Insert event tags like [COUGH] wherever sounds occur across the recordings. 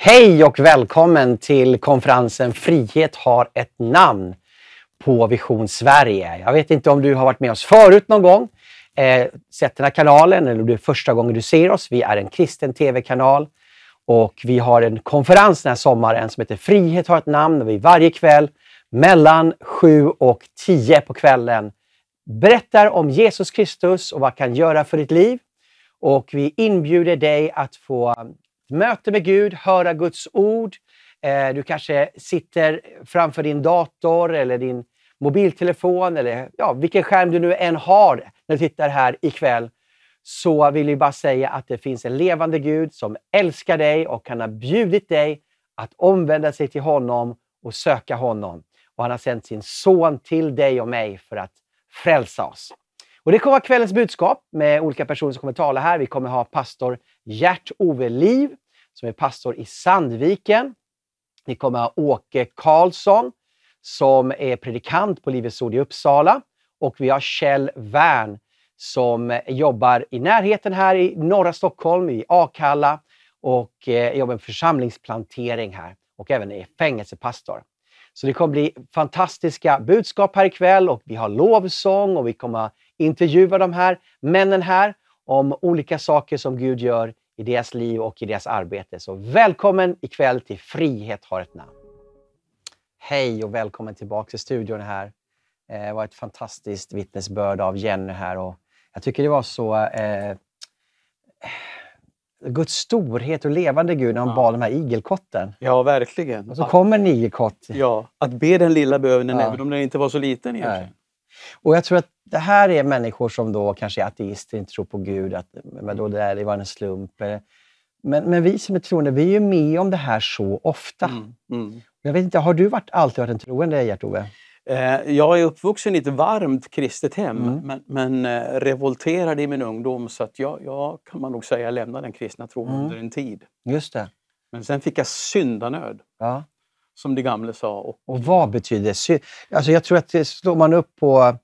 Hej och välkommen till konferensen Frihet har ett namn på Vision Sverige. Jag vet inte om du har varit med oss förut någon gång, eh, sett den här kanalen eller om det är första gången du ser oss. Vi är en kristen tv-kanal och vi har en konferens den här sommaren som heter Frihet har ett namn. Där vi varje kväll mellan 7 och 10 på kvällen berättar om Jesus Kristus och vad han kan göra för ditt liv. Och vi inbjuder dig att få möte med Gud, höra Guds ord. Eh, du kanske sitter framför din dator eller din mobiltelefon eller ja, vilken skärm du nu än har när du tittar här ikväll så vill vi bara säga att det finns en levande Gud som älskar dig och han har bjudit dig att omvända sig till honom och söka honom. Och han har sänt sin son till dig och mig för att frälsa oss. Och det kommer vara kvällens budskap med olika personer som kommer tala här. Vi kommer ha pastor Gert-Ove Liv som är pastor i Sandviken. Vi kommer ha Åke Karlsson som är predikant på Livets Ord i Uppsala. Och vi har Kjell Wern som jobbar i närheten här i norra Stockholm, i Akalla och eh, jobbar med församlingsplantering här och även är fängelsepastor. Så det kommer bli fantastiska budskap här ikväll och vi har lovsång och vi kommer ha intervjua de här männen här om olika saker som Gud gör i deras liv och i deras arbete. Så välkommen ikväll till Frihet har ett namn. Hej och välkommen tillbaka till studion här. Det eh, var ett fantastiskt vittnesbörd av Jenny här och jag tycker det var så eh, Guds storhet och levande Gud när hon ja. bad den här igelkotten. Ja, verkligen. Och så kommer en igelkott. Ja, att be den lilla bönen ja. även om den inte var så liten egentligen. Nej. Och jag tror att det här är människor som då kanske är ateister, inte tror på Gud, att men då det, där, det var en slump. Men, men vi som är troende, vi är ju med om det här så ofta. Mm, mm. Jag vet inte, har du varit, alltid varit en troende, Gert-Ove? Eh, jag är uppvuxen i ett varmt kristet hem, mm. men, men, eh, revolterade i min ungdom så att jag, jag, kan man nog säga lämnade den kristna tron mm. under en tid. Just det. Men sen fick jag syndanöd. Ja. Som de gamle sa. Och, och vad betyder synd? Alltså jag tror att slår man upp på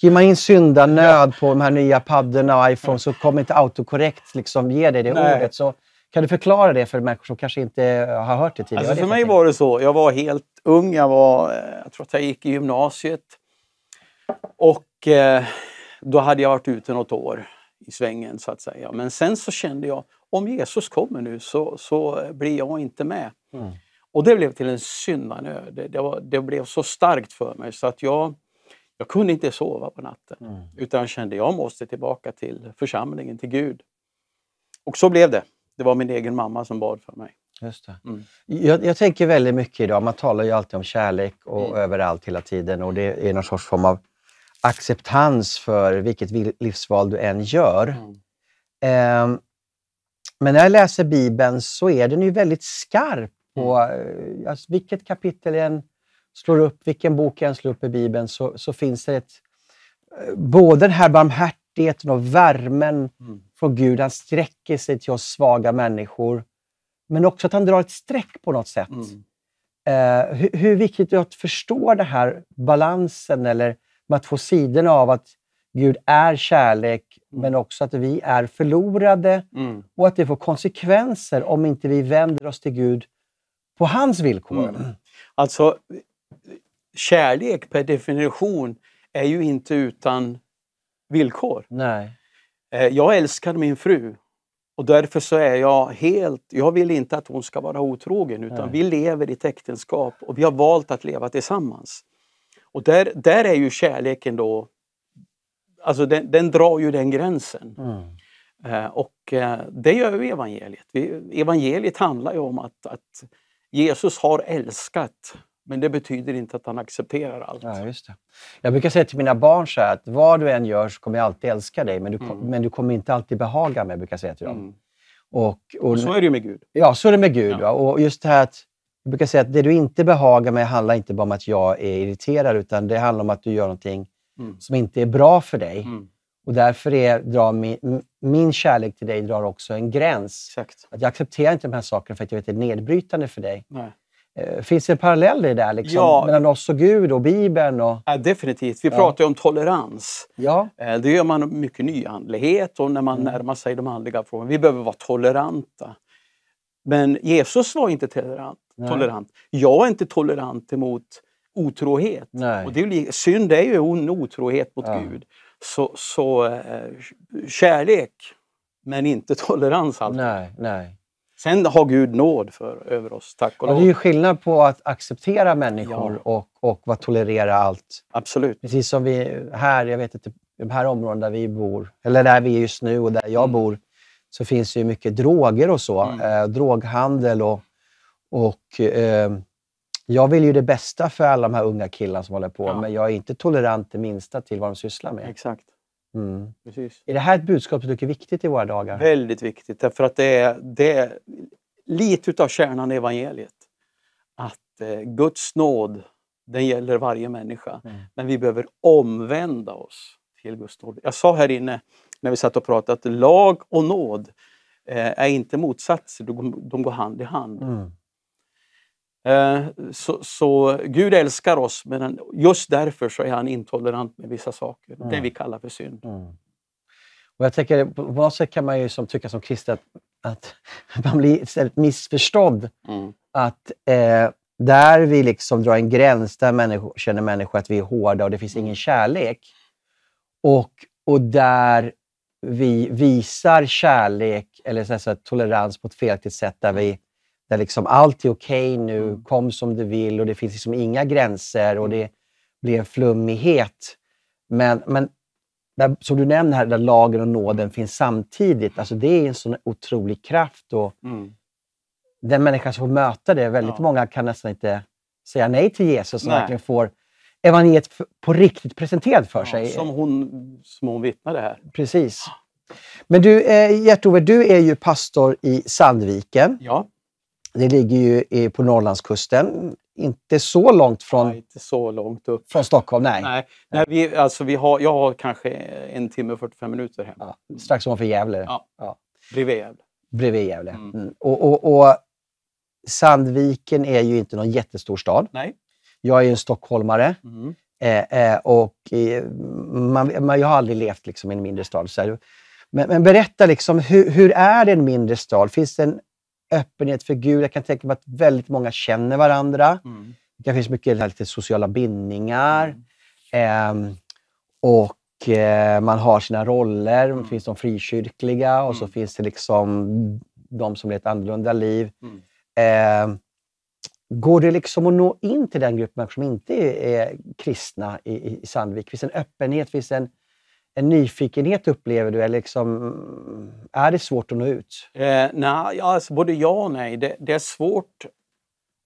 Skriver man in syndanöd på de här nya paddorna och iPhone så kommer inte autokorrekt liksom ge dig det Nej. ordet. Så kan du förklara det för människor som kanske inte eh, har hört det tidigare? Alltså för mig var det så. Jag var helt ung. Jag, var, eh, jag tror att jag gick i gymnasiet. Och eh, då hade jag varit ute något år i svängen så att säga. Men sen så kände jag, om Jesus kommer nu så, så blir jag inte med. Mm. Och det blev till en syndanöd. Det, det, det blev så starkt för mig så att jag jag kunde inte sova på natten mm. utan kände jag måste tillbaka till församlingen, till Gud. Och så blev det. Det var min egen mamma som bad för mig. Just mm. jag, jag, tänker väldigt mycket idag, man talar ju alltid om kärlek och mm. överallt hela tiden och det är någon sorts form av acceptans för vilket livsval du än gör. Eh, men när jag läser Bibeln så är den ju väldigt skarp på mm. eh, alltså, vilket kapitel än slår upp vilken bok jag än slår upp i Bibeln så, så finns det ett, eh, både den här barmhärtigheten och värmen mm. från Gud. Han sträcker sig till oss svaga människor. Men också att han drar ett streck på något sätt. Mm. Eh, hur, hur, viktigt är det att förstå den här balansen eller med att få sidorna av att Gud är kärlek, mm. men också att vi är förlorade mm. och att det får konsekvenser om inte vi vänder oss till Gud på hans villkor. Mm. Alltså, kärlek per definition är ju inte utan villkor. Nej. Eh, jag älskar min fru och därför så är jag helt... Jag vill inte att hon ska vara otrogen utan Nej. vi lever i ett äktenskap och vi har valt att leva tillsammans. Och där, där är ju kärleken då... Alltså den, den drar ju den gränsen. Mm. Eh, och eh, det gör ju evangeliet. Evangeliet handlar ju om att, att Jesus har älskat men det betyder inte att han accepterar allt. Ja, just det. Jag brukar säga till mina barn så här, att vad du än gör så kommer jag alltid älska dig, men du, mm. men du kommer inte alltid behaga mig, brukar jag säga till dem. Mm. Och, och, och, så är det ju med Gud. Ja, så är det med Gud. Ja. Och just det här att, jag brukar säga att det du inte behagar mig handlar inte bara om att jag är irriterad, utan det handlar om att du gör någonting mm. som inte är bra för dig. Mm. Och därför är, drar min, min kärlek till dig drar också en gräns. Exakt. Att jag accepterar inte de här sakerna för att jag vet att det är nedbrytande för dig. Nej. Eh, finns det en parallell i det där liksom, ja, mellan oss och Gud och Bibeln? Och... Ja, definitivt. Vi ja. pratar ju om tolerans. Ja. Eh, det gör man mycket nyandlighet och när man mm. närmar sig de andliga frågorna. Vi behöver vara toleranta. Men Jesus var inte tolerant. Nej. tolerant. Jag är inte tolerant emot otrohet. Nej. Och det är, synd är ju en otrohet mot ja. Gud. Så, så eh, kärlek, men inte tolerans. Alltid. Nej, nej. Sen har Gud nåd för, över oss, tack och lov. Ja, det är ju skillnad på att acceptera människor ja. och, och att tolerera allt. Absolut. Precis som vi här, jag vet inte, i de här områdena där vi bor, eller där vi är just nu och där jag mm. bor, så finns det ju mycket droger och så. Mm. Eh, droghandel och... och eh, jag vill ju det bästa för alla de här unga killarna som håller på, ja. men jag är inte tolerant det minsta till vad de sysslar med. Exakt. Mm. Är det här ett budskap som du tycker är viktigt i våra dagar? Väldigt viktigt, därför att det är, det är lite utav kärnan i evangeliet. Att eh, Guds nåd, den gäller varje människa. Mm. Men vi behöver omvända oss till Guds nåd. Jag sa här inne, när vi satt och pratade, att lag och nåd eh, är inte motsatser, de, de går hand i hand. Mm. Eh, så, så, Gud älskar oss, men just därför så är han intolerant med vissa saker. Mm. Det vi kallar för synd. Mm. Och jag tänker, på något sätt kan man ju som, tycka som kristen att, att [LAUGHS] man blir istället missförstådd. Mm. Att eh, där vi liksom drar en gräns, där människor, känner människor att vi är hårda och det finns ingen kärlek. Och, och där vi visar kärlek eller så, här, så här, tolerans på ett felaktigt sätt, där vi där liksom allt är okej okay nu, mm. kom som du vill och det finns liksom inga gränser och mm. det blir en flummighet. Men, men där, som du nämner här, där lagen och nåden finns samtidigt, alltså det är en sån otrolig kraft. Och mm. Den människan som får möta det, väldigt ja. många kan nästan inte säga nej till Jesus, som verkligen får evangeliet på riktigt presenterat för ja, sig. Som hon, som hon vittnade här. Precis. Men du, eh, Gert-Ove, du är ju pastor i Sandviken. Ja. Det ligger ju på Norrlandskusten, inte så långt från, nej, inte så långt upp. från Stockholm. Nej. Nej, nej vi, alltså vi har, jag har kanske en timme och 45 minuter hem. Ja, strax ovanför Gävle. Ja. Ja. Bredvid Gävle. Bredvid Gävle. Mm. Mm. Och, och, och, Sandviken är ju inte någon jättestor stad. Nej. Jag är ju en stockholmare. Mm. Eh, eh och eh, man, man, jag har aldrig levt liksom, i en mindre stad. Så men, men, berätta, liksom, hur, hur är det en mindre stad? Finns det en öppenhet för Gud. Jag kan tänka mig att väldigt många känner varandra. Mm. Det finns mycket lite sociala bindningar. Mm. Eh, och eh, man har sina roller. Mm. Det finns de frikyrkliga och så mm. finns det liksom de som lever ett annorlunda liv. Eh, går det liksom att nå in till den gruppen som inte är kristna i, i Sandvik? Finns det en öppenhet? Finns det en en nyfikenhet upplever du? Eller liksom, är det svårt att nå ut? Eh, nej, alltså både ja och nej. Det, det, är svårt,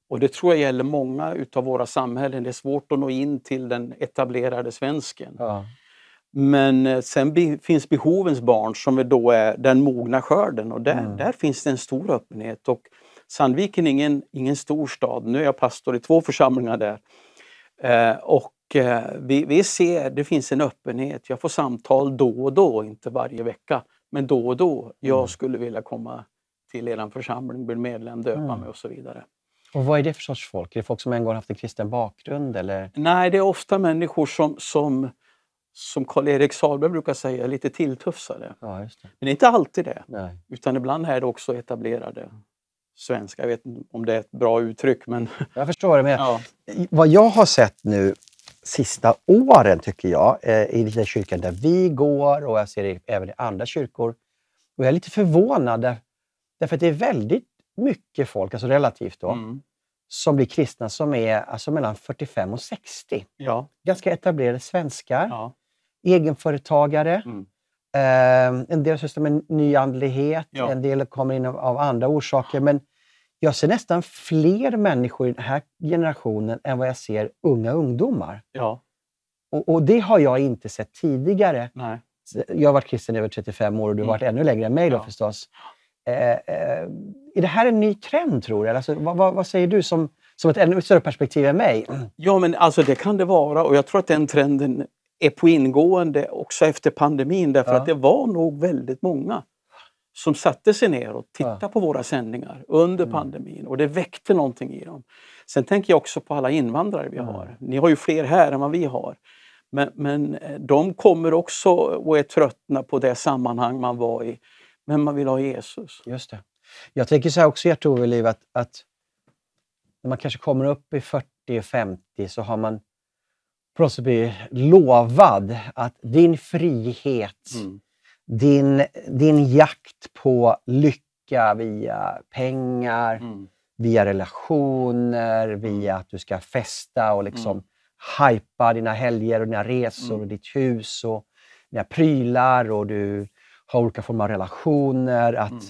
och det tror jag gäller många av våra samhällen, det är svårt att nå in till den etablerade svensken. Ja. Men eh, sen be, finns behovens barn som då är den mogna skörden och där, mm. där finns det en stor öppenhet. Och Sandviken är ingen, ingen stor stad. Nu är jag pastor i två församlingar där. Eh, och Eh, vi, vi ser, det finns en öppenhet. Jag får samtal då och då, inte varje vecka, men då och då. Jag mm. skulle vilja komma till er församling, bli medlem, döpa mm. mig och så vidare. Och Vad är det för sorts folk? Är det folk som en gång haft en kristen bakgrund? Eller? Nej, det är ofta människor som, som som Karl-Erik Sahlberg brukar säga, lite tilltufsade. Ja, det. Men inte alltid det. Nej. Utan ibland är det också etablerade svenskar. Jag vet inte om det är ett bra uttryck. Men... Jag förstår. Men [LAUGHS] ja. Vad jag har sett nu sista åren, tycker jag, eh, i den kyrkan där vi går och jag ser det även i andra kyrkor. Och jag är lite förvånad, därför att det är väldigt mycket folk, alltså relativt då, mm. som blir kristna som är alltså mellan 45 och 60. Ja. Ganska etablerade svenskar, ja. egenföretagare. Mm. Eh, en del sysslar med nyandlighet, ja. en del kommer in av, av andra orsaker. Men jag ser nästan fler människor i den här generationen än vad jag ser unga ungdomar. Ja. Och, och det har jag inte sett tidigare. Nej. Jag har varit kristen i över 35 år och du har mm. varit ännu längre än mig då ja. förstås. Eh, eh, är det här en ny trend, tror du? Alltså, vad, vad, vad, säger du som, som ett ännu större perspektiv än mig? Ja, men alltså det kan det vara och jag tror att den trenden är på ingående också efter pandemin därför ja. att det var nog väldigt många som satte sig ner och tittade ja. på våra sändningar under mm. pandemin och det väckte någonting i dem. Sen tänker jag också på alla invandrare vi har. Ni har ju fler här än vad vi har. Men, men eh, de kommer också och är tröttna på det sammanhang man var i. Men man vill ha Jesus. Just det. Jag tänker så här också, Gert-Ove Liv, att, att när man kanske kommer upp i 40-50 så har man plötsligt blivit lovad att din frihet mm din, din jakt på lycka via pengar, mm. via relationer, mm. via att du ska festa och liksom mm. Hypa dina helger och dina resor mm. och ditt hus och dina prylar och du har olika former av relationer. Att, mm.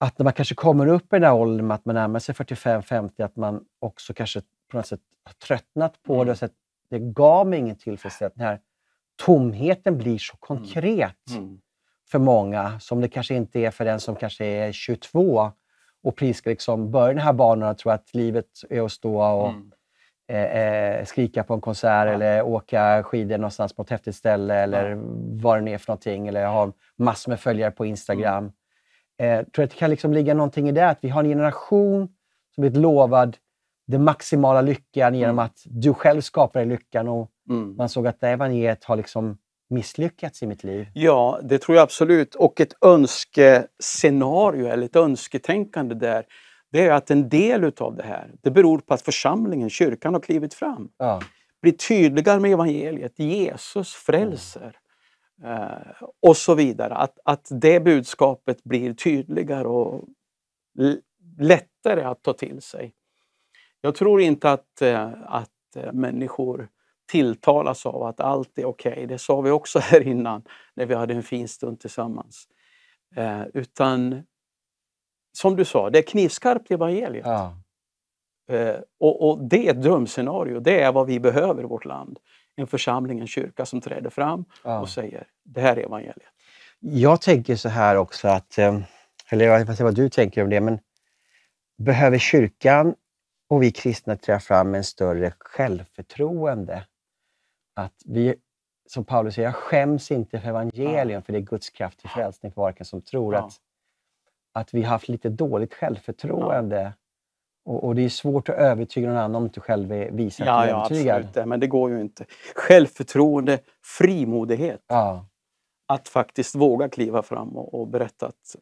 att när man kanske kommer upp i den här åldern, att man närmar sig 45-50, att man också kanske på något sätt har tröttnat på det och mm. sett det gav mig ingen tillfredsställelse tomheten blir så mm. konkret mm. mm. för många som det kanske inte är för den som kanske är 22 och priskar liksom börja den här banan och tror att livet är att stå och mm. Eh, eh, skrika på en konsert ja. eller åka skidor någonstans på ett häftigt ställe eller ja. vad det nu är för någonting eller ha massor med följare på Instagram. Mm. Eh, tror att det kan liksom ligga någonting i det? Att vi har en generation som blivit lovad den maximala lyckan genom mm. att du själv skapar den lyckan och Mm. Man såg att evangeliet har liksom misslyckats i mitt liv. Ja, det tror jag absolut. Och ett önskescenario eller ett önsketänkande där, det är att en del av det här, det beror på att församlingen, kyrkan, har klivit fram. Ja. Blir tydligare med evangeliet. Jesus frälser. Mm. Eh, och så vidare. Att, att det budskapet blir tydligare och lättare att ta till sig. Jag tror inte att, eh, att eh, människor tilltalas av att allt är okej. Okay. Det sa vi också [LAUGHS] här innan när vi hade en fin stund tillsammans. Eh, utan som du sa, det är knivskarpt evangeliet. Ja. Eh, och, och, det är ett drömscenario. Det är vad vi behöver i vårt land. En församling, en kyrka som träder fram ja. och säger det här är evangeliet. Jag tänker så här också att, eh, eller jag vet inte vad du tänker om det, men behöver kyrkan och vi kristna träda fram med en större självförtroende att vi, som Paulus säger, jag skäms inte för evangelium, för det är Guds kraft till frälsning för varken som tror. Ja. Att, att vi haft lite dåligt självförtroende. Ja. Och, och, det är svårt att övertyga någon annan om du själv är visat ja, ja, Absolut, men det går ju inte. Självförtroende, frimodighet. Ja. Att faktiskt våga kliva fram och, och, berätta att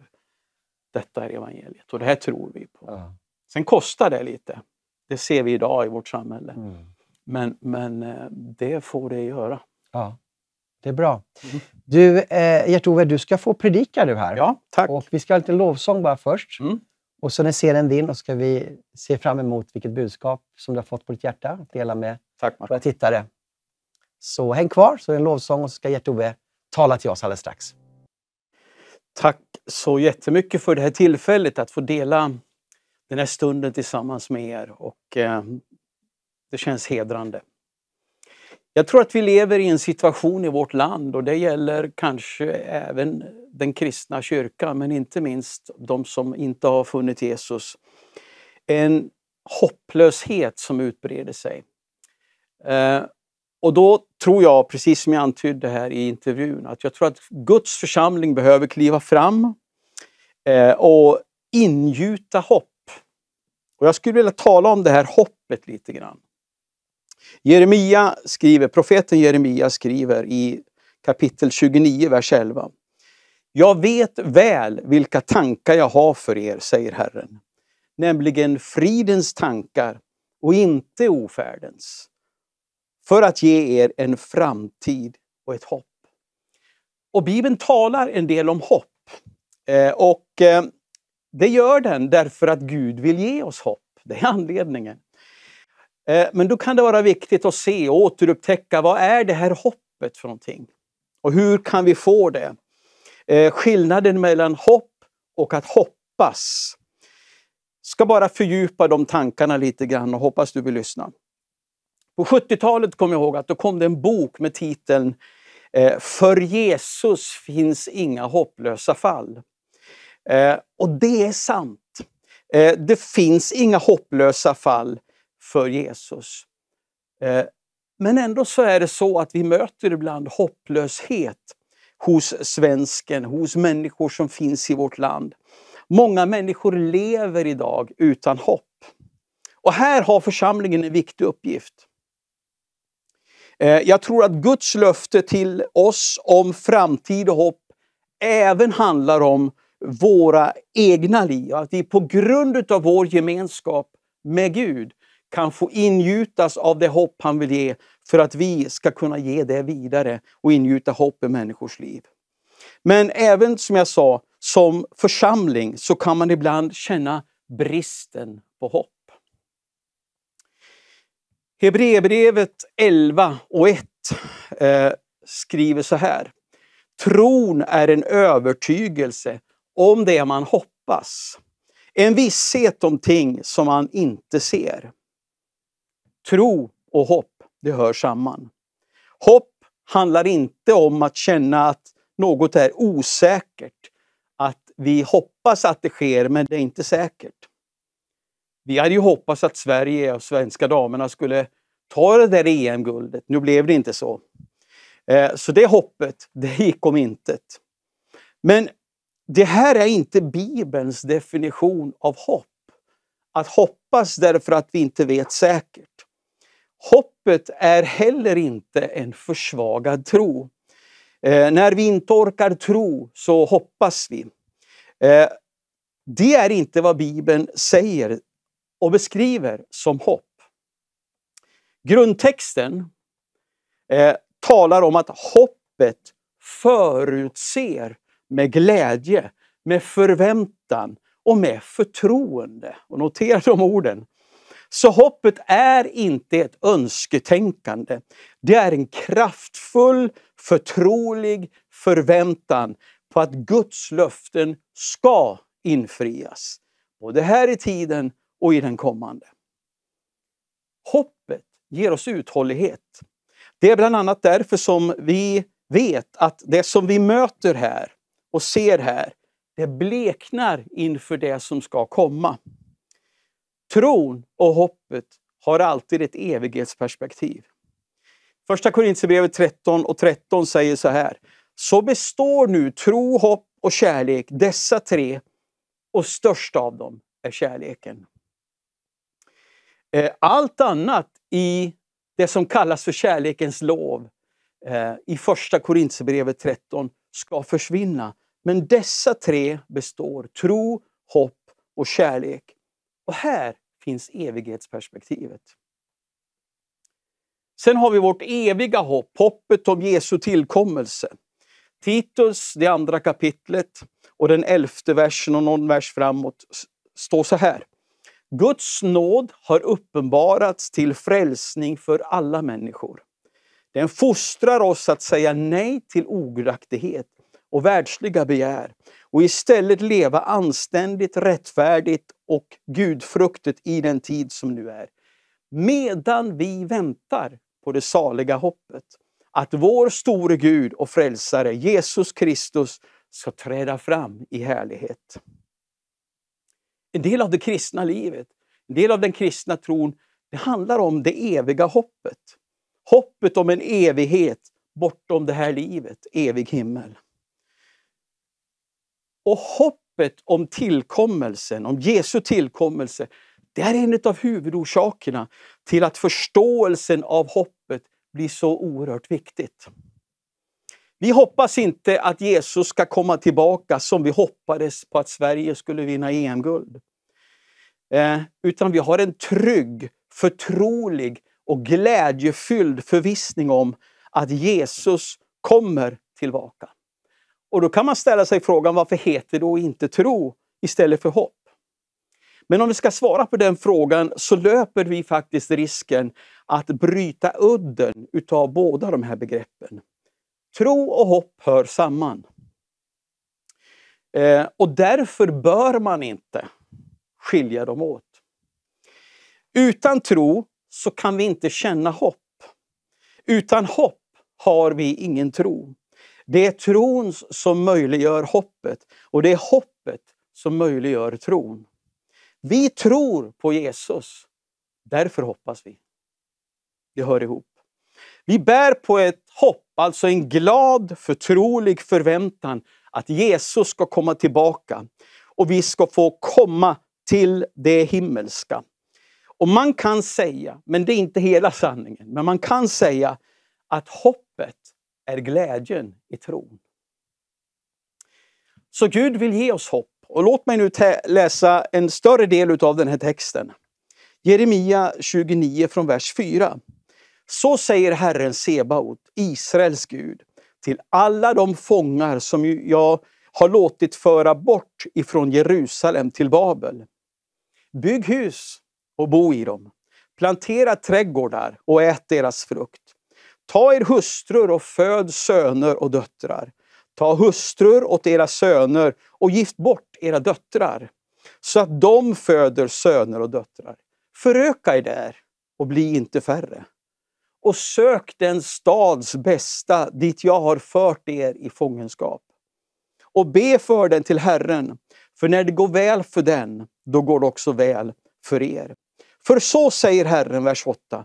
detta är evangeliet och det här tror vi på. Ja. Sen kostar det lite. Det ser vi idag i vårt samhälle. Mm. Men, men eh, det får det göra. Ja, det är bra. Mm. Du, eh, Gert-Ove, du ska få predika du här. Ja, tack. Och vi ska ha lite lovsång bara först. Mm. Och så är scenen din och ska vi se fram emot vilket budskap som du har fått på ditt hjärta att dela med tack, våra tittare. Så häng kvar, så är det en lovsång och så ska Gert-Ove tala till oss alldeles strax. Tack så jättemycket för det här tillfället att få dela den här stunden tillsammans med er. Och, eh, det känns hedrande. Jag tror att vi lever i en situation i vårt land och det gäller kanske även den kristna kyrkan men inte minst de som inte har funnit Jesus. En hopplöshet som utbreder sig. Eh, och då tror jag, precis som jag antydde här i intervjun, att jag tror att Guds församling behöver kliva fram eh, och ingjuta hopp. Och jag skulle vilja tala om det här hoppet lite grann. Jeremia skriver, profeten Jeremia skriver i kapitel 29, vers 11. Jag vet väl vilka tankar jag har för er, säger Herren, nämligen fridens tankar och inte ofärdens, för att ge er en framtid och ett hopp. Och Bibeln talar en del om hopp. Eh, och eh, det gör den därför att Gud vill ge oss hopp. Det är anledningen. Eh, men då kan det vara viktigt att se och återupptäcka vad är det här hoppet för någonting? Och hur kan vi få det? Eh, skillnaden mellan hopp och att hoppas. Ska bara fördjupa de tankarna lite grann och hoppas du vill lyssna. På 70-talet kommer jag ihåg att då kom det en bok med titeln eh, För Jesus finns inga hopplösa fall. Och det är sant. Det finns inga hopplösa fall för Jesus. Eh, men ändå så är det så att vi möter ibland hopplöshet hos svensken, hos människor som finns i vårt land. Många människor lever idag utan hopp. Och här har församlingen en viktig uppgift. Eh, jag tror att Guds löfte till oss om framtid och hopp även handlar om våra egna liv. Att vi på grund av vår gemenskap med Gud kan få ingjutas av det hopp han vill ge för att vi ska kunna ge det vidare och ingjuta hopp i människors liv. Men även som jag sa, som församling så kan man ibland känna bristen på hopp. Hebreerbrevet 11 och 1 eh, skriver så här. Tron är en övertygelse om det man hoppas. En visshet om ting som man inte ser. Tro och hopp, det hör samman. Hopp handlar inte om att känna att något är osäkert, att vi hoppas att det sker, men det är inte säkert. Vi hade ju hoppats att Sverige och svenska damerna skulle ta det där EM-guldet. Nu blev det inte så. Eh, så det hoppet, det gick om intet. Men det här är inte Bibelns definition av hopp. Att hoppas därför att vi inte vet säkert. Hoppet är heller inte en försvagad tro. Eh, när vi inte orkar tro så hoppas vi. Eh, det är inte vad Bibeln säger och beskriver som hopp. Grundtexten eh, talar om att hoppet förutser med glädje, med förväntan och med förtroende. Och notera de orden. Så hoppet är inte ett önsketänkande. Det är en kraftfull, förtrolig förväntan på att Guds löften ska infrias. Både här i tiden och i den kommande. Hoppet ger oss uthållighet. Det är bland annat därför som vi vet att det som vi möter här och ser här, det bleknar inför det som ska komma. Tron och hoppet har alltid ett evighetsperspektiv. Första Korintierbrevet 13 och 13 säger så här. Så består nu tro, hopp och kärlek, dessa tre, och störst av dem är kärleken. Eh, allt annat i det som kallas för kärlekens lov eh, i Första Korintierbrevet 13 ska försvinna. Men dessa tre består, tro, hopp och kärlek. Och här finns evighetsperspektivet. Sen har vi vårt eviga hopp, hoppet om Jesu tillkommelse. Titus, det andra kapitlet och den elfte versen och någon vers framåt står så här. Guds nåd har uppenbarats till frälsning för alla människor. Den fostrar oss att säga nej till ogudaktighet och världsliga begär och istället leva anständigt, rättfärdigt och gudfruktigt i den tid som nu är. Medan vi väntar på det saliga hoppet. Att vår store Gud och frälsare Jesus Kristus ska träda fram i härlighet. En del av det kristna livet, en del av den kristna tron, det handlar om det eviga hoppet. Hoppet om en evighet bortom det här livet, evig himmel. Och hoppet om tillkommelsen, om Jesu tillkommelse, det är en av huvudorsakerna till att förståelsen av hoppet blir så oerhört viktigt. Vi hoppas inte att Jesus ska komma tillbaka som vi hoppades på att Sverige skulle vinna EM-guld. Eh, utan vi har en trygg, förtrolig och glädjefylld förvissning om att Jesus kommer tillbaka. Och då kan man ställa sig frågan varför heter det inte tro istället för hopp? Men om vi ska svara på den frågan så löper vi faktiskt risken att bryta udden utav båda de här begreppen. Tro och hopp hör samman. Eh, och därför bör man inte skilja dem åt. Utan tro så kan vi inte känna hopp. Utan hopp har vi ingen tro. Det är tron som möjliggör hoppet och det är hoppet som möjliggör tron. Vi tror på Jesus. Därför hoppas vi. Det hör ihop. Vi bär på ett hopp, alltså en glad, förtrolig förväntan att Jesus ska komma tillbaka och vi ska få komma till det himmelska. Och man kan säga, men det är inte hela sanningen, men man kan säga att hoppet är glädjen i tron. Så Gud vill ge oss hopp. Och låt mig nu läsa en större del av den här texten. Jeremia 29 från vers 4. Så säger Herren Sebaot, Israels Gud, till alla de fångar som jag har låtit föra bort ifrån Jerusalem till Babel. Bygg hus och bo i dem. Plantera trädgårdar och ät deras frukt. Ta er hustrur och föd söner och döttrar. Ta hustrur åt era söner och gift bort era döttrar, så att de föder söner och döttrar. Föröka er där och bli inte färre. Och sök den stads bästa dit jag har fört er i fångenskap. Och be för den till Herren, för när det går väl för den, då går det också väl för er. För så säger Herren, vers 8,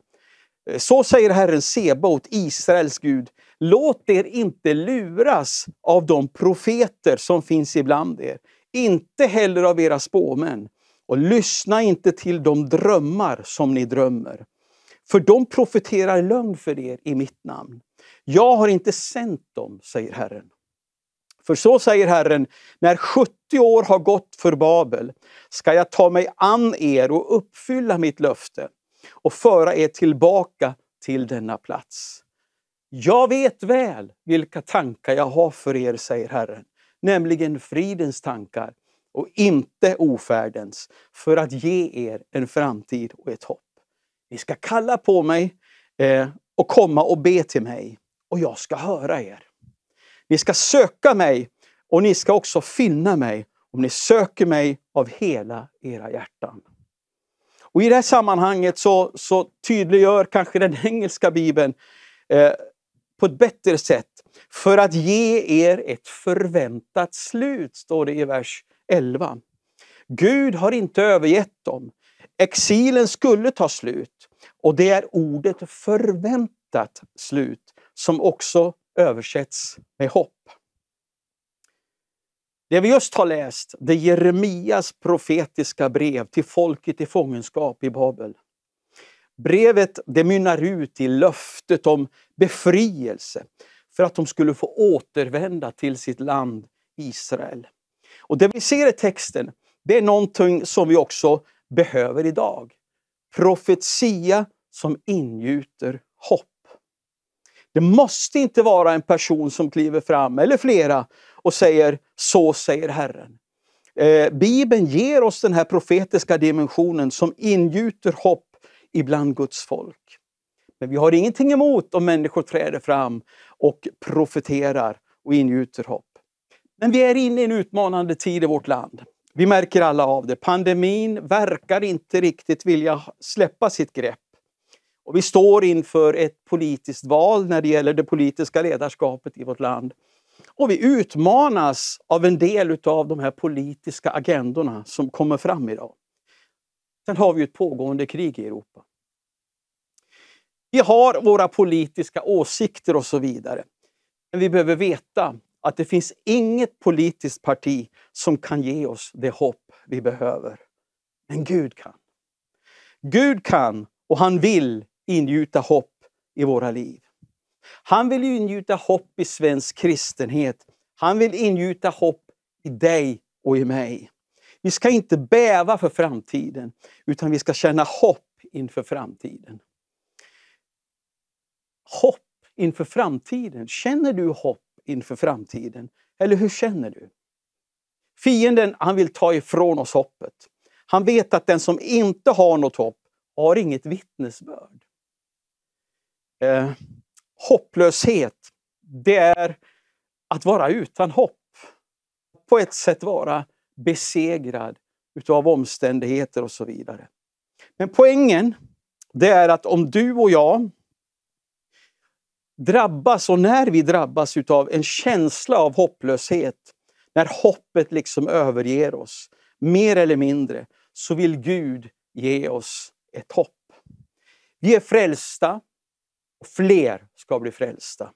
så säger Herren Sebaot, Israels Gud. Låt er inte luras av de profeter som finns ibland er, inte heller av era spåmän. Och lyssna inte till de drömmar som ni drömmer. För de profeterar lögn för er i mitt namn. Jag har inte sänt dem, säger Herren. För så säger Herren, när 70 år har gått för Babel ska jag ta mig an er och uppfylla mitt löfte och föra er tillbaka till denna plats. Jag vet väl vilka tankar jag har för er, säger Herren, nämligen fridens tankar och inte ofärdens, för att ge er en framtid och ett hopp. Ni ska kalla på mig eh, och komma och be till mig, och jag ska höra er. Ni ska söka mig, och ni ska också finna mig, om ni söker mig av hela era hjärtan. Och I det här sammanhanget så, så tydliggör kanske den [LAUGHS] engelska bibeln eh, på ett bättre sätt. För att ge er ett förväntat slut, står det i vers 11. Gud har inte övergett dem. Exilen skulle ta slut. Och det är ordet förväntat slut som också översätts med hopp. Det vi just har läst, det är Jeremias profetiska brev till folket i fångenskap i Babel. Brevet det mynnar ut i löftet om befrielse för att de skulle få återvända till sitt land Israel. Och det vi ser i texten, det är någonting som vi också behöver idag. Profetia som ingjuter hopp. Det måste inte vara en person som kliver fram, eller flera, och säger så säger Herren. Eh, Bibeln ger oss den här profetiska dimensionen som ingjuter hopp ibland Guds folk. Men vi har ingenting emot om människor träder fram och profeterar och ingjuter hopp. Men vi är inne i en utmanande tid i vårt land. Vi märker alla av det. Pandemin verkar inte riktigt vilja släppa sitt grepp. Och vi står inför ett politiskt val när det gäller det politiska ledarskapet i vårt land. Och vi utmanas av en del utav de här politiska agendorna som kommer fram idag. Sen har vi ett pågående krig i Europa. Vi har våra politiska åsikter och så vidare. Men vi behöver veta att det finns inget politiskt parti som kan ge oss det hopp vi behöver. Men Gud kan. Gud kan och han vill ingjuta hopp i våra liv. Han vill ingjuta hopp i svensk kristenhet. Han vill ingjuta hopp i dig och i mig. Vi ska inte bäva för framtiden, utan vi ska känna hopp inför framtiden. Hopp inför framtiden. Känner du hopp inför framtiden? Eller hur känner du? Fienden han vill ta ifrån oss hoppet. Han vet att den som inte har något hopp har inget vittnesbörd. Eh hopplöshet, det är att vara utan hopp. På ett sätt vara besegrad utav omständigheter och så vidare. Men poängen, det är att om du och jag drabbas och när vi drabbas utav en känsla av hopplöshet, när hoppet liksom överger oss, mer eller mindre, så vill Gud ge oss ett hopp. Vi är frälsta, och fler ska bli frälsta.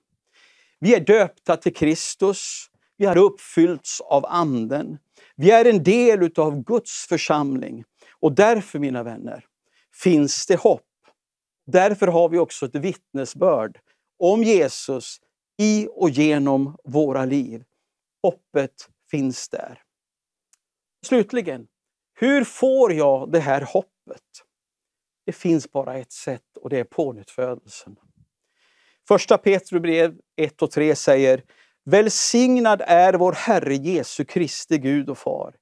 Vi är döpta till Kristus, vi har uppfyllts av Anden. Vi är en del utav Guds församling och därför, mina vänner, finns det hopp. Därför har vi också ett vittnesbörd om Jesus i och genom våra liv. Hoppet finns där. Slutligen, hur får jag det här hoppet? Det finns bara ett sätt och det är pånyttfödelsen. Första Petrusbrev 1 och 3 säger Välsignad är vår Herre Jesu Kristi Gud och Far.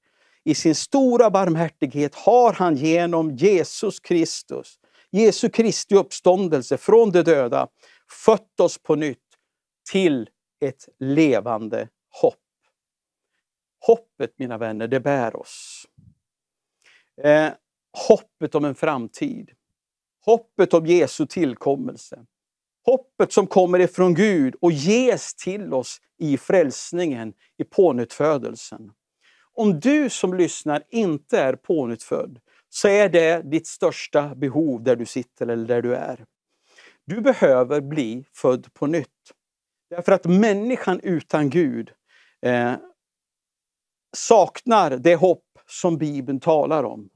I sin stora barmhärtighet har han genom Jesus Kristus, Jesu Kristi uppståndelse från de döda, fött oss på nytt till ett levande hopp. Hoppet, mina vänner, det bär oss. Eh, hoppet om en framtid. Hoppet om Jesu tillkommelse hoppet som kommer ifrån Gud och ges till oss i frälsningen, i pånyttfödelsen. Om du som lyssnar inte är pånyttfödd så är det ditt största behov där du sitter eller där du är. Du behöver bli född på nytt. Därför att människan utan Gud eh, saknar det hopp som Bibeln talar om.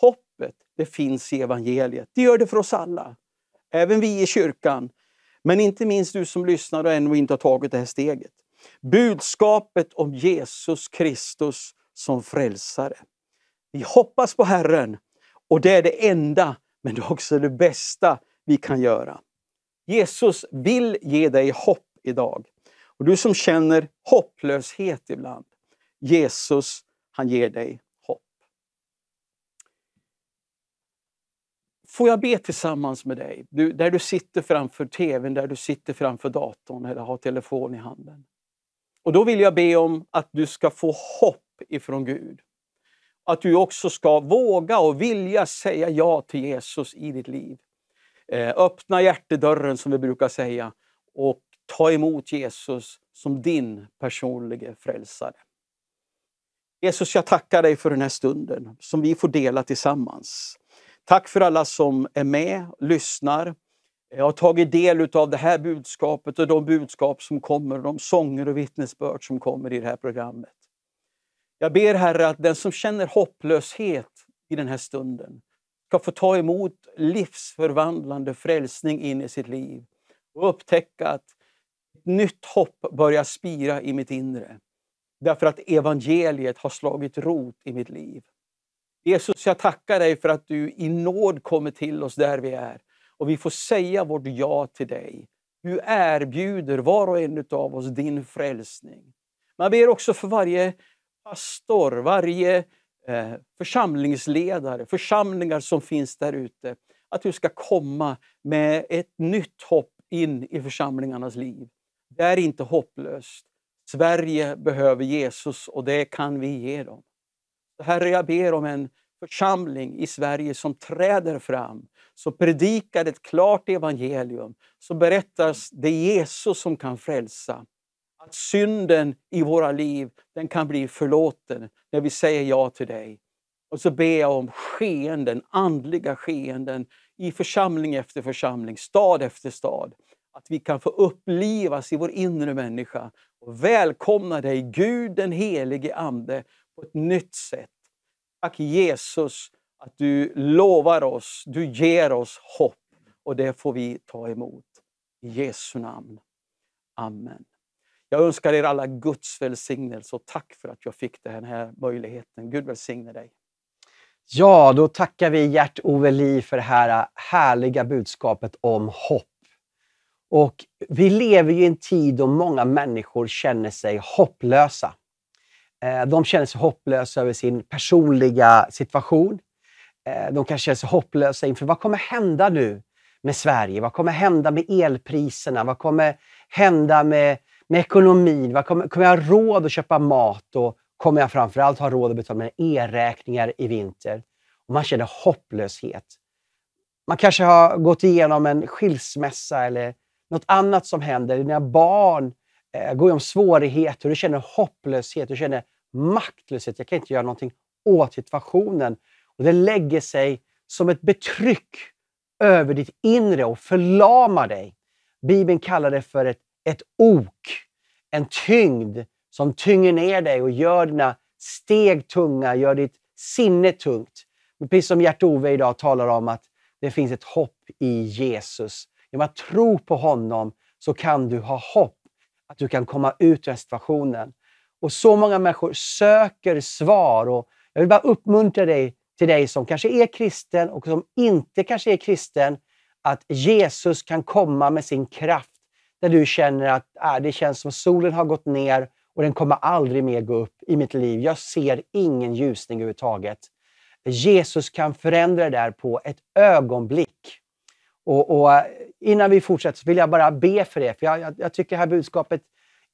Hoppet, det finns i evangeliet. Det gör det för oss alla även vi i kyrkan, men inte minst du som lyssnar och ännu inte har tagit det här steget. Budskapet om Jesus Kristus som frälsare. Vi hoppas på Herren och det är det enda, men det är också det bästa vi kan göra. Jesus vill ge dig hopp idag. Och du som känner hopplöshet ibland, Jesus, han ger dig Får jag be tillsammans med dig, du, där du sitter framför tvn, där du sitter framför datorn eller har telefon i handen? Och då vill jag be om att du ska få hopp ifrån Gud. Att du också ska våga och vilja säga ja till Jesus i ditt liv. Eh, öppna hjärtedörren som vi brukar säga och ta emot Jesus som din personliga frälsare. Jesus, jag tackar dig för den här stunden som vi får dela tillsammans. Tack för alla som är med, och lyssnar, jag har tagit del av det här budskapet och de budskap som kommer, de sånger och vittnesbörd som kommer i det här programmet. Jag ber Herre att den som känner hopplöshet i den här stunden ska få ta emot livsförvandlande frälsning in i sitt liv och upptäcka att ett nytt hopp börjar spira i mitt inre. Därför att evangeliet har slagit rot i mitt liv. Jesus, jag tackar dig för att du i nåd kommer till oss där vi är. Och vi får säga vårt ja till dig. Du erbjuder var och en av oss din frälsning. Man ber också för varje pastor, varje eh, församlingsledare, församlingar som finns där ute. Att du ska komma med ett nytt hopp in i församlingarnas liv. Det är inte hopplöst. Sverige behöver Jesus och det kan vi ge dem. Herre, jag ber om en församling i Sverige som träder fram, som predikar ett klart evangelium, som berättar det Jesus som kan frälsa. Att synden i våra liv den kan bli förlåten när vi säger ja till dig. Och så ber jag om skeenden, andliga skeenden i församling efter församling, stad efter stad. Att vi kan få upplivas i vår inre människa och välkomna dig, Gud den helige Ande, på ett nytt sätt. Tack Jesus att du lovar oss, du ger oss hopp och det får vi ta emot. I Jesu namn. Amen. Jag önskar er alla Guds välsignelse och tack för att jag fick den här möjligheten. Gud välsigne dig. Ja, då tackar vi Gert-Ove Li för det här härliga budskapet om hopp. Och vi lever ju i en tid då många människor känner sig hopplösa. Eh, de känner sig hopplösa över sin personliga situation. Eh, de kanske känner sig hopplösa inför vad kommer hända nu med Sverige? Vad kommer hända med elpriserna? Vad kommer hända med, med ekonomin? Vad kommer, kommer jag ha råd att köpa mat? Och kommer jag framförallt ha råd att betala mina elräkningar i vinter? Och man känner hopplöshet. Man kanske har gått igenom en skilsmässa eller något annat som händer. Dina barn Eh, jag går igenom svårigheter, du känner hopplöshet, du känner maktlöshet. Jag kan inte göra någonting åt situationen. Och Det lägger sig som ett betryck över ditt inre och förlamar dig. Bibeln kallar det för ett, ett ok, en tyngd som tynger ner dig och gör dina steg tunga, gör ditt sinne tungt. Men precis som Gert-Ove idag talar om att det finns ett hopp i Jesus. Genom att tro på honom så kan du ha hopp att du kan komma ut ur den situationen. Och så många människor söker svar. Och jag vill bara uppmuntra dig till dig som kanske är kristen och som inte kanske är kristen, att Jesus kan komma med sin kraft där du känner att äh, det känns som solen har gått ner och den kommer aldrig mer gå upp i mitt liv. Jag ser ingen ljusning överhuvudtaget. Jesus kan förändra det där på ett ögonblick. Och, och, eh, innan vi fortsätter vill jag bara be för det, för jag, jag, jag tycker det här budskapet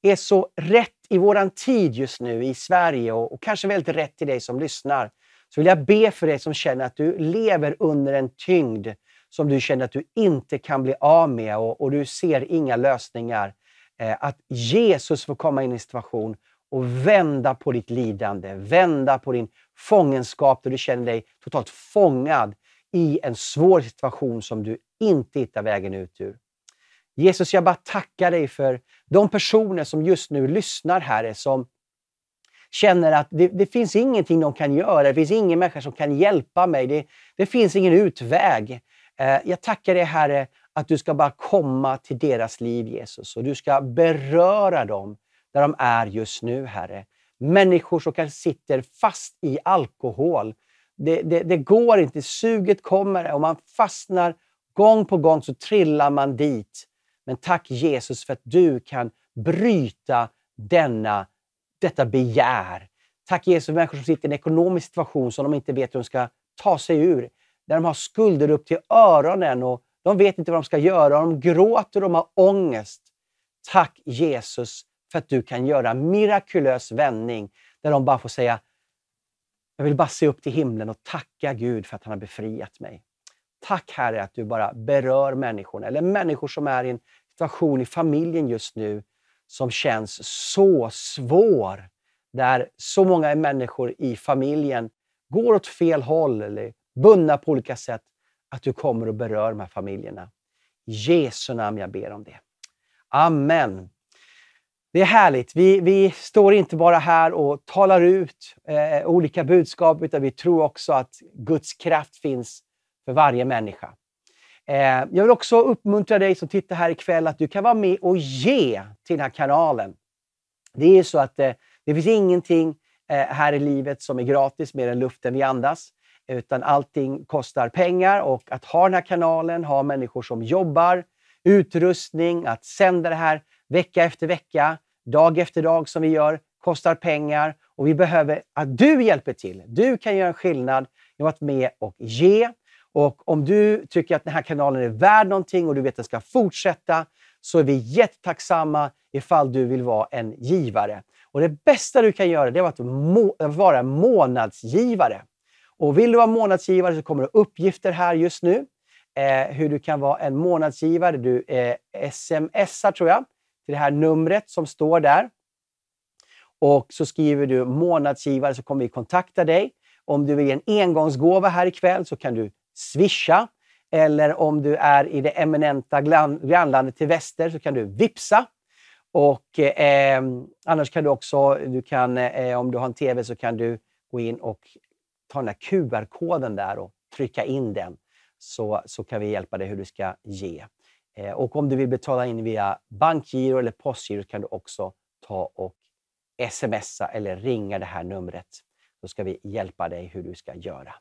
är så rätt i våran tid just nu i Sverige och, och kanske väldigt rätt till dig som lyssnar. Så vill jag be för dig som känner att du lever under en tyngd som du känner att du inte kan bli av med och, och du ser inga lösningar. Eh, att Jesus får komma in i en situation och vända på ditt lidande, vända på din fångenskap där du känner dig totalt fångad i en svår situation som du inte hittar vägen ut ur. Jesus, jag bara tackar dig för de personer som just nu lyssnar, Herre, som känner att det, det, finns ingenting de kan göra. Det finns ingen människa som kan hjälpa mig. Det, det finns ingen utväg. Eh, jag tackar dig, Herre, att du ska bara komma till deras liv, Jesus. Och du ska beröra dem där de är just nu, Herre. Människor som kanske sitter fast i alkohol, det, det, det går inte, suget kommer och man fastnar. Gång på gång så trillar man dit. Men tack Jesus för att du kan bryta denna, detta begär. Tack Jesus för människor som sitter i en ekonomisk situation som de inte vet hur de ska ta sig ur. Där de har skulder upp till öronen och de vet inte vad de ska göra. De gråter och de har ångest. Tack Jesus för att du kan göra en mirakulös vändning där de bara får säga jag vill bara se upp till himlen och tacka Gud för att han har befriat mig. Tack Herre att du bara berör människorna, eller människor som är i en situation i familjen just nu som känns så svår. Där så många människor i familjen går åt fel håll eller bundna på olika sätt. Att du kommer och berör de här familjerna. I Jesu namn jag ber om det. Amen det är härligt. Vi, vi står inte bara här och talar ut eh, olika budskap, utan vi tror också att Guds kraft finns för varje människa. Eh, jag vill också uppmuntra dig som tittar här ikväll att du kan vara med och ge till den här kanalen. Det är så att eh, det finns ingenting eh, här i livet som är gratis mer än luften vi andas, utan allting kostar pengar och att ha den här kanalen, ha människor som jobbar, utrustning, att sända det här, vecka efter vecka, dag efter dag som vi gör, kostar pengar och vi behöver att du hjälper till. Du kan göra en skillnad genom att med och ge. Och om du tycker att den här kanalen är värd någonting och du vet att den ska fortsätta så är vi jättetacksamma ifall du vill vara en givare. Och Det bästa du kan göra det är att vara månadsgivare. Och Vill du vara månadsgivare så kommer det uppgifter här just nu. Eh, hur du kan vara en månadsgivare. Du eh, smsar, tror jag, till det här numret som står där. Och så skriver du månadsgivare så kommer vi kontakta dig. Om du vill ge en engångsgåva här ikväll så kan du swisha. Eller om du är i det eminenta grannlandet till väster så kan du vipsa. Och eh, annars kan du också, du kan, eh, om du har en TV så kan du gå in och ta den där QR-koden där och trycka in den. Så, så kan vi hjälpa dig hur du ska ge. Eh, och om du vill betala in via bankgiro eller postgiro kan du också ta och smsa eller ringa det här numret. Då ska vi hjälpa dig hur du ska göra.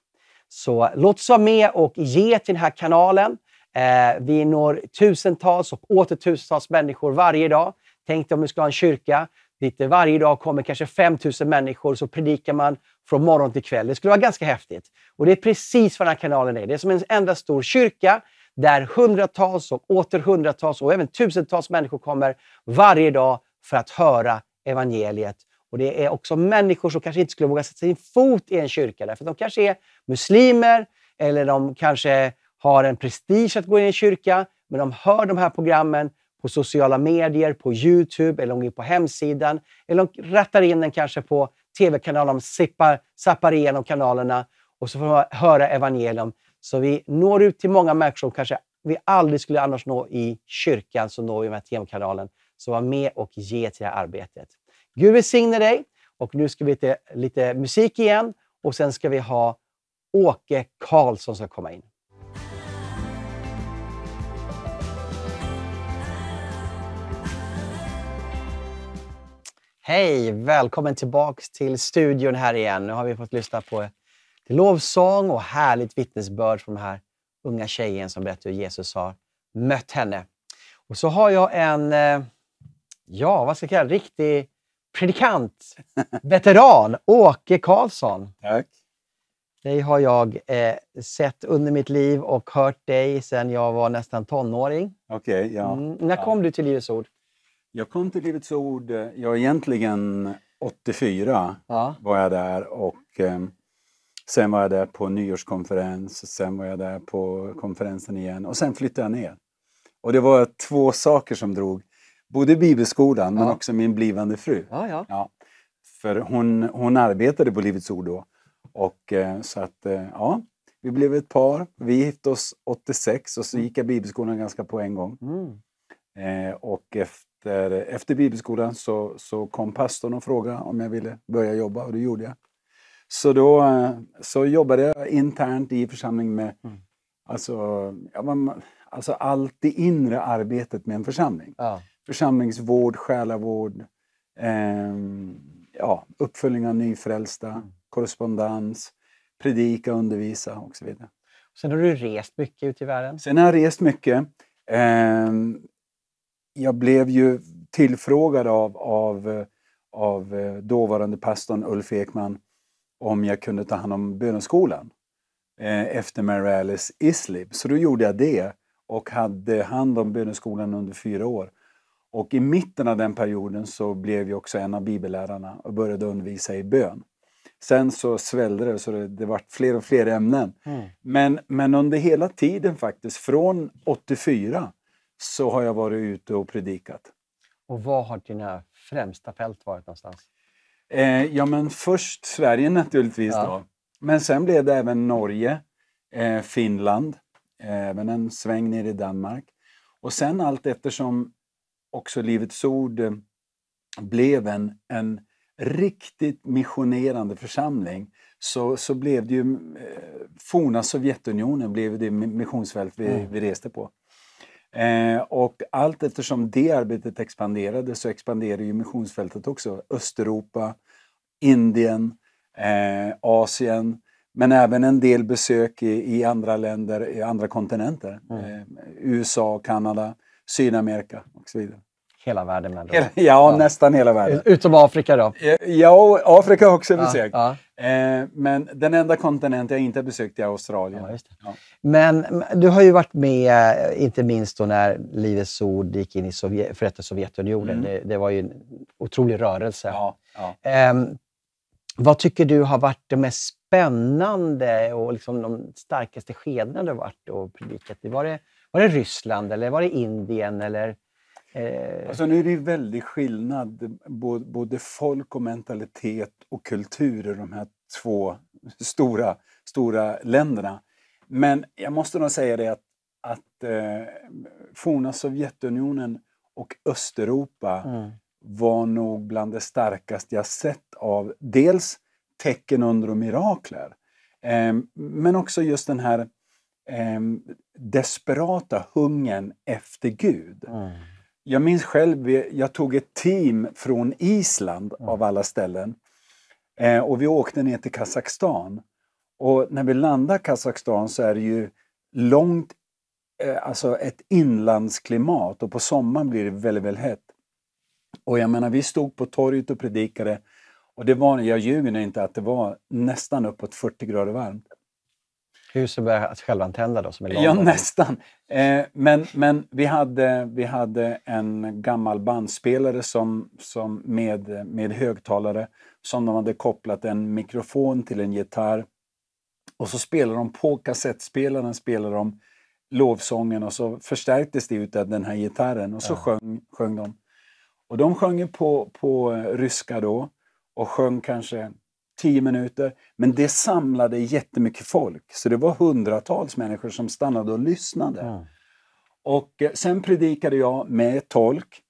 Så låt oss vara med och ge till den här kanalen. Eh, vi når tusentals och åter tusentals människor varje dag. Tänk dig om du ska ha en kyrka dit det varje dag kommer kanske 5 000 människor så predikar man från morgon till kväll. Det skulle vara ganska häftigt. Och det är precis vad den här kanalen är. Det är som en enda stor kyrka där hundratals och åter hundratals och även tusentals människor kommer varje dag för att höra evangeliet. Och Det är också människor som kanske inte skulle våga sätta sin fot i en kyrka, därför att de kanske är muslimer eller de kanske har en prestige att gå in i en kyrka, men de hör de här programmen på sociala medier, på Youtube, eller de går in på hemsidan, eller de rattar in den kanske på tv-kanalen, de zappar igenom kanalerna och så får de höra evangelium. Så vi når ut till många människor som kanske vi aldrig skulle annars nå i kyrkan, så når vi med TM-kanalen. Så var med och ge till det här arbetet. Gud välsigne dig. Och nu ska vi till lite musik igen och sen ska vi ha Åke Karlsson som ska komma in. Hej! Välkommen tillbaks till studion här igen. Nu har vi fått lyssna på till lovsång och härligt vittnesbörd från den här unga tjejen som berättar hur Jesus har mött henne. Och så har jag en, eh, ja, vad ska jag kalla riktig predikant, [LAUGHS] veteran, Åke Karlsson. Tack. Dig har jag eh, sett under mitt liv och hört dig sedan jag var nästan tonåring. Okej, okay, ja. Mm, när kom du till Livets Ord? Jag kom till Livets Ord, eh, ja egentligen 84 ja. var jag där och eh, Sen var jag där på nyårskonferens, sen var jag där på konferensen igen och sen flyttade jag ner. Och det var två saker som drog. Både bibelskolan ja. men också min blivande fru. Ja, ja. ja. För hon, hon arbetade på Livets Ord då. Och, eh, så att, eh, ja, vi blev ett par. Vi gifte oss 86 och så mm. gick jag bibelskolan ganska på en gång. Mm. Eh, och efter, efter bibelskolan så, så kom pastorn och frågade om jag ville börja jobba och det gjorde jag. Så då eh, så jobbade jag internt i församlingen med mm. alltså, ja, man, alltså allt det inre arbetet med en församling. Ja. Församlingsvård, själavård, eh, ja, uppföljning av nyfrälsta, mm. korrespondens, predika, undervisa och så vidare. Sen har du rest mycket ute i världen? Sen har jag rest mycket. Eh, jag blev ju tillfrågad av, av, av eh, dåvarande pastorn Ulf Ekman om jag kunde ta hand om böneskolan eh, efter Mary Alice Islip. Så då gjorde jag det och hade hand om böneskolan under fyra år. Och i mitten av den perioden så blev jag också en av bibellärarna och började undervisa i bön. Sen så svällde det så det, det vart fler och fler ämnen. Mm. Men, men under hela tiden faktiskt, från 84, så har jag varit ute och predikat. Och vad har dina främsta fält varit någonstans? Eh, ja, men först Sverige naturligtvis ja. då. Men sen blev det även Norge, eh, Finland, även en sväng ner i Danmark. Och sen allt eftersom också Livets Ord eh, blev en, en riktigt missionerande församling så, så blev det ju, eh, forna Sovjetunionen blev det missionsfält vi, mm. vi reste på. Eh, och allt eftersom det arbetet expanderade så expanderade ju missionsfältet också. Östeuropa, Indien, eh, Asien, men även en del besök i, i andra länder, i andra kontinenter. Mm. Eh, USA, Kanada, Sydamerika och så vidare hela världen med hela, ja, ja, nästan hela världen. Utom Afrika då? Ja, Afrika har också besökt. Ja. Eh, men den enda kontinent jag inte besökt är Australien. Ja, men du har ju varit med, eh, inte minst när Livets Ord gick in i Sovjet, Förenta Sovjetunionen. Mm. Det, det, var ju en otrolig rörelse. Eh, vad tycker du har varit det mest spännande och liksom de starkaste skedena du har varit och predikat i? Var det, var det Ryssland eller var det Indien? Eller? Eh, alltså nu är det ju väldig skillnad, både, både folk och mentalitet och kultur i de här två stora, stora länderna. Men jag måste nog säga det att, att eh, forna Sovjetunionen och Östeuropa mm. var nog bland det starkaste jag sett av dels tecken under och mirakler, eh, men också just den här eh, desperata hungern efter Gud. Mm jag minns själv, jag tog ett team från Island mm. av alla ställen eh, och vi åkte ner till Kazakstan. Och när vi landar i Kazakstan så är det ju långt, eh, alltså ett inlandsklimat och på sommaren blir det väldigt, väldigt hett. Och jag menar, vi stod på torget och predikade och det var, jag ljuger inte, att det var nästan uppåt 40 grader varmt. Huset Huseberg självantända då, som är lång? Ja, nästan. Eh, men men vi, hade, vi hade en gammal bandspelare som, som med, med högtalare som de hade kopplat en mikrofon till en gitarr. Och så spelade de på kassettspelaren spelade de lovsången och så förstärktes det ut av den här gitarren och så ja. sjöng, sjöng de. Och de sjöng på, på ryska då och sjöng kanske tio minuter. Men det samlade jättemycket folk, så det var hundratals människor som stannade och lyssnade. Mm. Och eh, sen predikade jag med tolk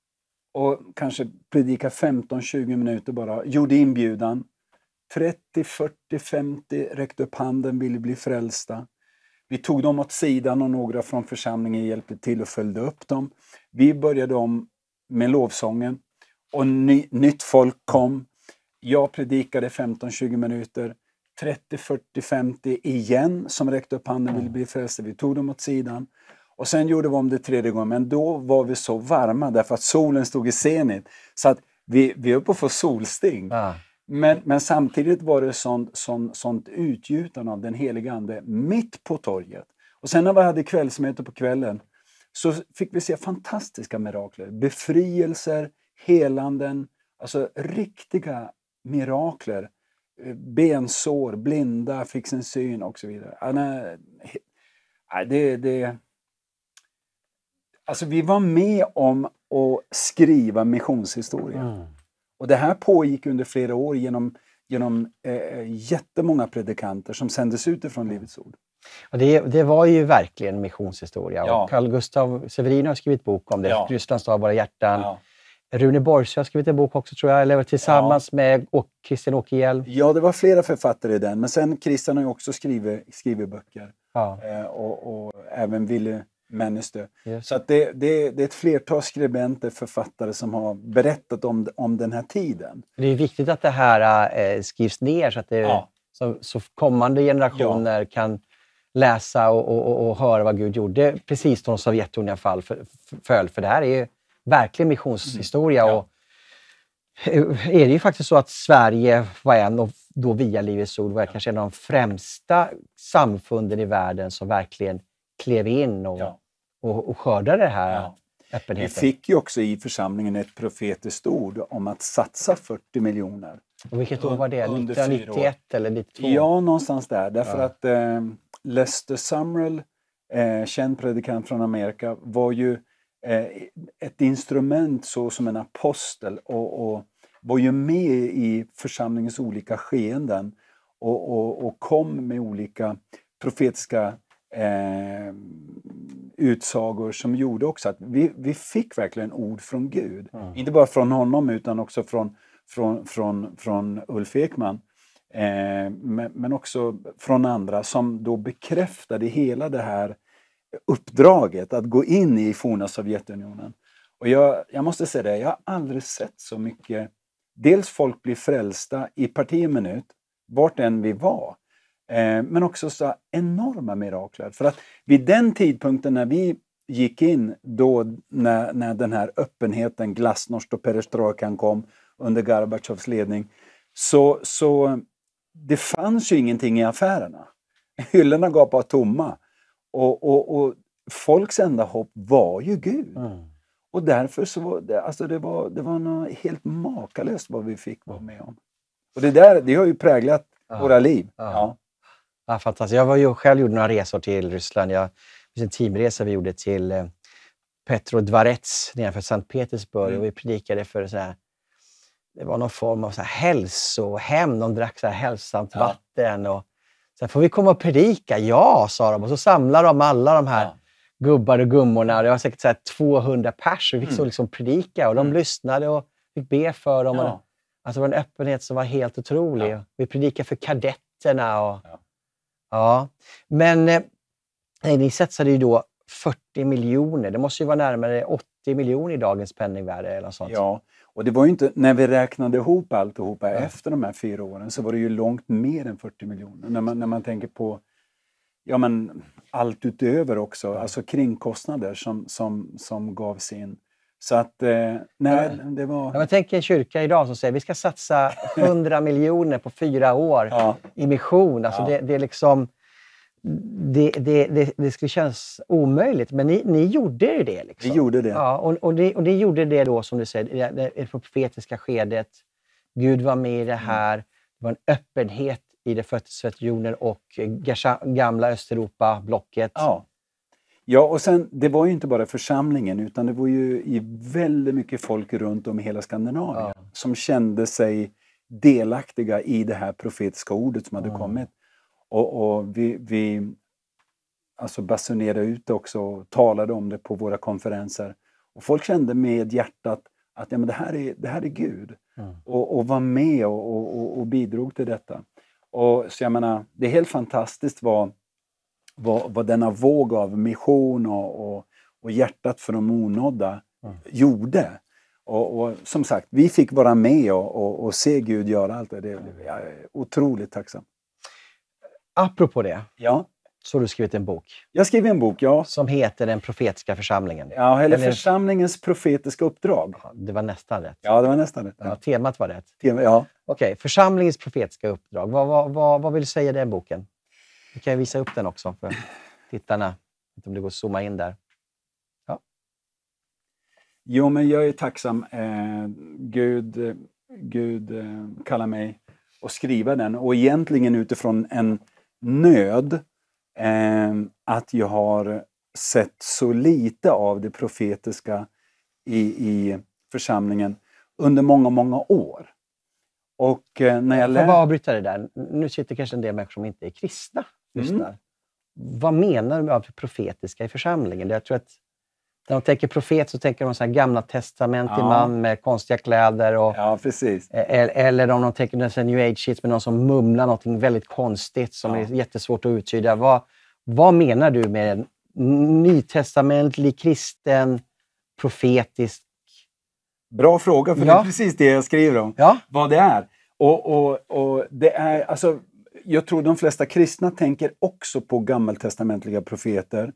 och kanske predikade 15-20 minuter bara, gjorde inbjudan. 30, 40, 50 räckte upp handen, ville bli frälsta. Vi tog dem åt sidan och några från församlingen hjälpte till och följde upp dem. Vi började om med lovsången och ny, nytt folk kom. Jag predikade 15-20 minuter. 30, 40, 50 igen som räckte upp handen ville bli frälsta. Vi tog dem åt sidan. Och sen gjorde vi om det tredje gången, men då var vi så varma därför att solen stod i zenit, Så att vi, vi höll på att få solsting. Ah. Men, men, samtidigt var det sånt, sånt, sånt utgjutande av den helige Ande mitt på torget. Och sen när vi hade kvällsmöte på kvällen så fick vi se fantastiska mirakler. Befrielser, helanden, alltså riktiga mirakler. Eh, bensår, blinda fick sin syn och så vidare. Han är, det, det, alltså vi var med om att skriva missionshistoria. Mm. Och det här pågick under flera år genom, genom eh, eh jättemånga predikanter som sändes ut ifrån mm. Livets Ord. Och det, det var ju verkligen missionshistoria. Ja. Carl Gustav Severino har skrivit bok om det, ja. Rysslands dag, Våra hjärtan. Ja. Rune Borgström har skrivit en bok också, tror jag, eller tillsammans ja. med Christian Åkerhielm. Ja, det var flera författare i den, men sen Christian har ju också skrivit, skrivit böcker. Ja. Eh, och, och, även Ville Männestö. Yes. Så att det, det, det, är ett flertal skribenter, författare som har berättat om, om den här tiden. Det är viktigt att det här eh, skrivs ner så att det, ja. så, så, kommande generationer ja. kan läsa och, och, och, höra vad Gud gjorde precis då Sovjetunionen fall för, föll. För det här är ju verklig missionshistoria. Mm. Ja. Och eh, är det ju faktiskt så att Sverige var en, och då via Livets Ord, var ja. kanske en av de främsta samfunden i världen som verkligen klev in och, ja. och, och skördade det här. Ja. Vi fick ju också i församlingen ett profetiskt ord om att satsa 40 miljoner. vilket år var det? 1991 eller 92? Ja, någonstans där. Därför ja. att eh, Lester Sumrall, eh, känd predikant från Amerika, var ju Eh, ett instrument så som en apostel och, och var ju med i församlingens olika skeenden och, och, och kom med olika profetiska eh, utsagor som gjorde också att vi, vi fick verkligen ord från Gud. Mm. Inte bara från honom utan också från, från, från, från Ulf Ekman. Eh, men, men, också från andra som då bekräftade hela det här uppdraget att gå in i forna Sovjetunionen. Och jag, jag måste säga det, jag har aldrig sett så mycket... Dels folk blir frälsta i parti och minut, vart än vi var. Eh, men också så enorma mirakler. För att vid den tidpunkten när vi gick in, då när, när den här öppenheten, glasnost och perestrojkan kom under Gorbatjovs ledning, så, så det fanns ju ingenting i affärerna. Hyllorna gapade tomma. Och, och, och folks enda hopp var ju Gud. Mm. Och därför så var det, alltså det, var, det var något helt makalöst vad vi fick vara med om. Och det där det har ju präglat ja. våra liv. Ja. Ja. ja. fantastiskt. Jag var ju själv gjorde några resor till Ryssland. Jag, en teamresa vi gjorde till eh, Petrodvarets nedanför Sankt Petersburg mm. och vi predikade för sån det var någon form av så hälsohem. De drack så här hälsosamt vatten. Och, så får vi komma och predika? Ja, sa de. Och så samlade de alla de här ja. gubbar och gummorna. Det var säkert så här 200 pers. Vi fick mm. så liksom predika och de mm. lyssnade och fick be för dem. Ja. Alltså det var en öppenhet som var helt otrolig. Ja. Vi predikade för kadetterna. Och, ja. ja. Men eh, ni satsade ju då 40 miljoner. Det måste ju vara närmare 80 miljoner i dagens penningvärde. Eller sånt. Ja, och det var inte, när vi räknade ihop alltihopa ja. efter de här fyra åren så var det ju långt mer än 40 miljoner. När man, när man tänker på ja, men, allt utöver också, ja. alltså kringkostnader som, som, som gavs in. Så att, eh, nej, det var... jag tänker kyrka idag som säger att vi ska satsa 100 miljoner på fyra år ja. i mission. Alltså ja. det, det, är liksom, det, det, det, det, skulle kännas omöjligt, men ni, ni gjorde ju det. Liksom. Vi gjorde det. Ja, och, och, det, och det gjorde det då, som du säger, det, det profetiska skedet. Gud var med i det mm. här. Det var en öppenhet i det Sovjetunionen och gamla Östeuropa-blocket. Ja. ja, och sen, det var ju inte bara församlingen, utan det var ju väldigt mycket folk runt om i hela Skandinavien ja. som kände sig delaktiga i det här profetiska ordet som hade mm. kommit. Och, och vi, vi alltså basunerade ut det också och talade om det på våra konferenser. Och folk kände med hjärtat att ja, men det, här är, det här är Gud. Mm. Och, och var med och, och, och, bidrog till detta. Och, så jag menar, det är helt fantastiskt vad, vad, vad denna våg av mission och, och, och hjärtat för de onådda mm. gjorde. Och, och, som sagt, vi fick vara med och, och, och se Gud göra allt det. det jag är otroligt tacksam. Apropå det, ja. så har du skrivit en bok. Jag skrev en bok, ja. Som heter Den profetiska församlingen. Ja, eller, eller... Församlingens profetiska uppdrag. det var nästan rätt. Ja, det var nästan rätt. Ja, temat var rätt. Tema, ja. Okej, okay, Församlingens profetiska uppdrag. Vad, vad, vad, vad vill du säga i den boken? Vi kan visa upp den också för tittarna. om det går att zooma in där. Ja. Jo, men jag är tacksam. Eh, Gud, Gud eh, kallar mig att skriva den och egentligen utifrån en nöd eh, att jag har sett så lite av det profetiska i, i församlingen under många, många år. Och eh, när jag lär... Jag får avbryta det där. Nu sitter kanske en del människor som inte är kristna mm. lyssnar. Mm. Vad menar du med det profetiska i församlingen? Jag tror att när de tänker profet så tänker de så här gamla testamentig ja. man med konstiga kläder. Och, ja, precis. Eller, eller om de tänker så new age shit med någon som mumlar något väldigt konstigt som ja. är jättesvårt att uttyda. Vad, vad menar du med en nytestamentlig, kristen, profetisk... Bra fråga, för ja. det är precis det jag skriver om. Ja. Vad det är. Och, och, och det är alltså, jag tror de flesta kristna tänker också på gammaltestamentliga profeter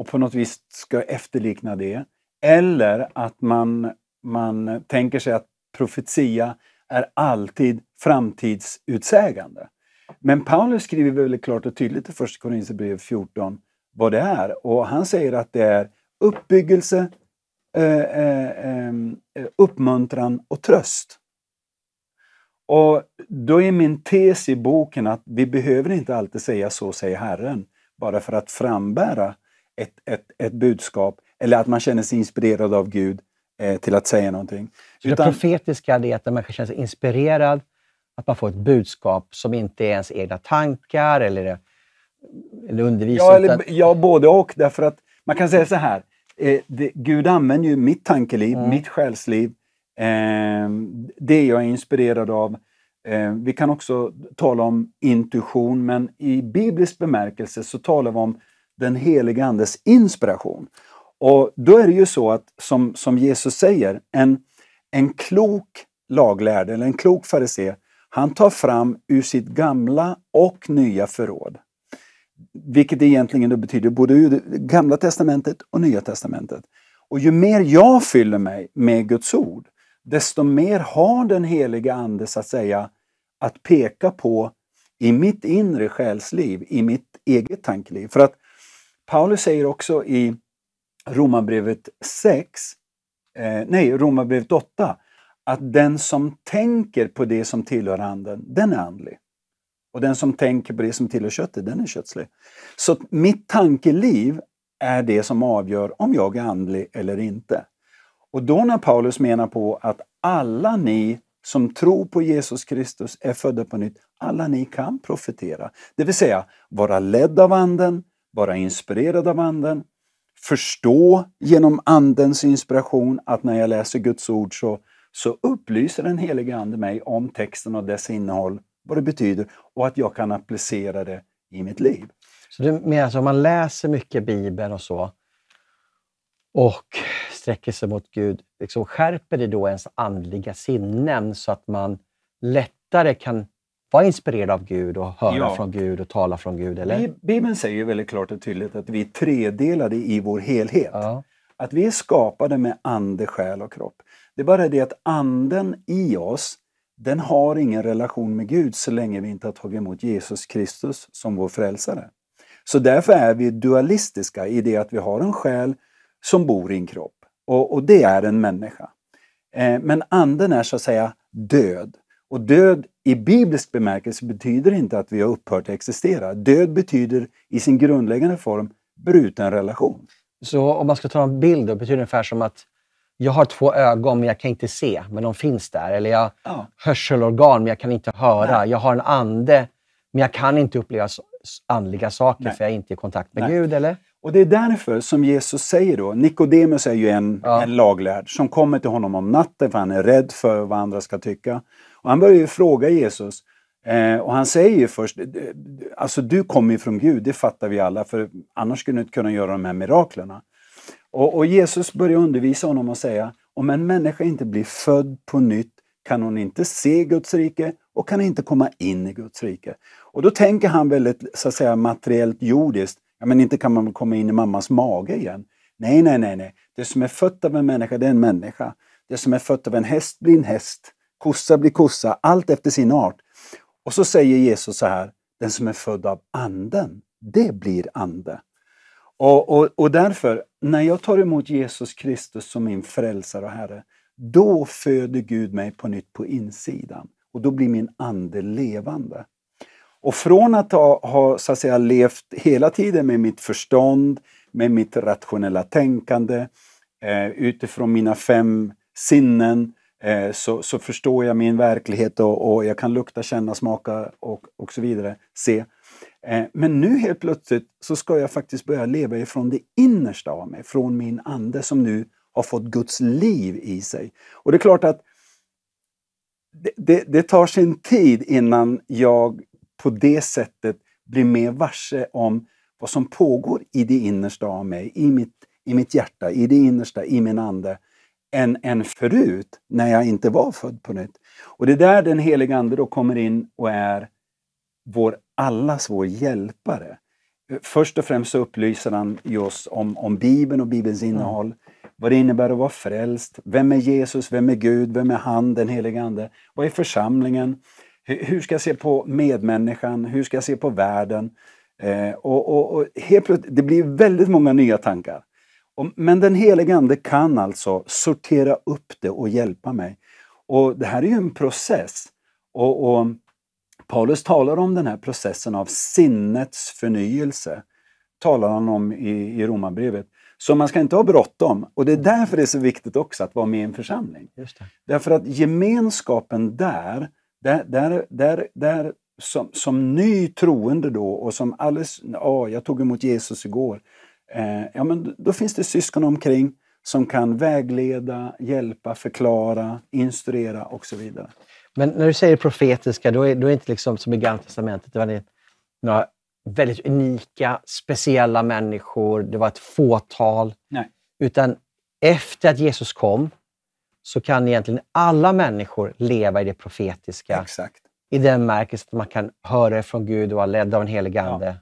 och på något vis ska efterlikna det. Eller att man, man tänker sig att profetia är alltid framtidsutsägande. Men Paulus skriver väldigt klart och tydligt i Första Korinthierbrevet 14 vad det är och han säger att det är uppbyggelse, eh, eh, eh, uppmuntran och tröst. Och då är min tes i boken att vi behöver inte alltid säga så säger Herren bara för att frambära ett, ett, ett budskap eller att man känner sig inspirerad av Gud eh, till att säga någonting. Så Utan, det profetiska det är att man känner sig inspirerad, att man får ett budskap som inte är ens egna tankar eller, eller undervisning? Ja, eller, ja, både och. Därför att man kan säga så här, eh, det, Gud använder ju mitt tankeliv, mm. mitt själsliv, eh, det jag är inspirerad av. Ehm, vi kan också tala om intuition, men i biblisk bemärkelse så talar vi om den helige Andes inspiration. Och då är det ju så att, som, som Jesus säger, en, en klok laglärd eller en klok farisé, han tar fram ur sitt gamla och nya förråd. Vilket egentligen betyder både ur Gamla testamentet och Nya testamentet. Och ju mer jag fyller mig med Guds ord, desto mer har den helige Ande så att säga att peka på i mitt inre själsliv, i mitt eget tankeliv. För att Paulus säger också i Romarbrevet 6, eh, nej, Romarbrevet 8, att den som tänker på det som tillhör anden, den är andlig. Och den som tänker på det som tillhör köttet, den är kötslig. Så mitt tankeliv är det som avgör om jag är andlig eller inte. Och då när Paulus menar på att alla ni som tror på Jesus Kristus är födda på nytt, alla ni kan profetera. Det vill säga vara ledd av Anden, vara inspirerad av Anden, förstå genom Andens inspiration att när jag läser Guds ord så, så upplyser den helige Ande mig om texten och dess innehåll, vad det betyder och att jag kan applicera det i mitt liv. Så du menar alltså, om man läser mycket Bibeln och så och sträcker sig mot Gud, liksom skärper det då ens andliga sinnen så att man lättare kan vara inspirerad av Gud och höra ja. från Gud och tala från Gud? Eller? Bibeln säger ju väldigt klart och tydligt att vi är tredelade i vår helhet. Ja. Att vi är skapade med ande, själ och kropp. Det är bara det att anden i oss, den har ingen relation med Gud så länge vi inte har tagit emot Jesus Kristus som vår frälsare. Så därför är vi dualistiska i det att vi har en själ som bor i en kropp. Och, och det är en människa. Eh, men anden är så att säga död. Och död i biblisk bemärkelse betyder inte att vi har upphört att existera. Död betyder i sin grundläggande form bruten relation. Så om man ska ta en bild då, betyder det ungefär som att jag har två ögon men jag kan inte se, men de finns där. Eller jag har ja. hörselorgan men jag kan inte höra. Nej. Jag har en ande men jag kan inte uppleva andliga saker Nej. för jag är inte i kontakt med Nej. Gud. Eller? Och det är därför som Jesus säger då, Nikodemus är ju en, ja. en laglärd som kommer till honom om natten för han är rädd för vad andra ska tycka. Och han börjar ju fråga Jesus, eh, och han säger ju först, alltså du kommer ju från Gud, det fattar vi alla, för annars skulle du inte kunna göra de här miraklerna. Och, och Jesus börjar undervisa honom och säga, om en människa inte blir född på nytt kan hon inte se Guds rike och kan inte komma in i Guds rike. Och då tänker han väldigt så att säga, materiellt jordiskt, ja men inte kan man komma in i mammas mage igen. Nej, nej, nej, nej. Det som är fött av en människa, det är en människa. Det som är fött av en häst blir en häst. Kossa blir kossa, allt efter sin art. Och så säger Jesus så här, den som är född av anden, det blir ande. Och, och, och därför, när jag tar emot Jesus Kristus som min frälsare och Herre, då föder Gud mig på nytt på insidan. Och då blir min ande levande. Och från att ha, ha så att säga, levt hela tiden med mitt förstånd, med mitt rationella tänkande, eh, utifrån mina fem sinnen eh, så, så förstår jag min verklighet och, och jag kan lukta, känna, smaka och, och så vidare, se. Eh, men nu helt plötsligt så ska jag faktiskt börja leva ifrån det innersta av mig, från min ande som nu har fått Guds liv i sig. Och det är klart att det, det, det tar sin tid innan jag på det sättet blir mer varse om vad som pågår i det innersta av mig, i mitt, i mitt hjärta, i det innersta, i min ande än, än förut, när jag inte var född på nytt. Och det är där den heliga Ande då kommer in och är vår, allas vår hjälpare. Först och främst så upplyser han oss om, om Bibeln och Bibelns mm. innehåll. Mm. Vad det innebär att vara frälst. Vem är Jesus? Vem är Gud? Vem är han, den helige Ande? Vad är församlingen? Hur ska jag se på medmänniskan? Hur ska jag se på världen? Eh, och, och, och helt plötsligt, det blir väldigt många nya tankar. Men den helige Ande kan alltså sortera upp det och hjälpa mig. Och det här är ju en process. Och, och Paulus talar om den här processen av sinnets förnyelse. Talar han om i, i Romarbrevet. Så man ska inte ha bråttom. Och det är därför det är så viktigt också att vara med i en församling. Därför att gemenskapen där, där, där, där, där som, som ny troende då och som alldeles, ja, jag tog emot Jesus igår eh, ja, men då finns det syskon omkring som kan vägleda, hjälpa, förklara, instruera och så vidare. Men när du säger profetiska, då är, då är det inte liksom som i Gamla testamentet, det var några väldigt unika, speciella människor, det var ett fåtal. Nej. Utan efter att Jesus kom så kan egentligen alla människor leva i det profetiska. Exakt. I den märkelsen att man kan höra från Gud och vara ledd av en helig Ande. Ja.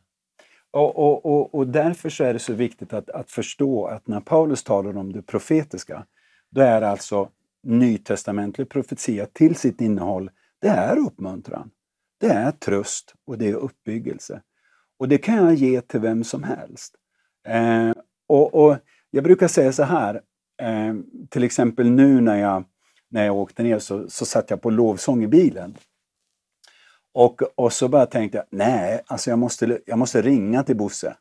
Och, och, och, och, därför så är det så viktigt att, att förstå att när Paulus talar om det profetiska, då är alltså nytestamentlig profetia till sitt innehåll, det är uppmuntran. Det är tröst och det är uppbyggelse. Och det kan jag ge till vem som helst. Eh, och, och, Jag brukar säga så här, eh, till exempel nu när jag, när jag åkte ner så, så satt jag på lovsång i bilen. Och, och så bara tänkte jag, nej, alltså jag måste, jag måste ringa till Bosse.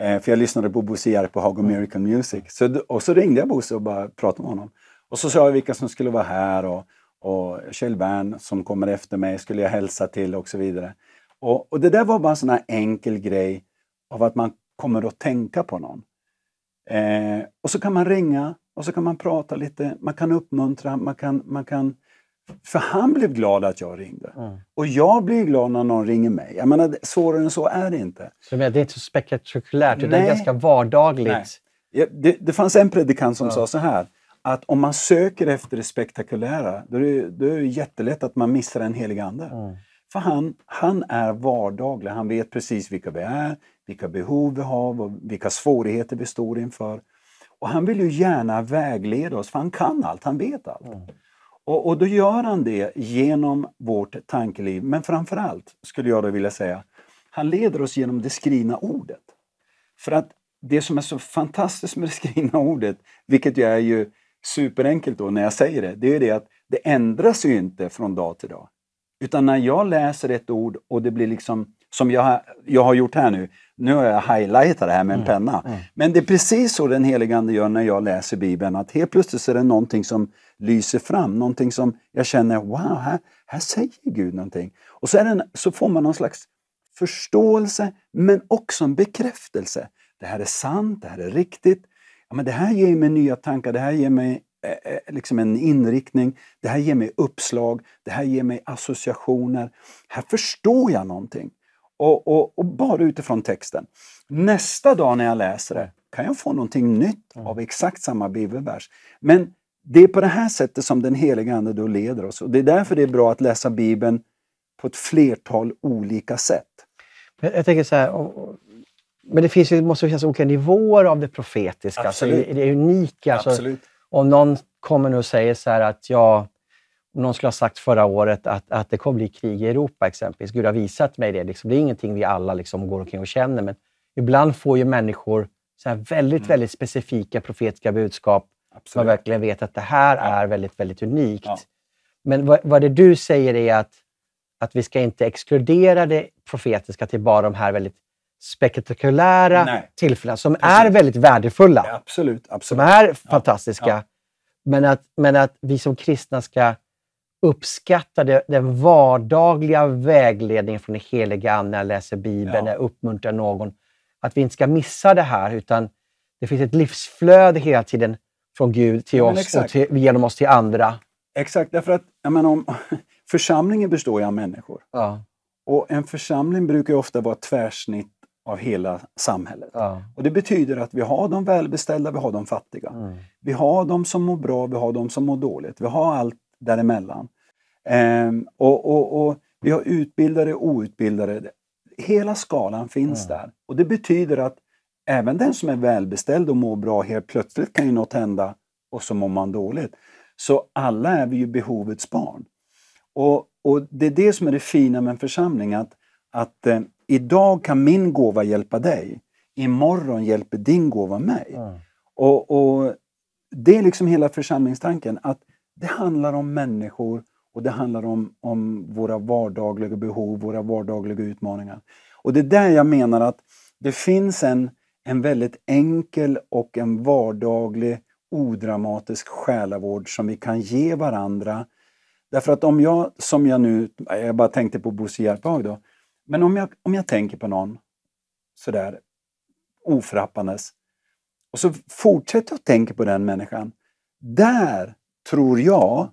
Eh, för jag lyssnade på Bosse Järk på Hago Miracle mm. Music. Så, och så ringde jag Bosse och bara pratade med honom. Och så sa jag vilka som skulle vara här och, och Kjell Bern som kommer efter mig skulle jag hälsa till och så vidare. Och, och det där var bara en sån här enkel grej av att man kommer att tänka på någon. Eh, och så kan man ringa och så kan man prata lite, man kan uppmuntra, man kan, man kan för han blev glad att jag ringde. Mm. Och jag blir glad när någon ringer mig. Jag menar, svårare än så är det inte. Så det är inte så spektakulärt, utan ganska vardagligt. Ja, det, det, fanns en predikant som ja. sa så här, att om man söker efter det spektakulära, då är det, då är det jättelätt att man missar en helig ande. Mm. För han, han är vardaglig. Han vet precis vilka vi är, vilka behov vi har, och vilka svårigheter vi står inför. Och han vill ju gärna vägleda oss, för han kan allt, han vet allt. Mm. Och, och då gör han det genom vårt tankeliv, men framförallt, skulle jag då vilja säga, han leder oss genom det skrivna ordet. För att det som är så fantastiskt med det skrivna ordet, vilket ju är ju superenkelt då när jag säger det, det är ju det att det ändras ju inte från dag till dag. Utan när jag läser ett ord och det blir liksom, som jag, jag har gjort här nu, nu har jag highlightat det här med en mm. penna. Mm. Men det är precis så den helige Ande gör när jag läser Bibeln, att helt plötsligt så är det någonting som, lyser fram. Någonting som jag känner, wow, här, här säger Gud någonting. Och så, en, så får man någon slags förståelse, men också en bekräftelse. Det här är sant, det här är riktigt. Ja, men det här ger mig nya tankar, det här ger mig eh, eh, liksom en inriktning. Det här ger mig uppslag, det här ger mig associationer. Här förstår jag någonting. Och, och, och, bara utifrån texten. Nästa dag när jag läser det kan jag få någonting nytt mm. av exakt samma bibelvers. Men det är på det här sättet som den heliga Ande då leder oss och det är därför det är bra att läsa Bibeln på ett flertal olika sätt. Jag tänker så här, men det finns ju, måste finnas olika nivåer av det profetiska, alltså, Absolut. alltså det, det unika. Alltså, Absolut. om någon kommer nu och säger så här att jag, om någon skulle ha sagt förra året att, att det kommer bli krig i Europa exempelvis. Gud har visat mig det. Liksom, det är ingenting vi alla liksom går omkring och känner, men ibland får ju människor så här väldigt, mm. väldigt specifika profetiska budskap Absolut. Man verkligen vet att det här är väldigt, väldigt unikt. Ja. Men vad, vad det du säger är att, att vi ska inte exkludera det profetiska till bara de här väldigt spektakulära Nej. tillfällen som Precis. är väldigt värdefulla. Ja, absolut, absolut. Som är fantastiska. Ja. Men, att, men att vi som kristna ska uppskatta det, den vardagliga vägledningen från den heliga Ande när jag läser Bibeln, ja. när jag uppmuntrar någon. Att vi inte ska missa det här, utan det finns ett livsflöde hela tiden från Gud till oss exakt. och till, genom oss till andra. Exakt, därför att jag menar, om, [LAUGHS] församlingen består ju av människor. Ja. Och en församling brukar ofta vara ett tvärsnitt av hela samhället. Ja. Och Det betyder att vi har de välbeställda, vi har de fattiga. Mm. Vi har de som mår bra, vi har de som mår dåligt. Vi har allt däremellan. Ehm, och, och, och, vi har utbildade och outbildade. Hela skalan finns ja. Mm. där. Och Det betyder att även den som är välbeställd och mår bra, helt plötsligt kan ju något hända och så mår man dåligt. Så alla är vi ju behovets barn. Och, och det är det som är det fina med en församling, att, att eh, idag kan min gåva hjälpa dig, imorgon hjälper din gåva mig. Mm. Och, och, Det är liksom hela församlingstanken, att det handlar om människor och det handlar om, om våra vardagliga behov, våra vardagliga utmaningar. Och det är där jag menar att det finns en, en väldigt enkel och en vardaglig odramatisk själavård som vi kan ge varandra. Därför att om jag, som jag nu, jag bara tänkte på Bosse Järpehag då, men om jag, om jag tänker på någon sådär oförhappandes och så fortsätter jag tänka på den människan. Där tror jag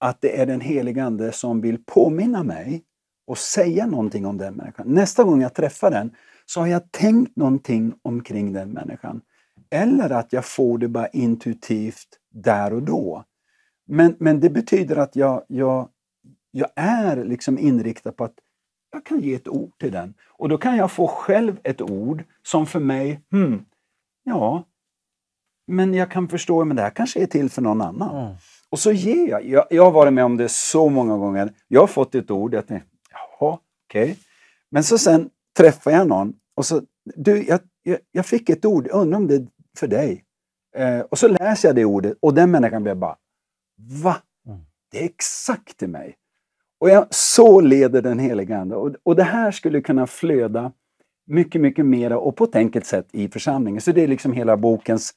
att det är den helige Ande som vill påminna mig och säga någonting om den människan. Nästa gång jag träffar den så har jag tänkt någonting omkring den människan. Eller att jag får det bara intuitivt där och då. Men, men det betyder att jag, jag, jag är liksom inriktad på att jag kan ge ett ord till den. Och då kan jag få själv ett ord som för mig, hmm, ja, men jag kan förstå, men det här kanske är till för någon annan. Mm. Och så ger jag. jag. jag. har varit med om det så många gånger. Jag har fått ett ord, jag tänkte, jaha, okej. Okay. Men så sen träffar jag någon och så, du, jag, jag, jag fick ett ord, undrar om det är för dig. Eh, och så läser jag det ordet och den människan blir bara, va? Mm. Det är exakt till mig. Och jag, så leder den helige Ande. Och, och det här skulle kunna flöda mycket, mycket mera och på ett enkelt sätt i församlingen. Så det är liksom hela bokens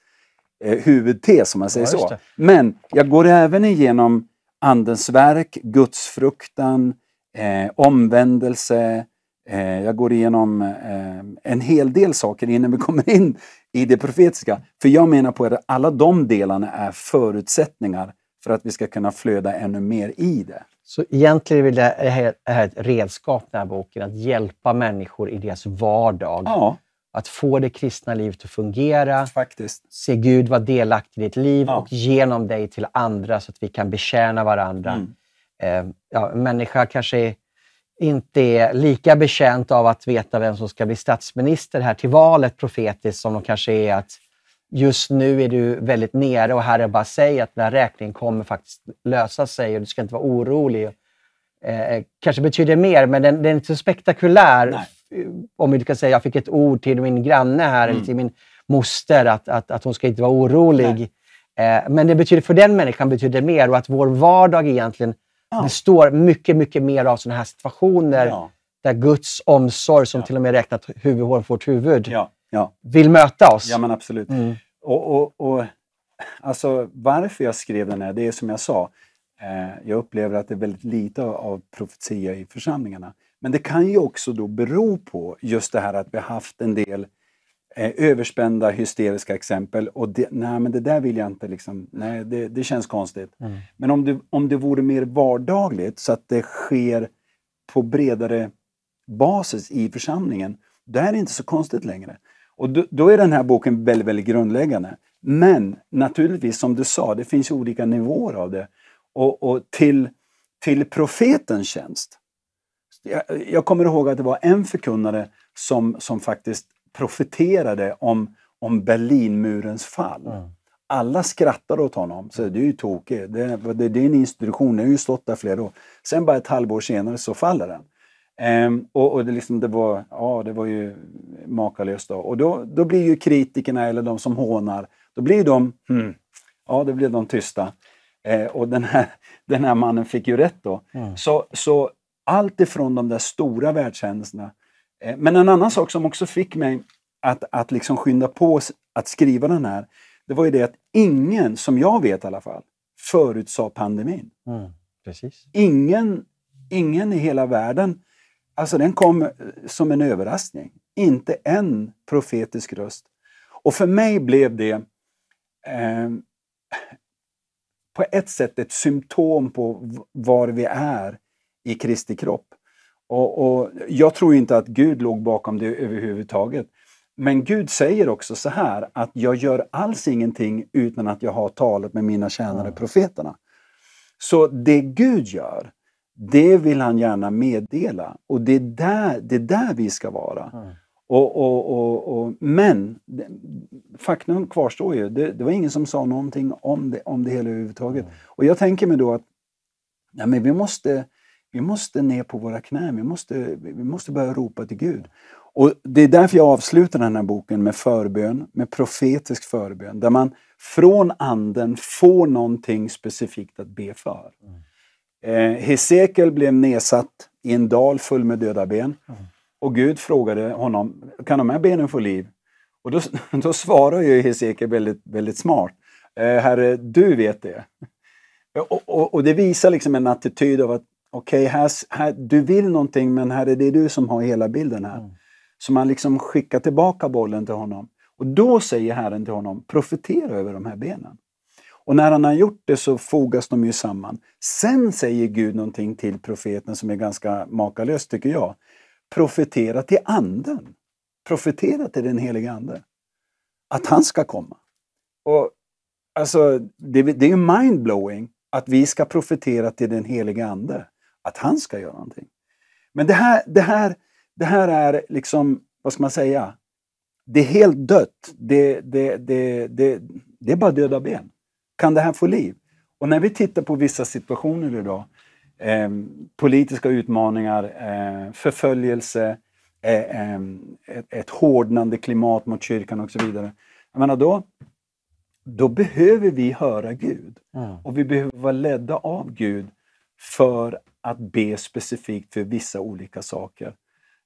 eh, huvudtes, om man säger ja, så. Men jag går även igenom Andens verk, gudsfruktan, eh, omvändelse, Eh, jag går igenom eh, en hel del saker innan vi [LAUGHS] kommer in i det profetiska. För jag menar på att alla de delarna är förutsättningar för att vi ska kunna flöda ännu mer i det. Så egentligen är det här, här ett redskap, den här boken, att hjälpa människor i deras vardag. Ja. Att få det kristna livet att fungera, Faktiskt. se Gud vara delaktig i ditt liv ja. och genom dig till andra så att vi kan betjäna varandra. Mm. Eh, ja, människa kanske är inte är lika betjänt av att veta vem som ska bli statsminister här till valet profetiskt som de kanske är att just nu är du väldigt nere och Herren bara säg att den här räkningen kommer faktiskt lösa sig och du ska inte vara orolig. Eh, eh kanske betyder mer, men den, den är inte så spektakulär. Nej. Eh, om vi kan säga, jag fick ett ord till min granne här, mm. eller till min moster, att, att, att hon ska inte vara orolig. Eh, men det betyder, för den människan betyder det mer och att vår vardag egentligen Ja. Det står mycket, mycket mer av sådana här situationer ja. där Guds omsorg, som ja. till och med räknat huvudhår för vårt huvud, vill möta oss. Ja, men absolut. Mm. Och, och, och, alltså, varför jag skrev den här, det är som jag sa, eh, jag upplever att det är väldigt lite av, av profetia i församlingarna. Men det kan ju också då bero på just det här att vi har haft en del eh, överspända, hysteriska exempel. Och det, nej, men det där vill jag inte. Liksom. Nej, det, det känns konstigt. Mm. Men om det, om det vore mer vardagligt så att det sker på bredare basis i församlingen, då är det inte så konstigt längre. Och då, då är den här boken väldigt, väldigt grundläggande. Men naturligtvis, som du sa, det finns olika nivåer av det. Och, och till, till profetens tjänst. Jag, jag, kommer ihåg att det var en förkunnare som, som faktiskt profeterade om, om Berlinmurens fall. Mm. Alla skrattade åt honom, så det är ju tokigt. Det, det, det är en institution, den har ju stått där flera år. Sen bara ett halvår senare så faller den. Um, och, och det, liksom, det, var, ja, det var ju makalöst. Då. Och då, då blir ju kritikerna, eller de som hånar, då blir de, mm. ja, då blir de tysta. Eh, och den här, [LAUGHS] den här mannen fick ju rätt då. Mm. Så, så allt ifrån de där stora världshändelserna Eh, men en annan sak som också fick mig att, att liksom skynda på att skriva den här, det var ju det att ingen, som jag vet i alla fall, förutsade pandemin. Mm, precis. Ingen, ingen i hela världen. Alltså den kom eh, som en överraskning. Inte en profetisk röst. Och för mig blev det eh, på ett sätt ett symptom på var vi är i Kristi kropp. Och, och, jag tror inte att Gud låg bakom det överhuvudtaget. Men Gud säger också så här att jag gör alls ingenting utan att jag har talat med mina tjänare profeterna. Så det Gud gör, det vill han gärna meddela och det är där, det är där vi ska vara. Mm. Och, och, och, men faktum kvarstår ju, det, det, var ingen som sa någonting om det, om det hela överhuvudtaget. Mm. Och jag tänker mig då att ja, men vi måste vi måste ner på våra knän, vi måste, vi måste börja ropa till Gud. Och Det är därför jag avslutar den här boken med förbön, med profetisk förbön, där man från Anden får någonting specifikt att be för. Mm. Eh, Hesekiel blev nedsatt i en dal full med döda ben. Mm. Och Gud frågade honom, kan de här benen få liv? Och då, [LAUGHS] då svarar ju Hesekiel väldigt, väldigt smart. Eh, herre, du vet det. Och, och, och, det visar liksom en attityd av att Okej, okay, här, du vill någonting men här är det du som har hela bilden här. Mm. Så man liksom skickar tillbaka bollen till honom. Och då säger Herren till honom, profetera över de här benen. Och när han har gjort det så fogas de ju samman. Sen säger Gud någonting till profeten som är ganska makalöst tycker jag. Profetera till anden. Profetera till den helige Ande. Att han ska komma. Och alltså, det, det är ju mindblowing att vi ska profetera till den helige Ande att han ska göra någonting. Men det här, det här, det här är liksom, vad ska man säga, det är helt dött. Det, det, det, det, det är bara döda ben. Kan det här få liv? Och när vi tittar på vissa situationer idag, eh, politiska utmaningar, eh, förföljelse, eh, ehm, ett, ett hårdnande klimat mot kyrkan och så vidare. Jag menar då, då behöver vi höra Gud. Mm. Och vi behöver vara ledda av Gud för att be specifikt för vissa olika saker.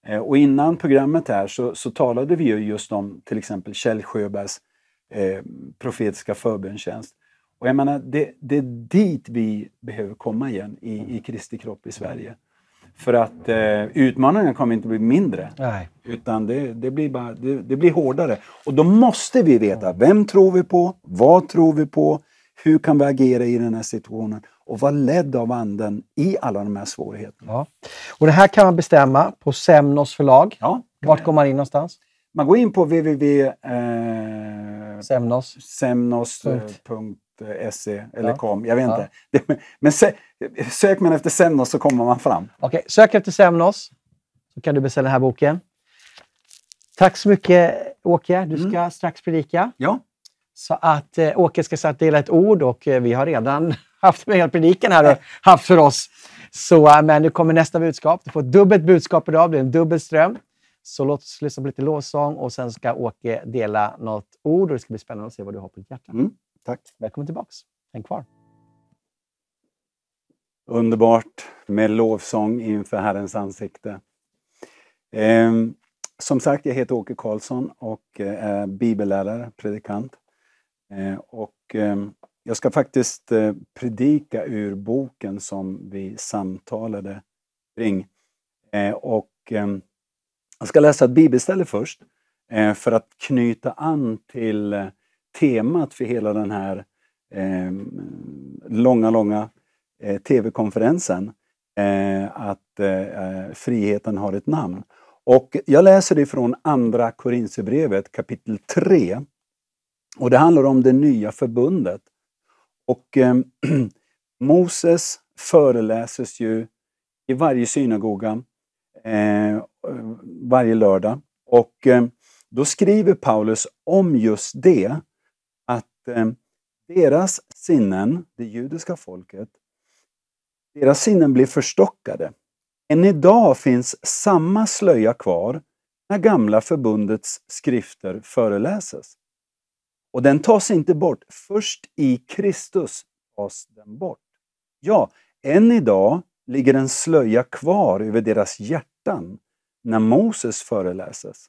Eh, och innan programmet här så, så talade vi ju just om till exempel Kjell Sjöbergs eh, profetiska förbönstjänst. Och jag menar, det, det, är dit vi behöver komma igen i, i mm. Kristi kropp i Sverige. För att eh, utmaningarna kommer inte bli mindre, Nej. utan det, det blir bara, det, det, blir hårdare. Och då måste vi veta, vem tror vi på? Vad tror vi på? Hur kan vi agera i den här situationen? och vara ledd av Anden i alla de här svårigheterna. Ja. Och det här kan man bestämma på Semnos förlag. Ja, Vart går man in någonstans? Man går in på www.semnos.se eh, eh e eller ja. com, jag vet inte. Ja. Men sö sök man efter Semnos så kommer man fram. Okej, okay. sök efter Semnos så kan du beställa den här boken. Tack så mycket Åke, du mm. ska mm. strax predika. Ja. Så att eh, Åke ska dela ett ord och eh, vi har redan haft med predikan här och haft för oss. Så, äh, men nu kommer nästa budskap. Du får ett dubbelt budskap idag, det är en dubbel ström. Så låt oss lyssna på lite lovsång och sen ska Åke dela något ord och det ska bli spännande att se vad du har på ditt hjärta. Mm, tack. Välkommen tillbaks. Häng kvar. Underbart med lovsång inför Herrens ansikte. Ehm, som sagt, jag heter Åke Karlsson och eh, är bibellärare, predikant. Eh, ehm, och jag ska faktiskt eh, predika ur boken som vi samtalade kring. Eh, och ehm, jag ska läsa ett bibelställe först eh, för att knyta an till temat för hela den här ehm, långa, långa tv-konferensen. Att friheten har ett namn. Och jag läser ifrån Andra Korinthierbrevet kapitel 3. Och det handlar om det nya förbundet. Och eh, [CLEARS THROAT] Moses föreläses ju i varje synagoga eh, varje lördag. Och eh, då skriver Paulus om just det, att ehm, deras sinnen, det judiska folket, deras sinnen blir förstockade. Än idag finns samma slöja kvar när gamla förbundets skrifter föreläses. Och den tas inte bort. Först i Kristus tas den bort. Ja, än idag ligger en slöja kvar över deras hjärtan när Moses föreläses.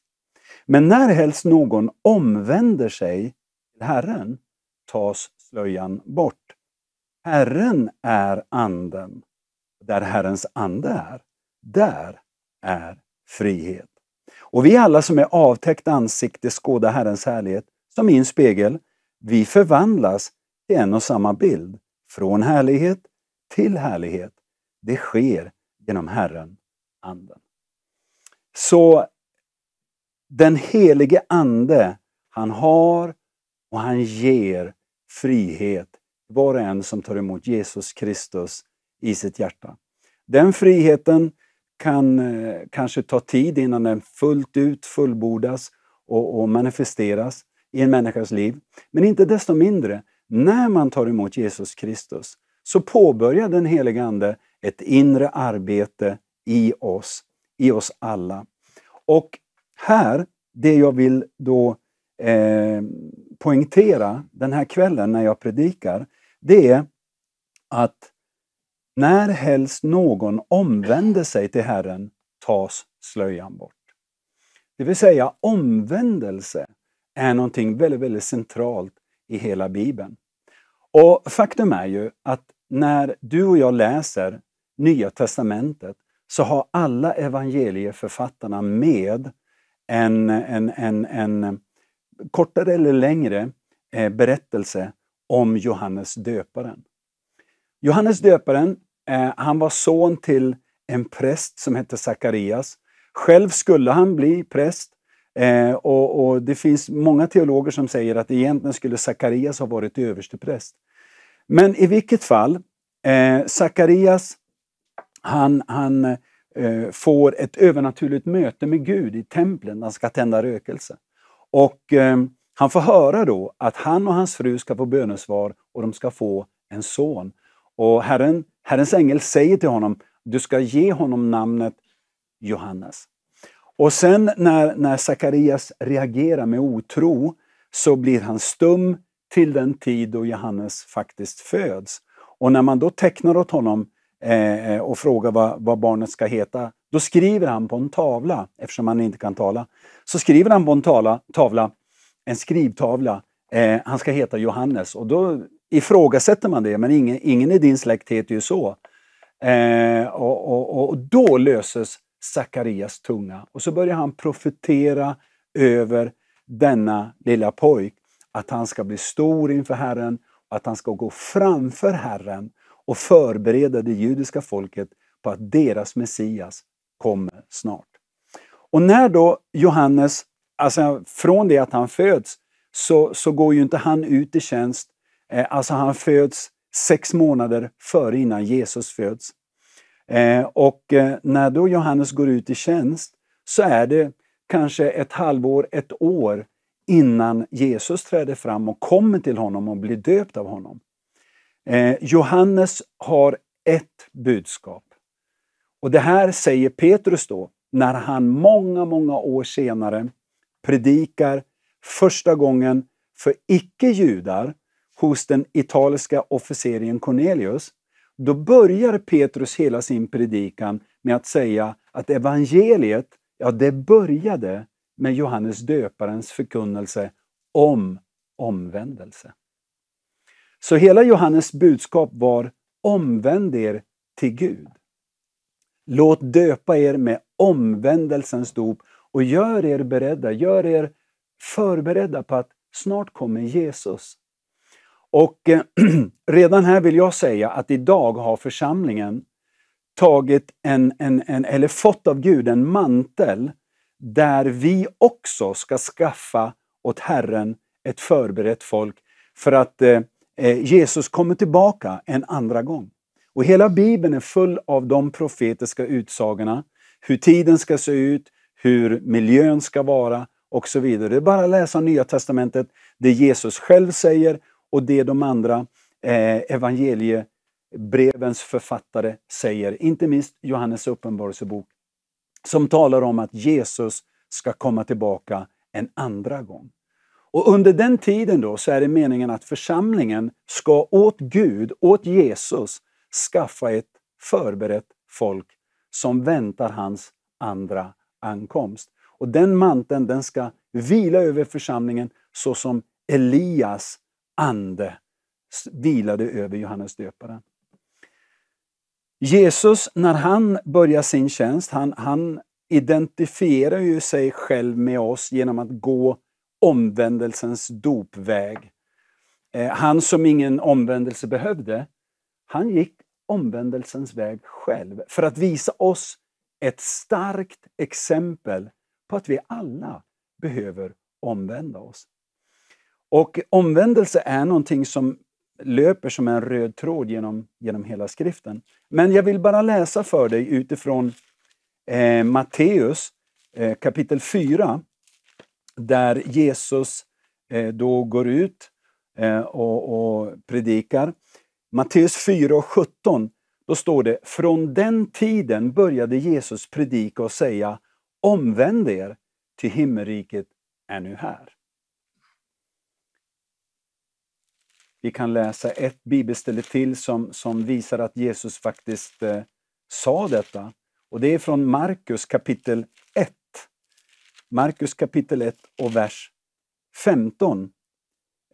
Men närhelst någon omvänder sig till Herren tas slöjan bort. Herren är anden. Där Herrens ande är, där är frihet. Och vi alla som är avtäckt ansikte skåda Herrens härlighet som i en spegel, vi förvandlas till en och samma bild, från härlighet till härlighet. Det sker genom Herren, Anden. Så den helige Ande, han har och han ger frihet var och en som tar emot Jesus Kristus i sitt hjärta. Den friheten kan eh, kanske ta tid innan den fullt ut fullbordas och, och manifesteras i en människas liv. Men inte desto mindre, när man tar emot Jesus Kristus så påbörjar den helige Ande ett inre arbete i oss, i oss alla. Och här, det jag vill då eh, poängtera den här kvällen när jag predikar, det är att när helst någon omvänder sig till Herren tas slöjan bort. Det vill säga omvändelse är någonting väldigt, väldigt centralt i hela Bibeln. Och faktum är ju att när du och jag läser Nya testamentet så har alla evangelieförfattarna med en, en, en, en kortare eller längre eh, berättelse om Johannes döparen. Johannes döparen, eh, han var son till en präst som hette Sakarias. Själv skulle han bli präst, Eh, och, och, det finns många teologer som säger att egentligen skulle Sakarias ha varit överstepräst. Men i vilket fall, eh, Sakarias han, han eh, får ett övernaturligt möte med Gud i templen när han ska tända rökelse. Och eh, han får höra då att han och hans fru ska få bönesvar och de ska få en son. Och Herren, Herrens ängel säger till honom, du ska ge honom namnet Johannes. Och sen när, när Sakarias reagerar med otro så blir han stum till den tid då Johannes faktiskt föds. Och när man då tecknar åt honom eh, och frågar vad, vad barnet ska heta, då skriver han på en tavla, eftersom han inte kan tala, så skriver han på en tavla, tavla en skrivtavla, eh, han ska heta Johannes. Och då ifrågasätter man det, men ingen, ingen i din släkt heter ju så. Eh, och, och, och, då löses Sakarias tunga. Och så börjar han profetera över denna lilla pojk, att han ska bli stor inför Herren, att han ska gå framför Herren och förbereda det judiska folket på att deras Messias kommer snart. Och när då Johannes, alltså från det att han föds, så, så går ju inte han ut i tjänst, eh, alltså han föds sex månader före innan Jesus föds. Eh, och eh, när då Johannes går ut i tjänst så är det kanske ett halvår, ett år innan Jesus träder fram och kommer till honom och blir döpt av honom. Eh, Johannes har ett budskap. Och det här säger Petrus då, när han många, många år senare predikar första gången för icke-judar hos den italiska officeren Cornelius då börjar Petrus hela sin predikan med att säga att evangeliet, ja det började med Johannes döparens förkunnelse om omvändelse. Så hela Johannes budskap var omvänd er till Gud. Låt döpa er med omvändelsens dop och gör er beredda, gör er förberedda på att snart kommer Jesus och eh, [CLEARS THROAT] redan här vill jag säga att idag har församlingen tagit en, en, en, eller fått av Gud en mantel där vi också ska skaffa åt Herren ett förberett folk för att eh, eh, Jesus kommer tillbaka en andra gång. Och hela Bibeln är full av de profetiska utsagorna, hur tiden ska se ut, hur miljön ska vara och så vidare. Det är bara att läsa Nya Testamentet, det Jesus själv säger och det de andra eh, evangeliebrevens författare säger, inte minst Johannes uppenbarelsebok, som talar om att Jesus ska komma tillbaka en andra gång. Och under den tiden då så är det meningen att församlingen ska åt Gud, åt Jesus, skaffa ett förberett folk som väntar hans andra ankomst. Och den manteln den ska vila över församlingen så som Elias ande vilade över Johannes döparen. Jesus, när han börjar sin tjänst, han, han identifierar ju sig själv med oss genom att gå omvändelsens dopväg. Eh, han som ingen omvändelse behövde, han gick omvändelsens väg själv för att visa oss ett starkt exempel på att vi alla behöver omvända oss. Och omvändelse är någonting som löper som en röd tråd genom, genom hela skriften. Men jag vill bara läsa för dig utifrån eh, Matteus eh, kapitel 4 där Jesus eh, då går ut eh, och, och predikar. Matteus 4 och 17, då står det Från den tiden började Jesus predika och säga Omvänd er, till himmelriket är nu här. Vi kan läsa ett bibelställe till som, som visar att Jesus faktiskt eh, sa detta. Och det är från Markus kapitel 1. Markus kapitel 1 och vers 15.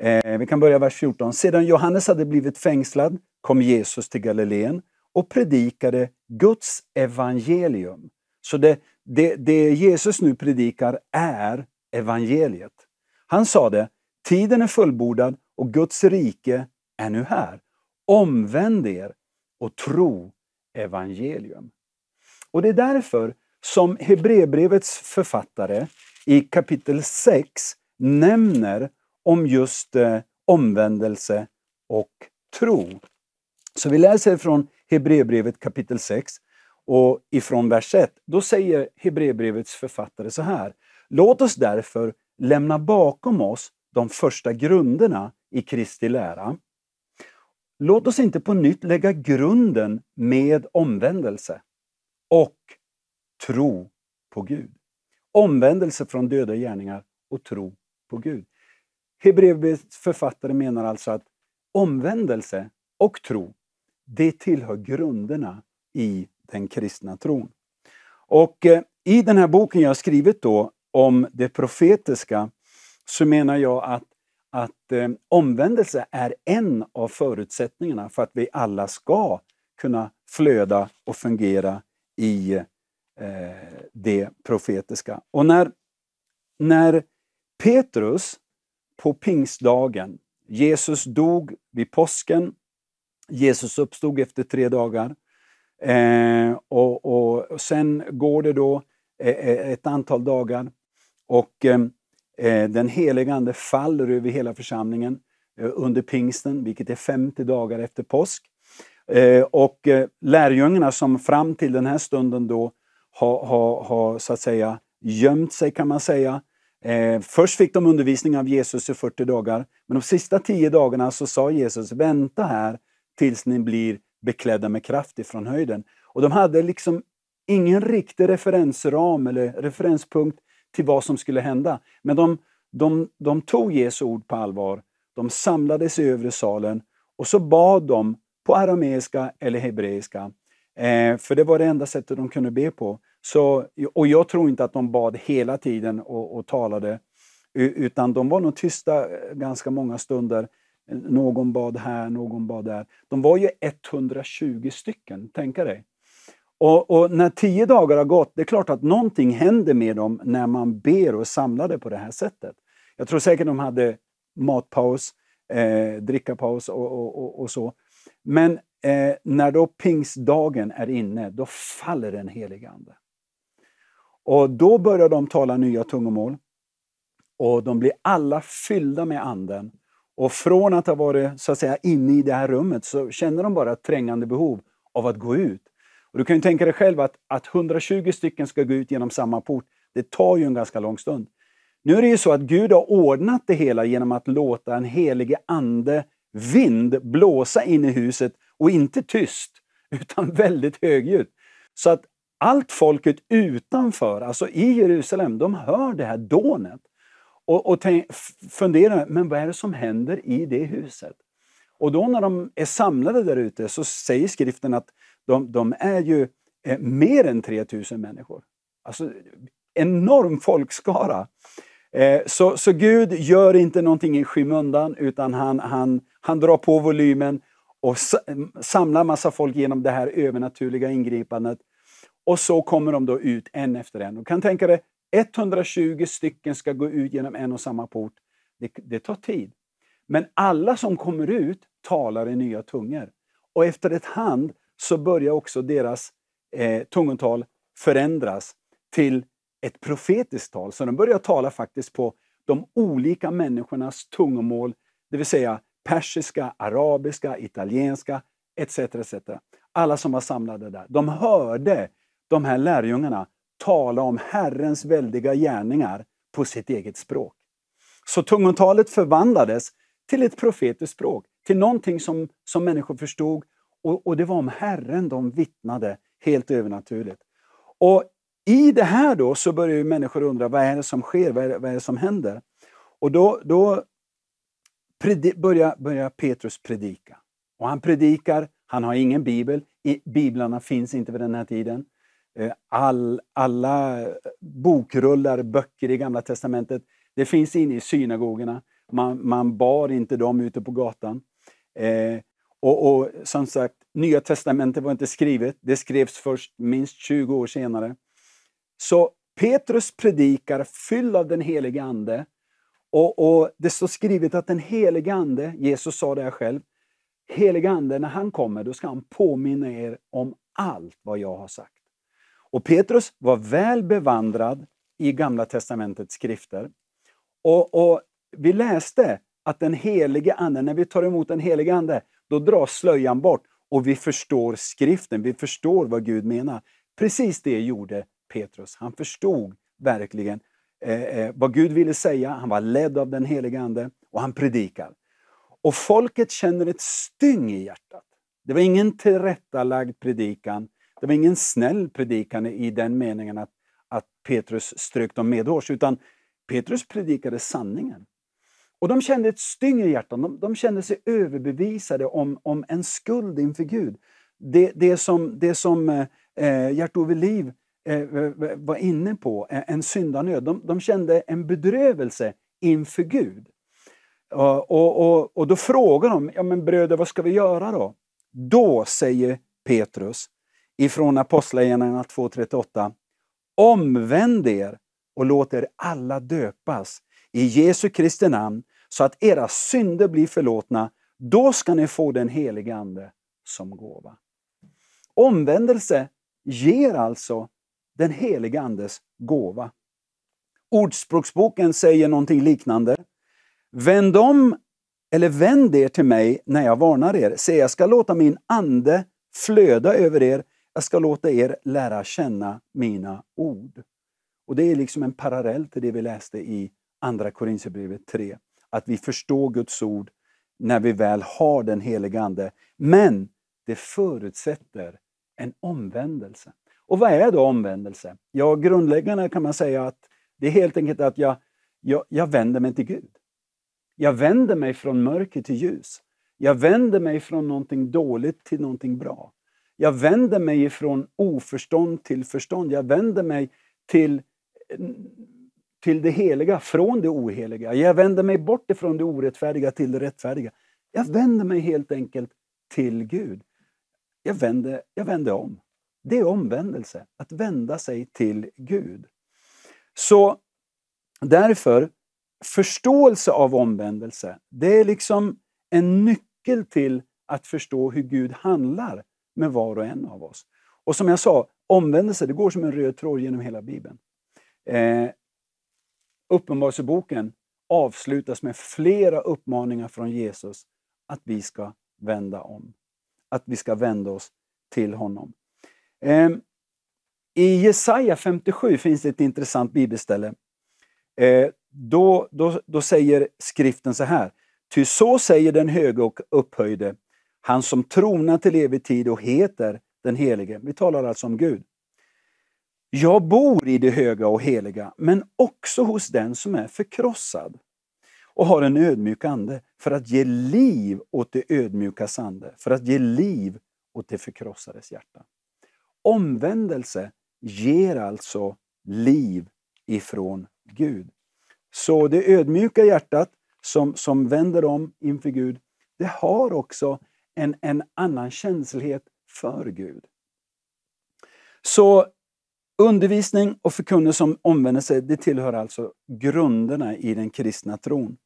Eh, vi kan börja vers 14. Sedan Johannes hade blivit fängslad kom Jesus till Galileen och predikade Guds evangelium. Så det, det, det Jesus nu predikar är evangeliet. Han sa det, tiden är fullbordad och Guds rike är nu här. Omvänd er och tro evangelium. Och det är därför som Hebreerbrevets författare i kapitel 6 nämner om just eh, omvändelse och tro. Så vi läser från Hebreerbrevet kapitel 6 och ifrån vers 1. Då säger Hebreerbrevets författare så här. Låt oss därför lämna bakom oss de första grunderna i Kristi lära. Låt oss inte på nytt lägga grunden med omvändelse och tro på Gud. Omvändelse från döda gärningar och tro på Gud. Hebreerbrevets författare menar alltså att omvändelse och tro, det tillhör grunderna i den kristna tron. Och eh, i den här boken jag skrivit då om det profetiska så menar jag att att eh, omvändelse är en av förutsättningarna för att vi alla ska kunna flöda och fungera i eh, det profetiska. Och när, när Petrus på pingstdagen, Jesus dog vid påsken, Jesus uppstod efter tre dagar, eh, och, och, och, sen går det då eh, eh, ett antal dagar och eh, Eh, den helige Ande faller över hela församlingen eh, under pingsten, vilket är 50 dagar efter påsk. Eh, och lärjungarna som fram till den här stunden då har, har, har så att säga gömt sig kan man säga. Först fick de undervisning av Jesus i 40 dagar, men de sista 10 dagarna så sa Jesus vänta här tills ni blir beklädda med kraft ifrån höjden. Och de hade liksom ingen riktig referensram eller referenspunkt till vad som skulle hända. Men de, de, de tog Jesu ord på allvar. De samlades i övre salen och så bad de på arameiska eller hebreiska. Eh, för det var det enda sättet de kunde be på. Så, och jag tror inte att de bad hela tiden och, och talade, utan de var nog tysta eh, ganska många stunder. Någon bad här, någon bad där. De var ju 120 stycken, tänka dig. Och, och, när tio dagar har gått, det är klart att någonting händer med dem när man ber och samlar det på det här sättet. Jag tror säkert de hade matpaus, eh, drickapaus och, och, och, så. Men eh, när då pingstdagen är inne, då faller den helige Ande. Och då börjar de tala nya tungomål. Och de blir alla fyllda med Anden. Och från att ha varit så att säga, inne i det här rummet så känner de bara ett trängande behov av att gå ut. Och du kan ju tänka dig själv att, att 120 stycken ska gå ut genom samma port. Det tar ju en ganska lång stund. Nu är det ju så att Gud har ordnat det hela genom att låta en helige ande vind blåsa in i huset och inte tyst, [LAUGHS] utan väldigt högljutt. Så att allt folket utanför, alltså i Jerusalem, de hör det här dånet och, och tänk, funderar, men vad är det som händer i det huset? Och då när de är samlade där ute så säger skriften att de, de är ju eh, mer än 3000 människor. Alltså enorm folkskara. Eh, så, så Gud gör inte någonting i skymundan utan han, han, han drar på volymen och samlar massa folk genom det här övernaturliga ingripandet. Och så kommer de då ut en efter en. Du kan tänka dig 120 stycken ska gå ut genom en och samma port. Det, det, tar tid. Men alla som kommer ut talar i nya tungor. Och efter ett hand så börjar också deras eh, tungotal förändras till ett profetiskt tal. Så de börjar tala faktiskt på de olika människornas tungomål, det vill säga persiska, arabiska, italienska etc. etc. Alla som var samlade där. De hörde de här lärjungarna tala om Herrens väldiga gärningar på sitt eget språk. Så tungotalet förvandlades till ett profetiskt språk, till någonting som, som människor förstod och, och det var om Herren de vittnade, helt övernaturligt. Och i det här då så börjar människor undra, vad är det som sker? Vad är det, vad är det som händer? Och då, då börjar, börjar Petrus predika. Och han predikar, han har ingen bibel, I, biblarna finns inte vid den här tiden. Eh, all, alla bokrullar, böcker i Gamla Testamentet, det finns inne i synagogorna. Man, man bar inte dem ute på gatan. Eh, och, och, som sagt, Nya testamentet var inte skrivet, det skrevs först minst 20 år senare. Så Petrus predikar fylld av den helige Ande. Och, och det står skrivet att den helige Ande, Jesus sa det här själv, helige Ande när han kommer då ska han påminna er om allt vad jag har sagt. Och Petrus var väl bevandrad i Gamla testamentets skrifter. Och, och vi läste att den helige Ande, när vi tar emot den helige Ande, då dras slöjan bort och vi förstår skriften, vi förstår vad Gud menar. Precis det gjorde Petrus. Han förstod verkligen eh, eh, vad Gud ville säga, han var ledd av den helige Ande och han predikar. Och folket känner ett styng i hjärtat. Det var ingen tillrättalagd predikan, det var ingen snäll predikan i den meningen att, att Petrus strök dem medhårs, utan Petrus predikade sanningen. Och de kände ett styng i hjärtan. De, de kände sig överbevisade om, om en skuld inför Gud. Det, det som, det som Gert-Ove eh, Liv eh, var inne på, eh, en syndanöd. De, de kände en bedrövelse inför Gud. Och, och, och då frågar de, ja men bröder vad ska vi göra då? Då säger Petrus ifrån Apostlagärningarna 2.38 Omvänd er och låt er alla döpas i Jesu Kristi namn så att era synder blir förlåtna. Då ska ni få den helige Ande som gåva. Omvändelse ger alltså den helige Andes gåva. Ordspråksboken säger någonting liknande. Vänd om, eller vänd er till mig när jag varnar er. Se, jag ska låta min ande flöda över er. Jag ska låta er lära känna mina ord. Och det är liksom en parallell till det vi läste i Andra Korinthierbrevet 3 att vi förstår Guds ord när vi väl har den helige Ande. Men det förutsätter en omvändelse. Och vad är då omvändelse? Ja, grundläggande kan man säga att det är helt enkelt att jag, jag, jag vänder mig till Gud. Jag vänder mig från mörker till ljus. Jag vänder mig från någonting dåligt till någonting bra. Jag vänder mig ifrån oförstånd till förstånd. Jag vänder mig till till det heliga från det oheliga. Jag vänder mig bort ifrån det orättfärdiga till det rättfärdiga. Jag vänder mig helt enkelt till Gud. Jag vänder, jag vänder om. Det är omvändelse, att vända sig till Gud. Så därför, förståelse av omvändelse, det är liksom en nyckel till att förstå hur Gud handlar med var och en av oss. Och som jag sa, omvändelse det går som en röd tråd genom hela Bibeln. Eh, Uppenbarelseboken avslutas med flera uppmaningar från Jesus att vi ska vända om. Att vi ska vända oss till honom. Ehm, I Jesaja 57 finns det ett intressant bibelställe. Ehm, då, då, då säger skriften så här. Ty så säger den höge och upphöjde, han som tronar till evig tid och heter den helige. Vi talar alltså om Gud. Jag bor i det höga och heliga, men också hos den som är förkrossad och har en ödmjuk ande för att ge liv åt det ödmjukas ande, för att ge liv åt det förkrossades hjärta. Omvändelse ger alltså liv ifrån Gud. Så det ödmjuka hjärtat som, som vänder om inför Gud, det har också en, en annan känslighet för Gud. Så Undervisning och förkunnelse om omvändelse det tillhör alltså grunderna i den kristna tron.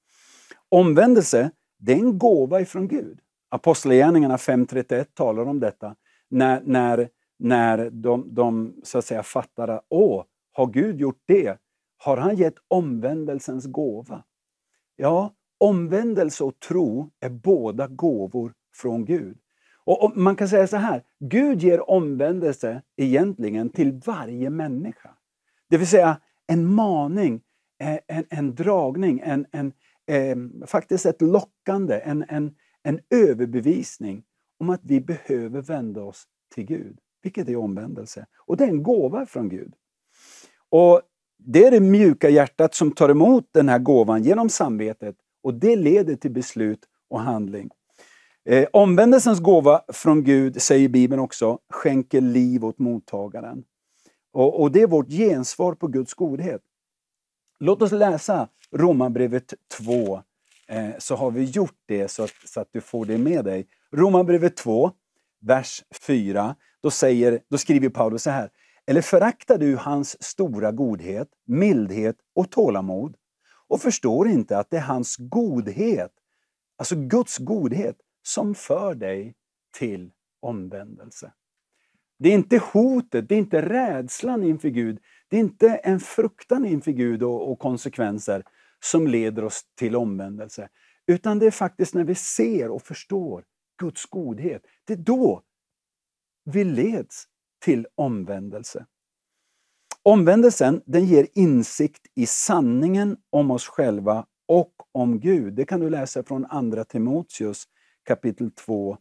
Omvändelse, det är en gåva ifrån Gud. Apostlagärningarna 5.31 talar om detta. När, när, när de, de så att säga, fattar att åh, har Gud gjort det? Har han gett omvändelsens gåva? Ja, omvändelse och tro är båda gåvor från Gud. Och, och, man kan säga så här, Gud ger omvändelse egentligen till varje människa. Det vill säga en maning, eh, en, en dragning, en, en, eh, faktiskt ett lockande, en, en, en överbevisning om att vi behöver vända oss till Gud, vilket är omvändelse. Och det är en gåva från Gud. Och det är det mjuka hjärtat som tar emot den här gåvan genom samvetet och det leder till beslut och handling. Eh, omvändelsens gåva från Gud, säger Bibeln också, skänker liv åt mottagaren. Och, och det är vårt gensvar på Guds godhet. Låt oss läsa Romarbrevet 2, eh, så har vi gjort det så att, så att du får det med dig. Romarbrevet 2, vers 4, då, säger, då skriver Paulus så här. Eller föraktar du hans stora godhet, mildhet och tålamod och förstår inte att det är hans godhet, alltså Guds godhet, som för dig till omvändelse. Det är inte hotet, det är inte rädslan inför Gud, det är inte en fruktan inför Gud och, och konsekvenser som leder oss till omvändelse. Utan det är faktiskt när vi ser och förstår Guds godhet, det är då vi leds till omvändelse. Omvändelsen den ger insikt i sanningen om oss själva och om Gud. Det kan du läsa från Andra Timoteus kapitel 2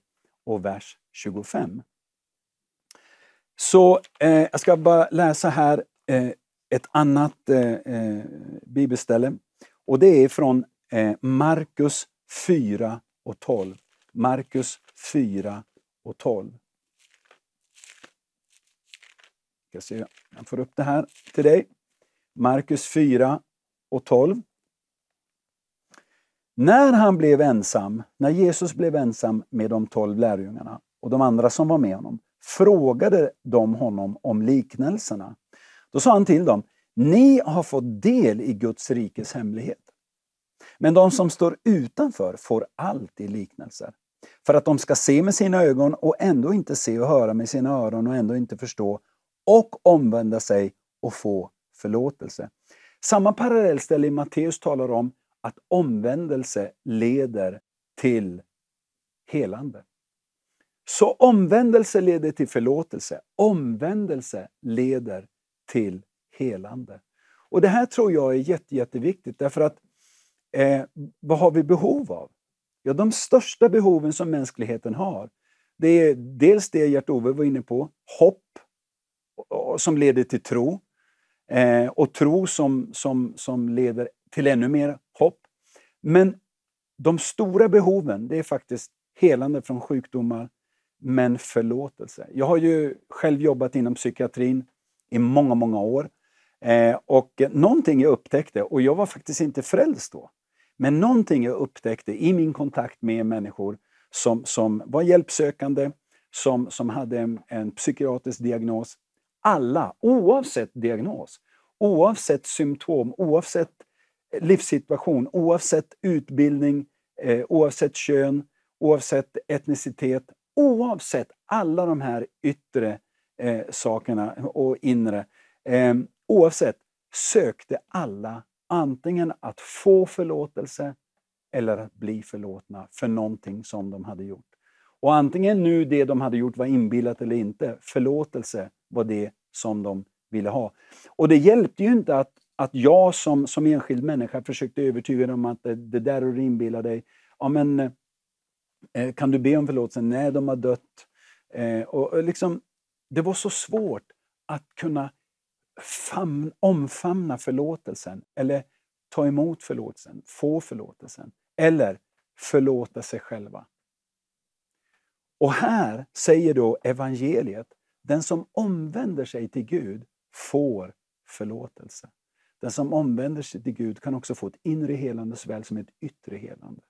och vers 25. Så eh, jag ska bara läsa här eh, ett annat eh, eh bibelställe. Och det är från eh, Markus 4 och 12. Markus 4 och 12. Jag ska se, jag får upp det här till dig. Markus 4 och 12. När han blev ensam, när Jesus blev ensam med de tolv lärjungarna och de andra som var med honom, frågade de honom om liknelserna. Då sa han till dem, ni har fått del i Guds rikes hemlighet. Men de som står utanför får alltid liknelser. För att de ska se med sina ögon och ändå inte se och höra med sina öron och ändå inte förstå och omvända sig och få förlåtelse. Samma parallellställe i Matteus talar om att omvändelse leder till helande. Så omvändelse leder till förlåtelse. Omvändelse leder till helande. Och Det här tror jag är jätte, jätteviktigt därför att eh, vad har vi behov av? Ja, de största behoven som mänskligheten har, det är dels det Gert-Ove var inne på, hopp som leder till tro. Eh, och tro som, som, som leder till ännu mer men de stora behoven, det är faktiskt helande från sjukdomar, men förlåtelse. Jag har ju själv jobbat inom psykiatrin i många, många år. Eh, och någonting jag upptäckte, och jag var faktiskt inte frälst då, men någonting jag upptäckte i min kontakt med människor som, som var hjälpsökande, som, som hade en, en psykiatrisk diagnos. Alla, oavsett diagnos, oavsett symptom, oavsett livssituation oavsett utbildning, eh, oavsett kön, oavsett etnicitet, oavsett alla de här yttre eh, sakerna och inre. Ehm, oavsett sökte alla antingen att få förlåtelse eller att bli förlåtna för någonting som de hade gjort. Och antingen nu det de hade gjort var inbillat eller inte, förlåtelse var det som de ville ha. Och det hjälpte ju inte att att jag som, som enskild människa försökte övertyga dem att det, eh, det där är du inbillar dig. Ja, men, eh, eh, kan du be om förlåtelse? Nej, de har dött. Eh, och, eh, liksom, det var så svårt att kunna famn, omfamna förlåtelsen eller ta emot förlåtelsen, få förlåtelsen eller förlåta sig själva. Och här säger då evangeliet, den som omvänder sig till Gud får förlåtelse. Den som omvänder sig till Gud kan också få ett inre helande såväl som ett yttre helande.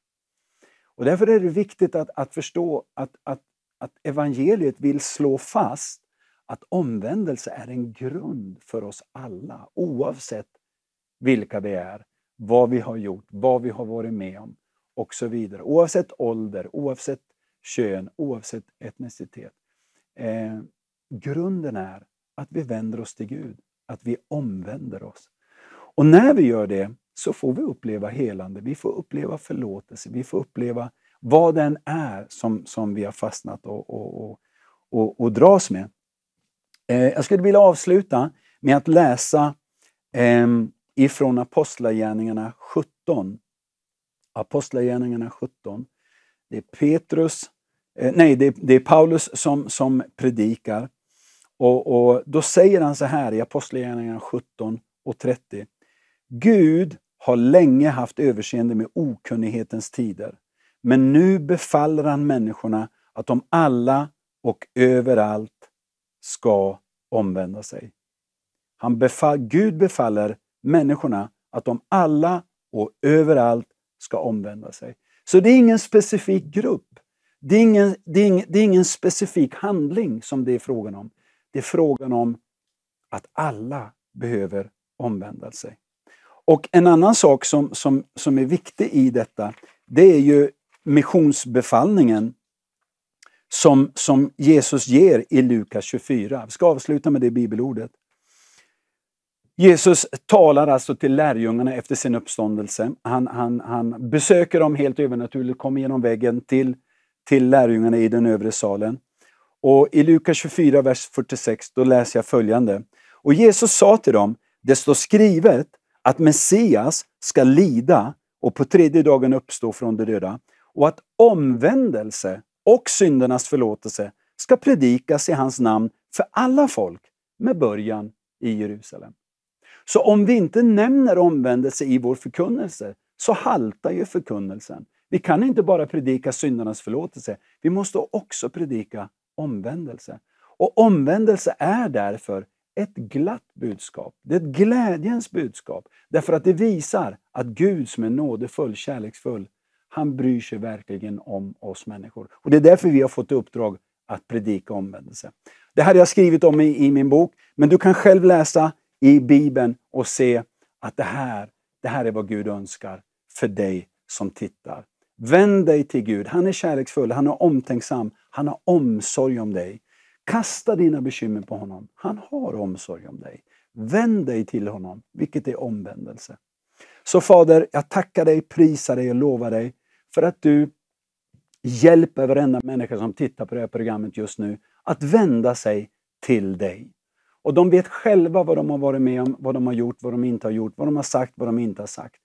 Och därför är det viktigt att, att förstå att, att, att evangeliet vill slå fast att omvändelse är en grund för oss alla, oavsett vilka vi är, vad vi har gjort, vad vi har varit med om och så vidare. Oavsett ålder, oavsett kön, oavsett etnicitet. Eh, grunden är att vi vänder oss till Gud, att vi omvänder oss. Och när vi gör det så får vi uppleva helande, vi får uppleva förlåtelse, vi får uppleva vad den är som, som vi har fastnat och, och, och, och dras med. Eh, jag skulle vilja avsluta med att läsa eh, ifrån Apostlagärningarna 17. Apostlagärningarna 17. Det är Petrus, eh, nej det, det, är Paulus som, som predikar. Och, och, då säger han så här i Apostlagärningarna 17 och 30. Gud har länge haft överseende med okunnighetens tider. Men nu befaller han människorna att de alla och överallt ska omvända sig. Han befall, Gud befaller människorna att de alla och överallt ska omvända sig. Så det är ingen specifik grupp. Det är ingen, det är ingen, det är ingen specifik handling som det är frågan om. Det är frågan om att alla behöver omvända sig. Och en annan sak som, som, som är viktig i detta, det är ju missionsbefallningen som, som Jesus ger i Lukas 24. Vi ska avsluta med det bibelordet. Jesus talar alltså till lärjungarna efter sin uppståndelse. Han, han, han besöker dem helt övernaturligt, kommer genom väggen till, till lärjungarna i den övre salen. Och I Lukas 24, vers 46, då läser jag följande. Och Jesus sa till dem, det står skrivet, att Messias ska lida och på tredje dagen uppstå från de döda och att omvändelse och syndernas förlåtelse ska predikas i hans namn för alla folk med början i Jerusalem. Så om vi inte nämner omvändelse i vår förkunnelse så haltar ju förkunnelsen. Vi kan inte bara predika syndernas förlåtelse, vi måste också predika omvändelse. Och omvändelse är därför ett glatt budskap. Det är ett glädjens budskap. Därför att det visar att Gud som är nådefull, kärleksfull, han bryr sig verkligen om oss människor. Och Det är därför vi har fått i uppdrag att predika omvändelse. Det här har jag skrivit om i, i min bok, men du kan själv läsa i Bibeln och se att det här, det här är vad Gud önskar för dig som tittar. Vänd dig till Gud. Han är kärleksfull, han är omtänksam, han har omsorg om dig. Kasta dina bekymmer på honom. Han har omsorg om dig. Vänd dig till honom, vilket är omvändelse. Så Fader, jag tackar dig, prisar dig och lovar dig för att du hjälper varenda människa som tittar på det här programmet just nu att vända sig till dig. Och de vet själva vad de har varit med om, vad de har gjort, vad de inte har gjort, vad de har sagt, vad de inte har sagt.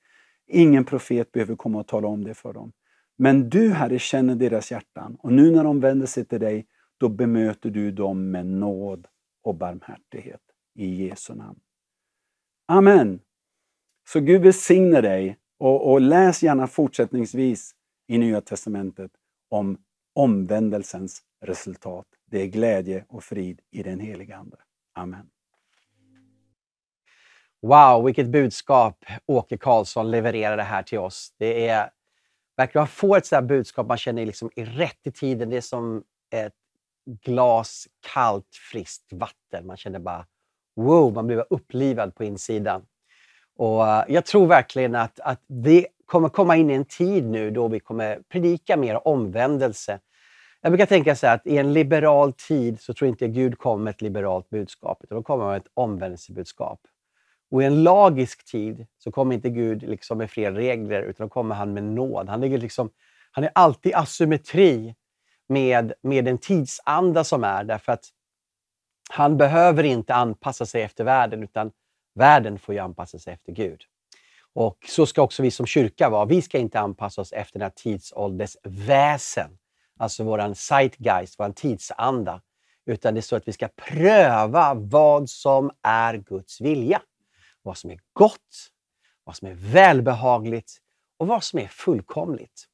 Ingen profet behöver komma och tala om det för dem. Men du, Herre, känner deras hjärtan och nu när de vänder sig till dig då bemöter du dem med nåd och barmhärtighet. I Jesu namn. Amen! Så Gud välsigne dig och, och läs gärna fortsättningsvis i Nya Testamentet om omvändelsens resultat. Det är glädje och frid i den heliga Ande. Amen. Wow, vilket budskap Åke Karlsson levererade här till oss. Det är verkligen, att få ett sådant budskap, man känner liksom är rätt i tiden. Det är som ett glas kallt, friskt vatten. Man kände bara wow, man blev upplivad på insidan. Och eh, jag tror verkligen att, att vi kommer komma in i en tid nu då vi kommer predika mer omvändelse. Jag brukar tänka så här att i en liberal tid så tror inte jag Gud kommer med ett liberalt budskap, utan då kommer han med ett omvändelsebudskap. Och i en lagisk tid så kommer inte Gud liksom med fler regler, utan då kommer han med nåd. Han, ligger liksom, han är alltid asymmetri med, med den tidsanda som är, därför att han behöver inte anpassa sig efter världen, utan världen får ju anpassa sig efter Gud. Och så ska också vi som kyrka vara. Vi ska inte anpassa oss efter den här tidsålders väsen, alltså våran zeitgeist, vår tidsanda, utan det är så att vi ska pröva vad som är Guds vilja. Vad som är gott, vad som är välbehagligt och vad som är fullkomligt.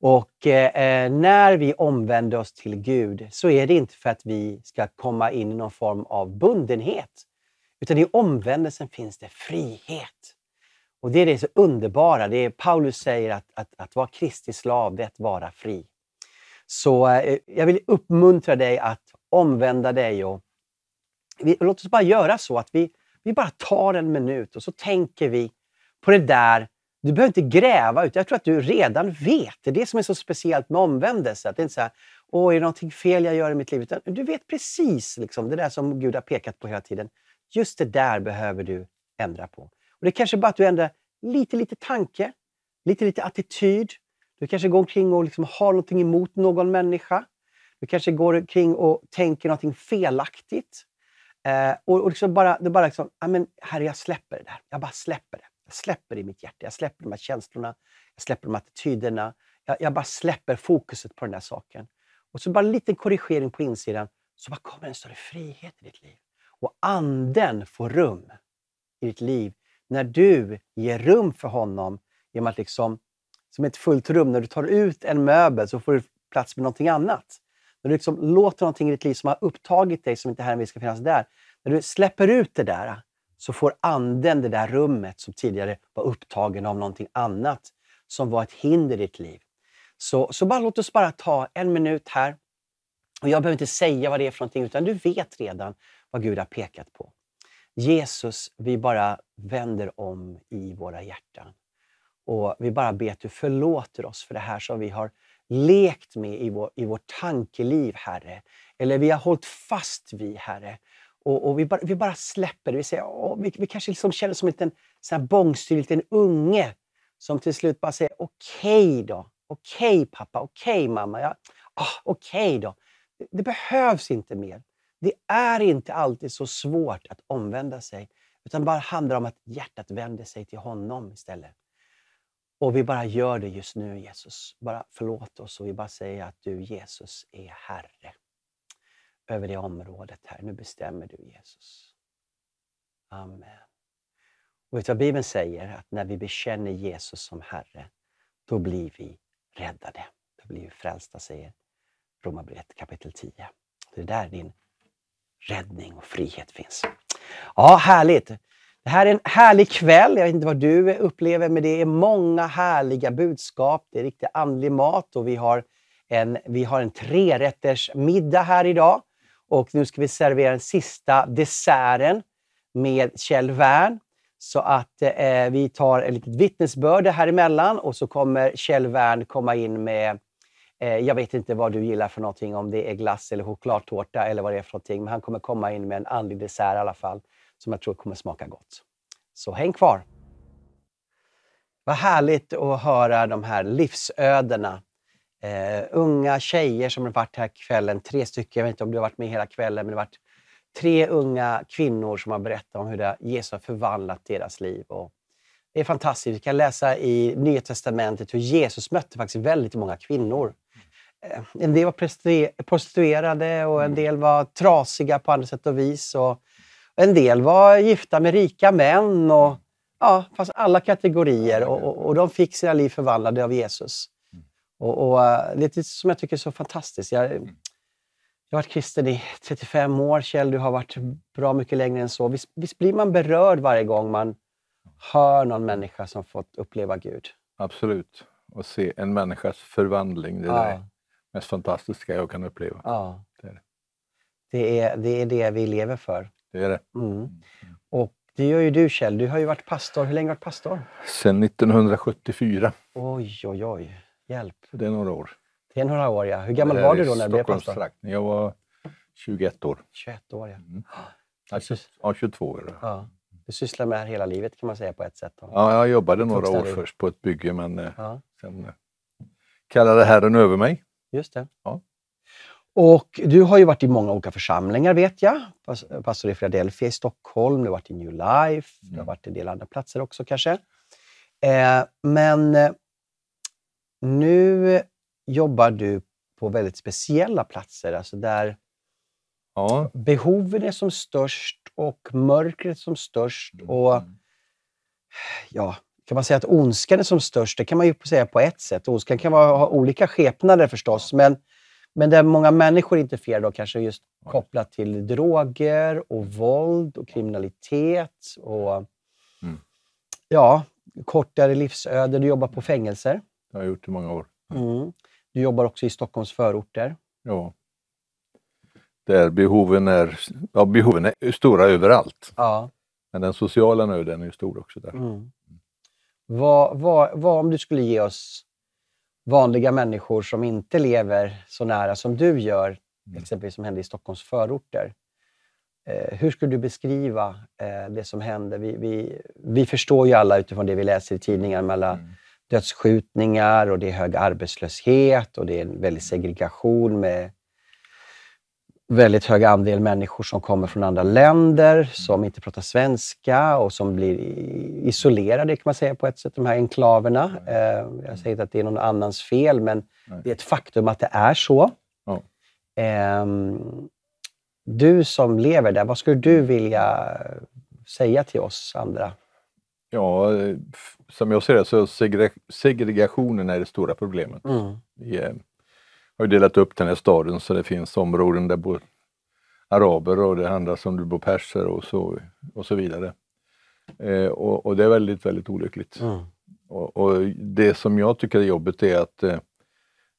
Och eh, eh, när vi omvänder oss till Gud så är det inte för att vi ska komma in i någon form av bundenhet. Utan i omvändelsen finns det frihet. Och det är det så underbara. Det är, Paulus säger att, att, att vara Kristi slav, det är att vara fri. Så eh, jag vill uppmuntra dig att omvända dig. Och vi, låt oss bara göra så att vi, vi bara tar en minut och så tänker vi på det där du behöver inte gräva, utan jag tror att du redan vet. Det är det som är så speciellt med omvändelse. Att det är inte så här, åh, är det någonting fel jag gör i mitt liv? Utan du vet precis liksom, det där som Gud har pekat på hela tiden. Just det där behöver du ändra på. Och Det är kanske bara att du ändrar lite, lite tanke, lite, lite attityd. Du kanske går omkring och liksom har någonting emot någon människa. Du kanske går omkring och tänker någonting felaktigt. Eh, och, och liksom bara, det bara liksom, herre, jag släpper det där. Jag bara släpper det. Jag släpper i mitt hjärta, jag släpper de här känslorna, jag släpper de här attityderna. Jag, jag bara släpper fokuset på den där saken. Och så bara en liten korrigering på insidan, så bara kommer en större frihet i ditt liv. Och anden får rum i ditt liv när du ger rum för honom genom att liksom, som ett fullt rum, när du tar ut en möbel så får du plats med någonting annat. När du liksom låter någonting i ditt liv som har upptagit dig, som inte här ska finnas där, när du släpper ut det där, så får anden det där rummet som tidigare var upptagen av någonting annat som var ett hinder i ditt liv. Så, så bara låt oss bara ta en minut här. Och Jag behöver inte säga vad det är för någonting, utan du vet redan vad Gud har pekat på. Jesus, vi bara vänder om i våra hjärtan. Och Vi bara ber att du förlåter oss för det här som vi har lekt med i, vår, i vårt tankeliv, Herre. Eller vi har hållit fast vid, Herre. Och, och vi, bara, vi, bara, släpper det. Vi, säger, åh, vi, vi kanske liksom känner som en bångstyrig liten unge som till slut bara säger okej okay då. Okej okay, pappa, okej okay, mamma. Ja, ah, okej då. Det, det behövs inte mer. Det är inte alltid så svårt att omvända sig. Utan bara handlar om att hjärtat vänder sig till honom istället. Och vi bara gör det just nu Jesus. Bara förlåt oss och vi bara säger att du Jesus är Herre över det området här. Nu bestämmer du Jesus. Amen. Och vet du vad Bibeln säger? Att när vi bekänner Jesus som Herre, då blir vi räddade. Då blir vi frälsta, säger Romarbrevet kapitel 10. Det är där din räddning och frihet finns. Ja, härligt! Det här är en härlig kväll. Jag vet inte vad du upplever, men det är många härliga budskap. Det är riktig andlig mat och vi har en, vi har en trerätters middag här idag. Och nu ska vi servera den sista desserten med Kjell Wern. Så att eh, vi tar ett litet vittnesbörd här emellan och så kommer Kjell Wern komma in med eh, jag vet inte vad du gillar för någonting, om det är glass eller chokladtårta eller vad det är för någonting. Men han kommer komma in med en andlig dessert i alla fall, som jag tror kommer smaka gott. Så häng kvar! Vad härligt att höra de här livsödena eh, unga tjejer som har varit här kvällen. Tre stycken, jag vet inte om du har varit med hela kvällen, men det har varit tre unga kvinnor som har berättat om hur det, Jesus har förvandlat deras liv. Och det är fantastiskt. Vi kan läsa i Nya testamentet hur Jesus mötte faktiskt väldigt många kvinnor. Eh, en del var prostituerade och en mm. del var trasiga på andra sätt och vis. Och en del var gifta med rika män. Och, ja, fast alla kategorier. Och, och, och de fick sina liv förvandlade av Jesus. Och, och eh, det är typ som jag tycker är så fantastiskt. Jag, mm. jag har varit kristen i 35 år. Kjell, du har varit bra mycket längre än så. Visst, visst blir man berörd varje gång man hör någon människa som fått uppleva Gud? Absolut. Och se en människas förvandling. Det är ja. det mest fantastiska jag kan uppleva. Ja. Det, är det. Det, är, det, är det vi lever för. Det är det. Mm. mm. Och det gör ju du Kjell. Du har ju varit pastor. Hur länge har du varit pastor? Sedan 1974. Oj, oj, oj. Hjälp. Det är några år. Det är några år, ja. Hur gammal var du då när du blev pastor? Jag var 21 år. 21 år, ja. Mm. Ja, 22 år. Ja. Du sysslar med det här hela livet kan man säga på ett sätt. Då. Ja, jag jobbade några år först på ett bygge, men eh, ja. sen eh, kallade Herren över mig. Just det. Ja. Och du har ju varit i många olika församlingar vet jag. Pastor i Philadelphia i Stockholm, du har varit i New Life, mm. du har mm. varit i en del andra platser också kanske. Eh, men eh, nu jobbar du på väldigt speciella platser, alltså där ja. behoven är som störst och mörkret som störst. Mm. Och ja, kan man säga att ondskan är som störst? Det kan man ju säga på ett sätt. Ondskan kan vara, ha olika skepnader förstås, men, men där många människor är intresserade av kanske just kopplat till droger och våld och kriminalitet och mm. ja, kortare livsöden. Du jobbar på fängelser. Det har jag gjort i många år. Mm. Du jobbar också i Stockholms förorter. Ja. Där behoven är, ja, behoven är stora överallt. Ja. Men den sociala nöden är stor också där. Mm. Vad, vad, vad om du skulle ge oss vanliga människor som inte lever så nära som du gör, mm. exempelvis som hände i Stockholms förorter. Eh, hur skulle du beskriva eh, det som hände? Vi, vi, vi förstår ju alla utifrån det vi läser i tidningarna med alla mm dödsskjutningar och det är hög arbetslöshet och det är en väldig segregation med väldigt hög andel människor som kommer från andra länder, som inte pratar svenska och som blir isolerade kan man säga på ett sätt, de här enklaverna. Mm. Jag säger inte att det är någon annans fel, men Nej. det är ett faktum att det är så. Mm. Du som lever där, vad skulle du vilja säga till oss andra? Ja, som jag ser det så är segregationen är det stora problemet. Mm. Vi är, eh, har delat upp den här staden så det finns områden där bor araber och det handlar som du bor perser och så, och så vidare. Eh, och, och, det är väldigt, väldigt olyckligt. Mm. Och, och, det som jag tycker är jobbigt är att, eh,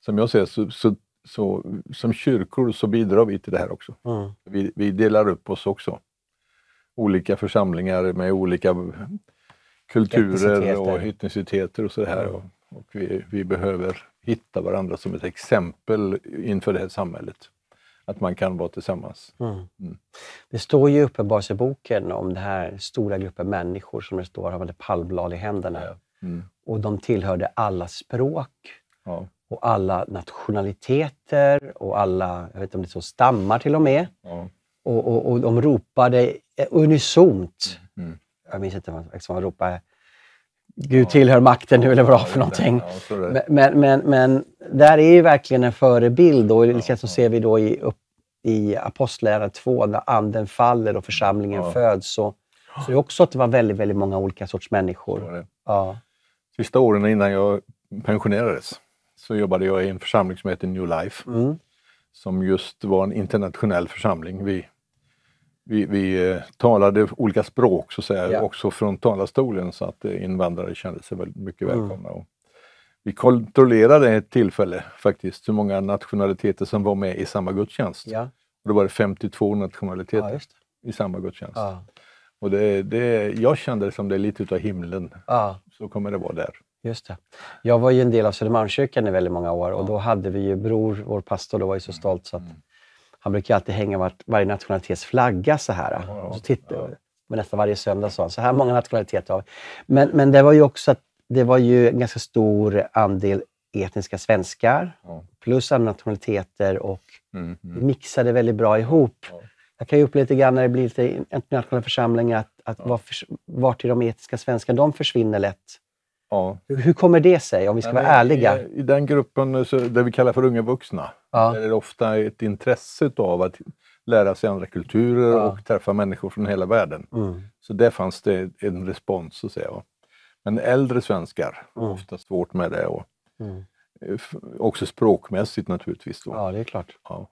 som jag ser så, så, så, som kyrkor så bidrar vi till det här också. Mm. Vi, vi, delar upp oss också. Olika församlingar med olika kulturer och etniciteter och så här. Och, och vi, vi, behöver hitta varandra som ett exempel inför det här samhället. Att man kan vara tillsammans. Mm. Mm. Det står ju i Uppenbarelseboken om den här stora gruppen människor som det står har palmblad i händerna. Ja. Mm. Och de tillhörde alla språk ja. och alla nationaliteter och alla, jag vet inte om det så stammar till och med. Ja. Och, och, och de ropade unisont. Mm. mm jag minns inte exakt liksom vad han ropade. Gud tillhör makten nu eller vad det var för någonting. Men, men, men, men, där är ju verkligen en förebild och liksom så ser vi då i, i Apostlagärningarna 2 när anden faller och församlingen ja. föds. Så, så det är också att det var väldigt, väldigt många olika sorts människor. Ja. Sista åren innan jag pensionerades så jobbade jag i en församling som heter New Life. Mm. Som just var en internationell församling. Vi vi, vi eh, talade olika språk så att säga, ja. också från talarstolen så att eh, invandrare kände sig väldigt mycket mm. välkomna. Mm. Vi kontrollerade ett tillfälle faktiskt hur många nationaliteter som var med i samma gudstjänst. Ja. Och då var det 52 nationaliteter ja, i samma gudstjänst. Och det, det, jag kände det som det är lite utav himlen. Så kommer det vara där. Just det. Jag var ju en del av Södermalmskyrkan i väldigt många år och då hade vi ju Bror, vår pastor, då var ju så stolt så att mm han brukar alltid hänga var, varje nationalitets flagga så här. Ja, så titt, ja. Men nästan varje söndag sa han, så här många nationaliteter har vi. Men, men det var ju också att det var ju en ganska stor andel etniska svenskar ja. plus andra nationaliteter och mm, mm. mixade väldigt bra ihop. Ja. Jag kan ju uppleva lite grann när det blir lite internationella församlingar att, att ja. var, vart är de etniska svenskarna? De försvinner lätt. Ja. Hur, hur kommer det sig, om vi ska Nej, vara ärliga? I, eh, I, den gruppen, eh, det vi kallar för unga vuxna, ja. är det ofta ett intresse av att lära sig andra kulturer ja. och träffa människor från hela världen. Mm. Så där fanns det en respons, så att säga. Men äldre svenskar har mm. ofta svårt med det. Och, mm. Eh, också språkmässigt naturligtvis. Då. Ja, det är klart. Ja.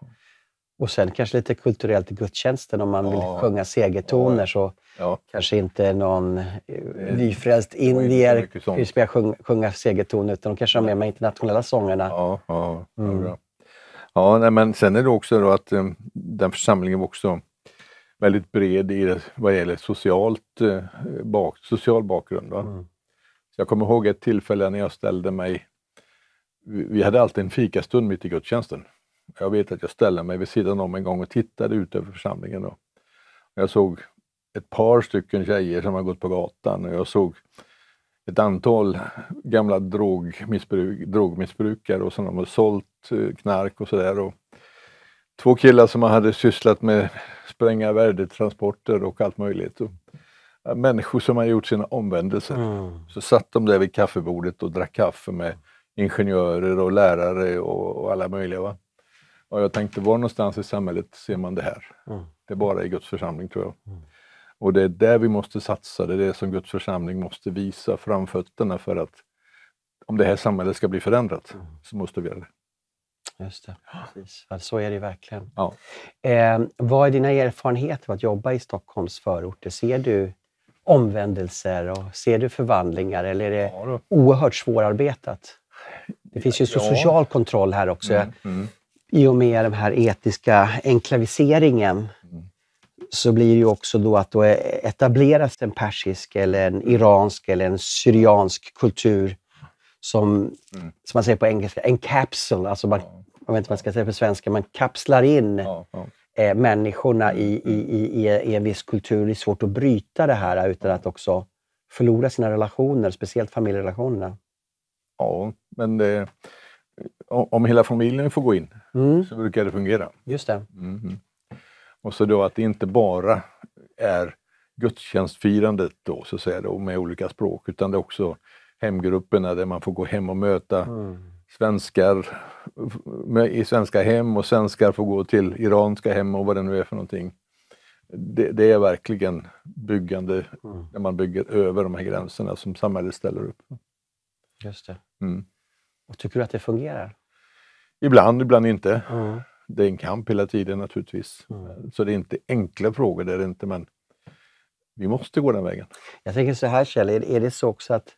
Och sen kanske lite kulturellt i gudstjänsten om man vill sjunga segertoner så ja. kanske inte någon eh, eh, nyfrälst indier vill sjunga, sjunga segertoner utan de kanske har med de internationella sångerna. Ja, ja, mm. ja nej, men sen är det också då att um, den församlingen var också väldigt bred i det, vad gäller socialt, uh, bak, social bakgrund. Mm. Så jag kommer ihåg ett tillfälle när jag ställde mig vi hade alltid en fikastund mitt i gudstjänsten. Jag vet att jag ställde mig vid sidan om en gång och tittade ut över församlingen. Då. Jag såg ett par stycken tjejer som hade gått på gatan och jag såg ett antal gamla drogmissbruk, drogmissbrukare och som de hade sålt eh, knark och sådär. Två killar som hade sysslat med spränga värdetransporter och allt möjligt. Och människor som hade gjort sina omvändelser. Mm. Så satt de där vid kaffebordet och drack kaffe med ingenjörer och lärare och, och alla möjliga. Va? Och jag tänkte, var någonstans i samhället ser man det här? Mm. Det är bara i Guds församling, tror jag. Mm. Och det är där vi måste satsa, det är det som Guds församling måste visa framfötterna för att om det här samhället ska bli förändrat, mm. så måste vi göra det. Just det, precis. så är det verkligen. Ja. Eh, vad är dina erfarenheter av att jobba i Stockholms förorter? Ser du omvändelser och ser du förvandlingar eller är det ja oerhört svårarbetat? Det finns ju ja. social kontroll här också. Mm, mm i och med den här etiska enklaviseringen mm. så blir det ju också då att då etableras en persisk, eller en iransk eller en syriansk kultur som, mm. som man säger på engelska, en capsule. Alltså man, ja. Jag vet inte vad man ska säga på svenska, man kapslar in ja, ja. Eh, människorna i, i, i, i, en viss kultur. Det är svårt att bryta det här utan att också förlora sina relationer, speciellt familjerelationerna. Ja, men det, om hela familjen får gå in mm. så brukar det fungera. Just det. Mm. Och så då att det inte bara är gudstjänstfirandet då, så att säga, då, med olika språk, utan det är också hemgrupperna där man får gå hem och möta mm. svenskar med, i svenska hem och svenskar får gå till iranska hem och vad det nu är för någonting. Det, det är verkligen byggande, mm. man bygger över de här gränserna som samhället ställer upp. Just det. Mm. Och tycker du att det fungerar? Ibland, ibland inte. Mm. Det är en kamp hela tiden naturligtvis. Mm. Så det är inte enkla frågor, det är det inte, men vi måste gå den vägen. Jag tänker så här Kjell, är det så också att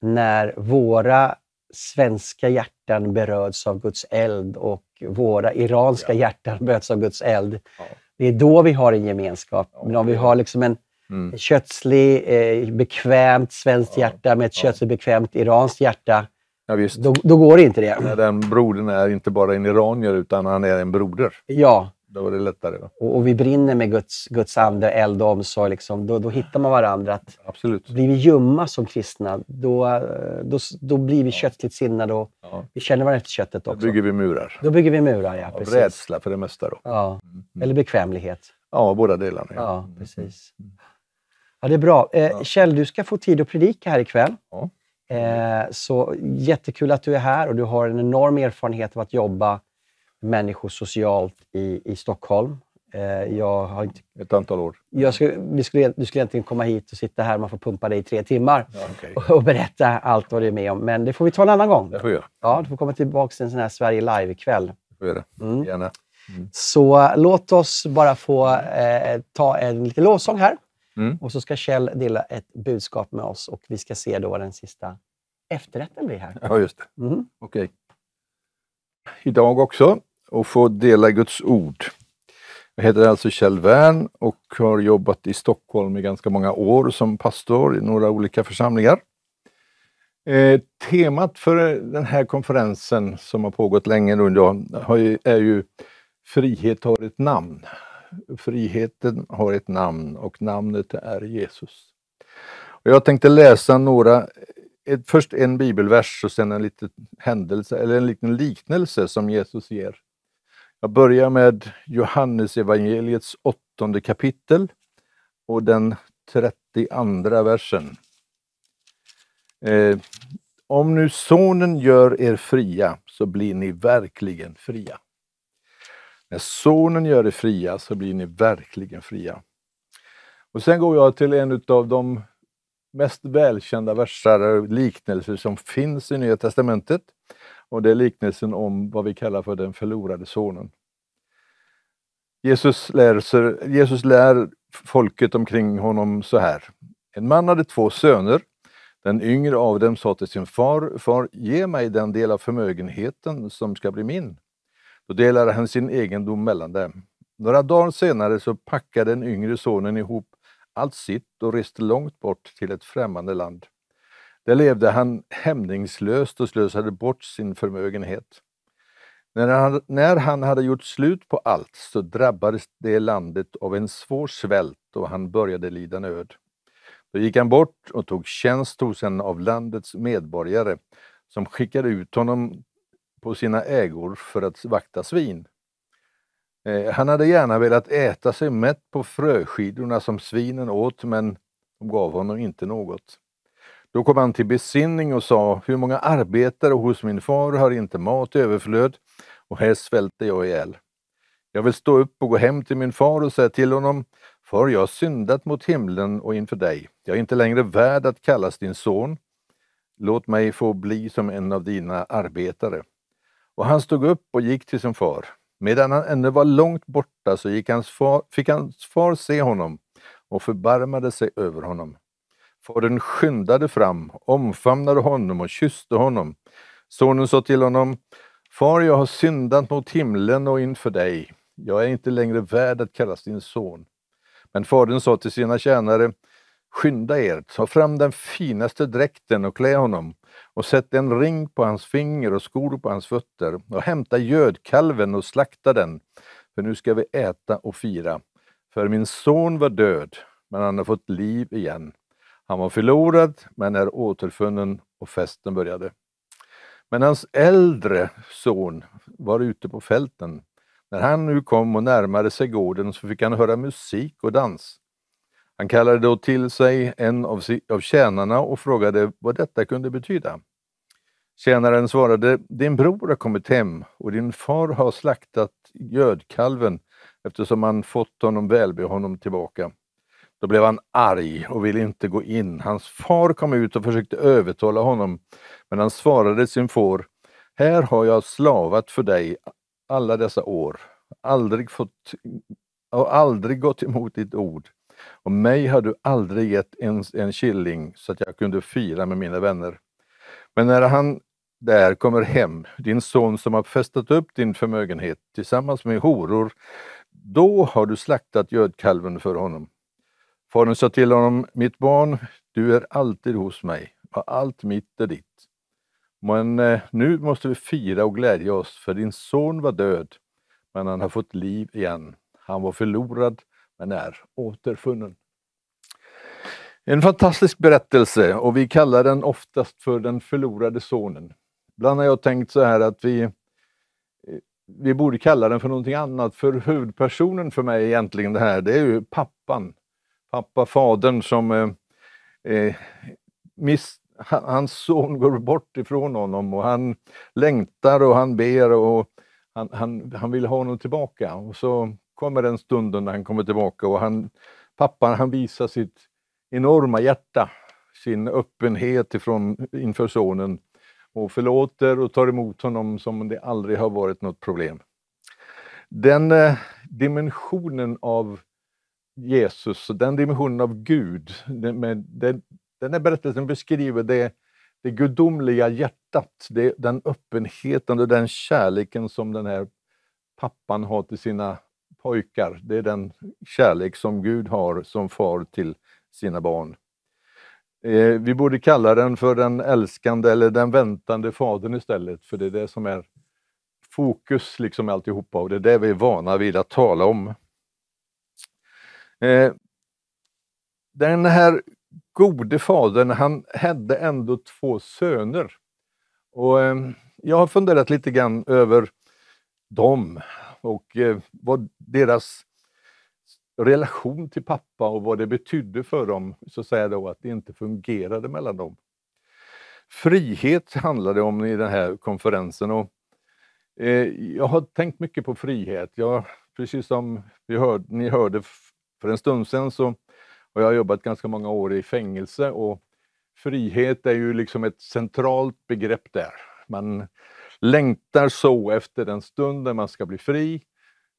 när våra svenska hjärtan berörs av Guds eld och våra iranska ja. hjärtan berörs av Guds eld, ja. det är då vi har en gemenskap. Ja. Men om vi har liksom en mm. kötslig, eh, bekvämt svenskt hjärta med ett ja. kötsligt, bekvämt iranskt hjärta, Ja, visst. Då, då går inte det. Den brodern är inte bara en iranier, utan han är en broder. Ja. Då var det lättare. Va? Och, och, vi brinner med Guds, Guds ande, eld och omsorg. Liksom. Då, då hittar man varandra. Att Absolut. Blir vi ljumma som kristna, då, då, då blir vi ja. köttligt sinnade och ja. vi känner varandra efter köttet också. Då bygger vi murar. Då bygger vi murar, ja. Precis. rädsla för det mesta. Då. Ja. Mm. Eller bekvämlighet. Ja, båda delarna. Ja, ja mm. precis. Ja, det är bra. Eh, Kjell, du ska få tid att predika här ikväll. Ja. Eh, så jättekul att du är här och du har en enorm erfarenhet av att jobba med människor socialt i, i Stockholm. Eh, jag har inte, Ett antal år. Jag skulle, vi skulle, du skulle egentligen komma hit och sitta här och man får pumpa dig i tre timmar ja, okay. och, och, berätta allt vad du är med om. Men det får vi ta en annan gång. Det får vi Ja, du får komma tillbaka till en sån här Sverige Live-kväll. Det får vi göra. Mm. Gärna. Mm. Så låt oss bara få eh, ta en liten lovsång här. Mm. Och så ska Kjell dela ett budskap med oss och vi ska se då vad den sista efterrätten blir här. Ja, just det. Mm. Okej. Okay. Idag också och få dela Guds ord. Jag heter alltså Kjell Wern och har jobbat i Stockholm i ganska många år som pastor i några olika församlingar. Eh, temat för den här konferensen som har pågått länge nu då, är ju Frihet har ett namn. Friheten har ett namn och namnet är Jesus. Och jag tänkte läsa några, ett, först en bibelvers och sen en liten händelse eller en liten liknelse som Jesus ger. Jag börjar med Johannesevangeliets åttonde kapitel och den 32 versen. Eh, om nu Sonen gör er fria så blir ni verkligen fria. När sonen gör er fria så blir ni verkligen fria. Och sen går jag till en av de mest välkända verser och liknelser som finns i Nya Testamentet. Och det är liknelsen om vad vi kallar för den förlorade sonen. Jesus lär, Jesus lär folket omkring honom så här. En man hade två söner. Den yngre av dem sa till sin far, far, ge mig den del av förmögenheten som ska bli min. Då delade han sin egendom mellan dem. Några dagar senare så packade den yngre sonen ihop allt sitt och reste långt bort till ett främmande land. Där levde han hämningslöst och slösade bort sin förmögenhet. När han, när han hade gjort slut på allt så drabbades det landet av en svår svält och han började lida nöd. Då gick han bort och tog tjänst hos en av landets medborgare som skickade ut honom på sina ägor för att vakta svin. Eh, han hade gärna velat äta sig mätt på fröskidorna som svinen åt, men de gav honom inte något. Då kom han till besinning och sa, hur många arbetare hos min far har inte mat överflöd och här svälter jag ihjäl. Jag vill stå upp och gå hem till min far och säga till honom, far jag har syndat mot himlen och inför dig. Jag är inte längre värd att kallas din son. Låt mig få bli som en av dina arbetare. Och han stod upp och gick till sin far. Medan han ännu var långt borta så gick hans far, fick hans far se honom och förbarmade sig över honom. Fadern skyndade fram, omfamnade honom och kysste honom. Sonen sa till honom, Far, jag har syndat mot himlen och inför dig. Jag är inte längre värd att kallas din son. Men fadern sa till sina tjänare, Skynda er, ta fram den finaste dräkten och klä honom och sätt en ring på hans finger och skor på hans fötter och hämta gödkalven och slakta den, för nu ska vi äta och fira. För min son var död, men han har fått liv igen. Han var förlorad, men är återfunnen och festen började. Men hans äldre son var ute på fälten. När han nu kom och närmade sig gården så fick han höra musik och dans. Han kallade då till sig en av, si av tjänarna och frågade vad detta kunde betyda. Tjänaren svarade, din bror har kommit hem och din far har slaktat gödkalven eftersom han fått honom välbe honom tillbaka. Då blev han arg och ville inte gå in. Hans far kom ut och försökte övertala honom, men han svarade sin får, här har jag slavat för dig alla dessa år, aldrig fått och aldrig gått emot ditt ord. Och mig har du aldrig gett en, en killing så att jag kunde fira med mina vänner. Men när han där kommer hem, din son som har festat upp din förmögenhet tillsammans med horor, då har du slaktat gödkalven för honom. Fadern sa till honom, mitt barn, du är alltid hos mig och allt mitt är ditt. Men eh, nu måste vi fira och glädja oss, för din son var död, men han har fått liv igen. Han var förlorad, men är återfunnen. En fantastisk berättelse och vi kallar den oftast för den förlorade sonen. Ibland har jag tänkt så här att vi, eh, vi borde kalla den för någonting annat, för huvudpersonen för mig egentligen det här, det är ju pappan. Pappa, fadern som eh, eh miss, hans son går bort ifrån honom och han längtar och han ber och han, han, han vill ha honom tillbaka. Och så kommer den stunden när han kommer tillbaka och han, pappan han visar sitt enorma hjärta, sin öppenhet ifrån, inför sonen och förlåter och tar emot honom som om det aldrig har varit något problem. Den eh, dimensionen av Jesus, den dimensionen av Gud, den, med, den, den här berättelsen beskriver det, det gudomliga hjärtat, det, den öppenheten och den kärleken som den här pappan har till sina pojkar. Det är den kärlek som Gud har som far till sina barn. Eh, vi borde kalla den för den älskande eller den väntande fadern istället, för det är det som är fokus liksom alltihopa och det är det vi är vana vid att tala om. Eh, den här gode fadern, han hade ändå två söner. Och eh, jag har funderat lite grann över dem och eh, vad deras relation till pappa och vad det betydde för dem, så säger då att det inte fungerade mellan dem. Frihet handlade om i den här konferensen och eh, jag har tänkt mycket på frihet. Jag, precis som vi hörde, ni hörde för en stund sedan så har jag jobbat ganska många år i fängelse och frihet är ju liksom ett centralt begrepp där. Man längtar så efter den stund stunden man ska bli fri.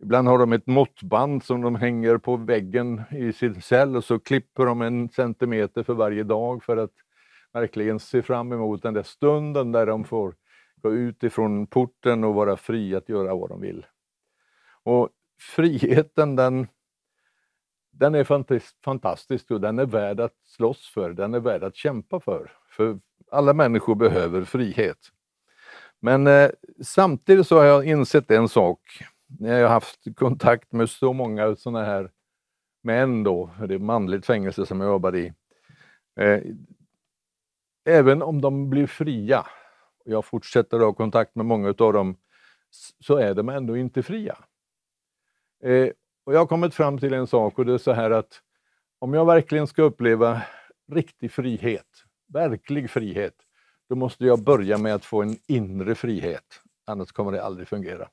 Ibland har de ett måttband som de hänger på väggen i sin cell och så klipper de en centimeter för varje dag för att verkligen se fram emot den där stunden där de får gå ut ifrån porten och vara fria att göra vad de vill. Och friheten den, den är fantastisk och den är värd att slåss för, den är värd att kämpa för. För alla människor behöver frihet. Men eh, samtidigt så har jag insett en sak. Jag har haft kontakt med så många sådana här män då, det är manligt fängelse som jag jobbade i. Eh, även om de blir fria, och jag fortsätter att ha kontakt med många av dem, så är de ändå inte fria. Eh, och jag har kommit fram till en sak och det är så här att om jag verkligen ska uppleva riktig frihet, verklig frihet, då måste jag börja med att få en inre frihet, annars kommer det aldrig fungera.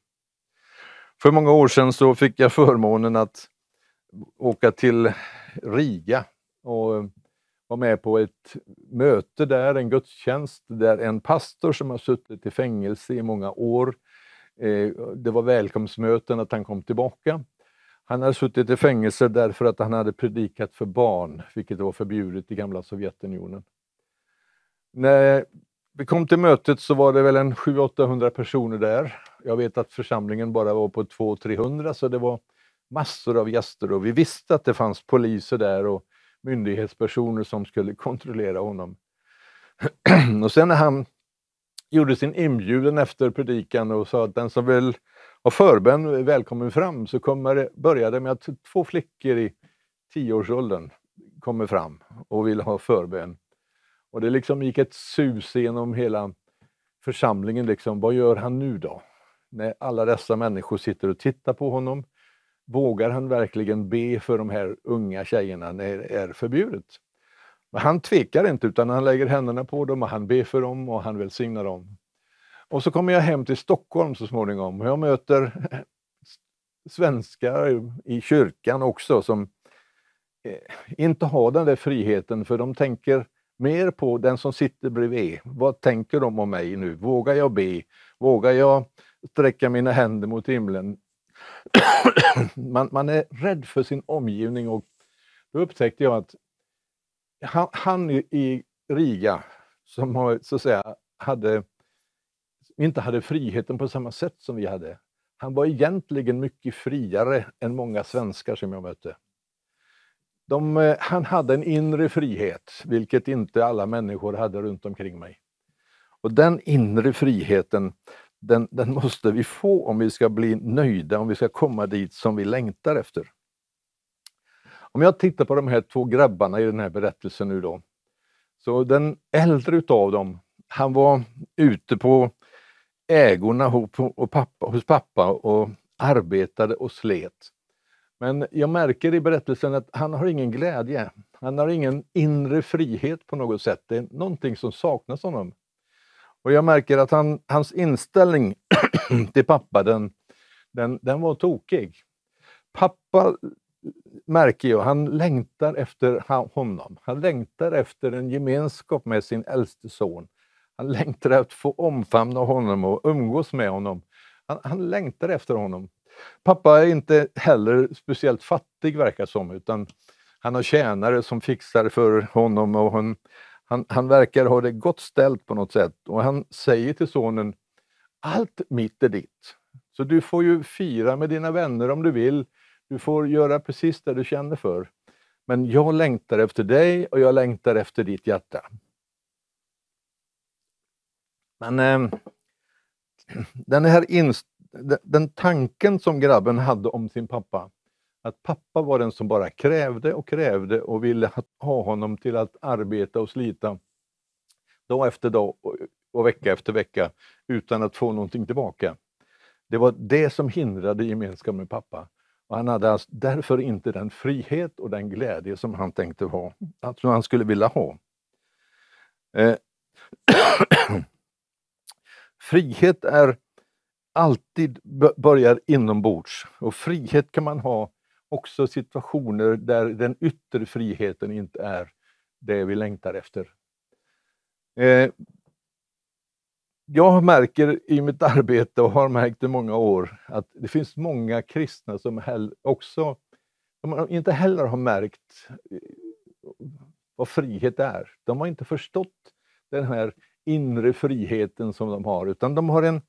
För många år sedan så fick jag förmånen att åka till Riga och var med på ett möte där, en gudstjänst, där en pastor som har suttit i fängelse i många år, eh, det var välkomstmöten att han kom tillbaka. Han hade suttit i fängelse därför att han hade predikat för barn, vilket var förbjudet i gamla Sovjetunionen. När vi kom till mötet så var det väl en 700-800 personer där. Jag vet att församlingen bara var på 200-300 så det var massor av gäster och vi visste att det fanns poliser där och myndighetspersoner som skulle [LAUGHS] kontrollera honom. [CLEARS THROAT] och sen när han gjorde sin inbjudan efter predikan och sa att den som vill ha förbön är välkommen fram så kommer, började med att två flickor i tioårsåldern kommer fram och vill ha förbön. Och det liksom gick ett sus genom hela församlingen. Liksom. Vad gör han nu då? När alla dessa människor sitter och tittar på honom. Vågar han verkligen be för de här unga tjejerna när det är förbjudet? Men han tvekar inte utan han lägger händerna på dem och han ber för dem och han välsignar dem. Och så kommer jag hem till Stockholm så småningom och jag möter [LAUGHS] svenskar i kyrkan också som eh, inte har den där friheten för de tänker mer på den som sitter bredvid. Vad tänker de om mig nu? Vågar jag be? Vågar jag sträcka mina händer mot himlen? [CLEARS THROAT] man, man är rädd för sin omgivning och då upptäckte jag att han, han i Riga, som har, så att säga, hade, inte hade friheten på samma sätt som vi hade, han var egentligen mycket friare än många svenskar som jag mötte. De, eh, han hade en inre frihet, vilket inte alla människor hade runt omkring mig. Och den inre friheten, den, den måste vi få om vi ska bli nöjda, om vi ska komma dit som vi längtar efter. Om jag tittar på de här två grabbarna i den här berättelsen nu då. Så den äldre utav dem, han var ute på ägorna hos pappa, hos pappa och arbetade och slet. Men jag märker i berättelsen att han har ingen glädje. Han har ingen inre frihet på något sätt. Det är någonting som saknas honom. Och jag märker att han, hans inställning [CLEARS THROAT] till pappa, den, den, den var tokig. Pappa märker jag, han längtar efter honom. Han längtar efter en gemenskap med sin äldste son. Han längtar efter att få omfamna honom och umgås med honom. Han, han längtar efter honom. Pappa är inte heller speciellt fattig verkar som, utan han har tjänare som fixar för honom och hon, han, han verkar ha det gott ställt på något sätt. Och han säger till sonen, allt mitt är ditt. Så du får ju fira med dina vänner om du vill. Du får göra precis det du känner för. Men jag längtar efter dig och jag längtar efter ditt hjärta. Men eh, [CLEARS THROAT] den här inställningen den tanken som grabben hade om sin pappa, att pappa var den som bara krävde och krävde och ville ha honom till att arbeta och slita dag efter dag och vecka efter vecka utan att få någonting tillbaka. Det var det som hindrade gemenskapen med pappa. Och han hade alltså därför inte den frihet och den glädje som han tänkte ha, alltså han skulle vilja ha. Eh. [CLEARS THROAT] Frihet är alltid börjar inombords. Och frihet kan man ha också situationer där den yttre friheten inte är det vi längtar efter. Eh, jag märker i mitt arbete och har märkt i många år att det finns många kristna som också som inte heller har märkt eh, vad frihet är. De har inte förstått den här inre friheten som de har, utan de har en,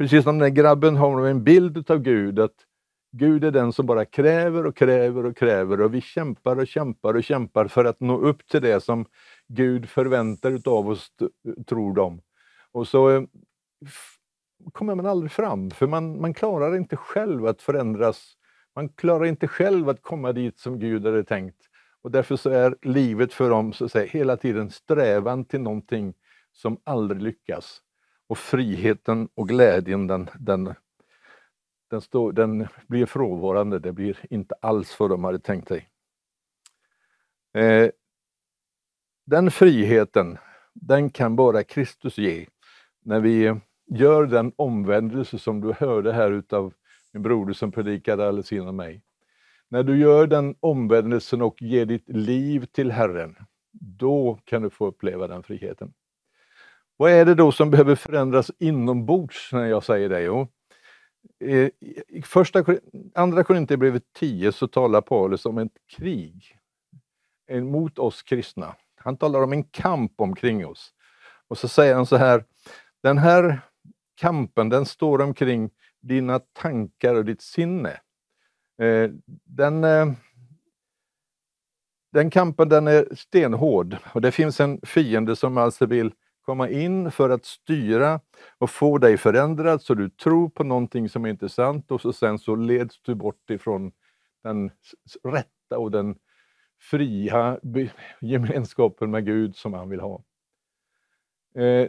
precis som den där grabben har de en bild av Gud, att Gud är den som bara kräver och kräver och kräver och vi kämpar och kämpar och kämpar för att nå upp till det som Gud förväntar av oss, tror de. Och så eh, kommer man aldrig fram, för man, man klarar inte själv att förändras. Man klarar inte själv att komma dit som Gud hade tänkt. Och därför så är livet för dem så att säga, hela tiden strävan till någonting som aldrig lyckas och friheten och glädjen den, den, den, stå, den blir frånvarande, det blir inte alls vad de hade tänkt sig. Eh, den friheten, den kan bara Kristus ge. När vi gör den omvändelse som du hörde här utav min broder som predikade alldeles innan mig. När du gör den omvändelsen och ger ditt liv till Herren, då kan du få uppleva den friheten. Vad är det då som behöver förändras inombords när jag säger det? Jo, i första, andra Korinthierbrevet 10 så talar Paulus om ett krig mot oss kristna. Han talar om en kamp omkring oss. Och så säger han så här, den här kampen den står omkring dina tankar och ditt sinne. Eh, den, eh, den kampen den är stenhård och det finns en fiende som alltså vill komma in för att styra och få dig förändrad så du tror på någonting som är intressant och så sen så leds du bort ifrån den rätta och den fria gemenskapen med Gud som han vill ha. Eh,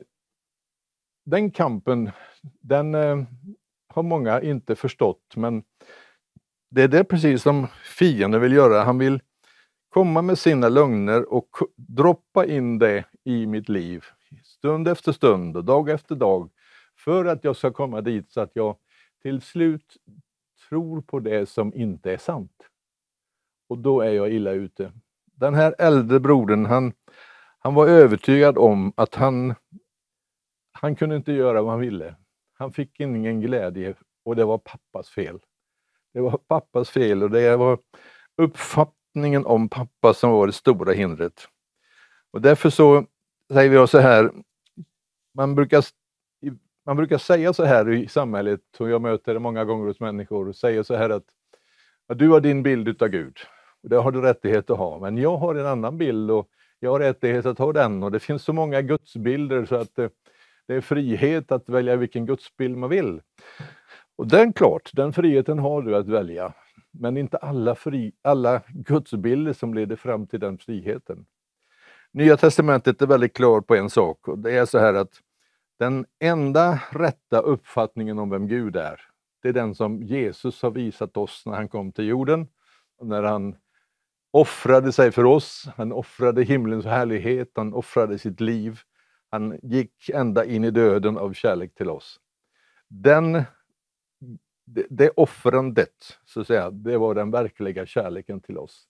den kampen, den eh, har många inte förstått, men det är det precis som fienden vill göra. Han vill komma med sina lögner och droppa in det i mitt liv stund efter stund och dag efter dag för att jag ska komma dit så att jag till slut tror på det som inte är sant. Och då är jag illa ute. Den här äldre brodern, han, han var övertygad om att han, han kunde inte göra vad han ville. Han fick ingen glädje och det var pappas fel. Det var pappas fel och det var uppfattningen om pappa som var det stora hindret. Och därför så säger jag så här, man, brukar, man brukar säga så här i samhället, och jag möter det många gånger hos människor, säger så här att ja, du har din bild utav Gud, och det har du rättighet att ha, men jag har en annan bild och jag har rättighet att ha den. Och det finns så många gudsbilder så att eh, det är frihet att välja vilken gudsbild man vill. Och den klart, den friheten har du att välja. Men inte alla, fri, alla gudsbilder som leder fram till den friheten. Nya testamentet är väldigt klart på en sak och det är så här att den enda rätta uppfattningen om vem Gud är, det är den som Jesus har visat oss när han kom till jorden, när han offrade sig för oss, han offrade himlens härlighet, han offrade sitt liv, han gick ända in i döden av kärlek till oss. Den, det, det offrandet, så att säga, det var den verkliga kärleken till oss.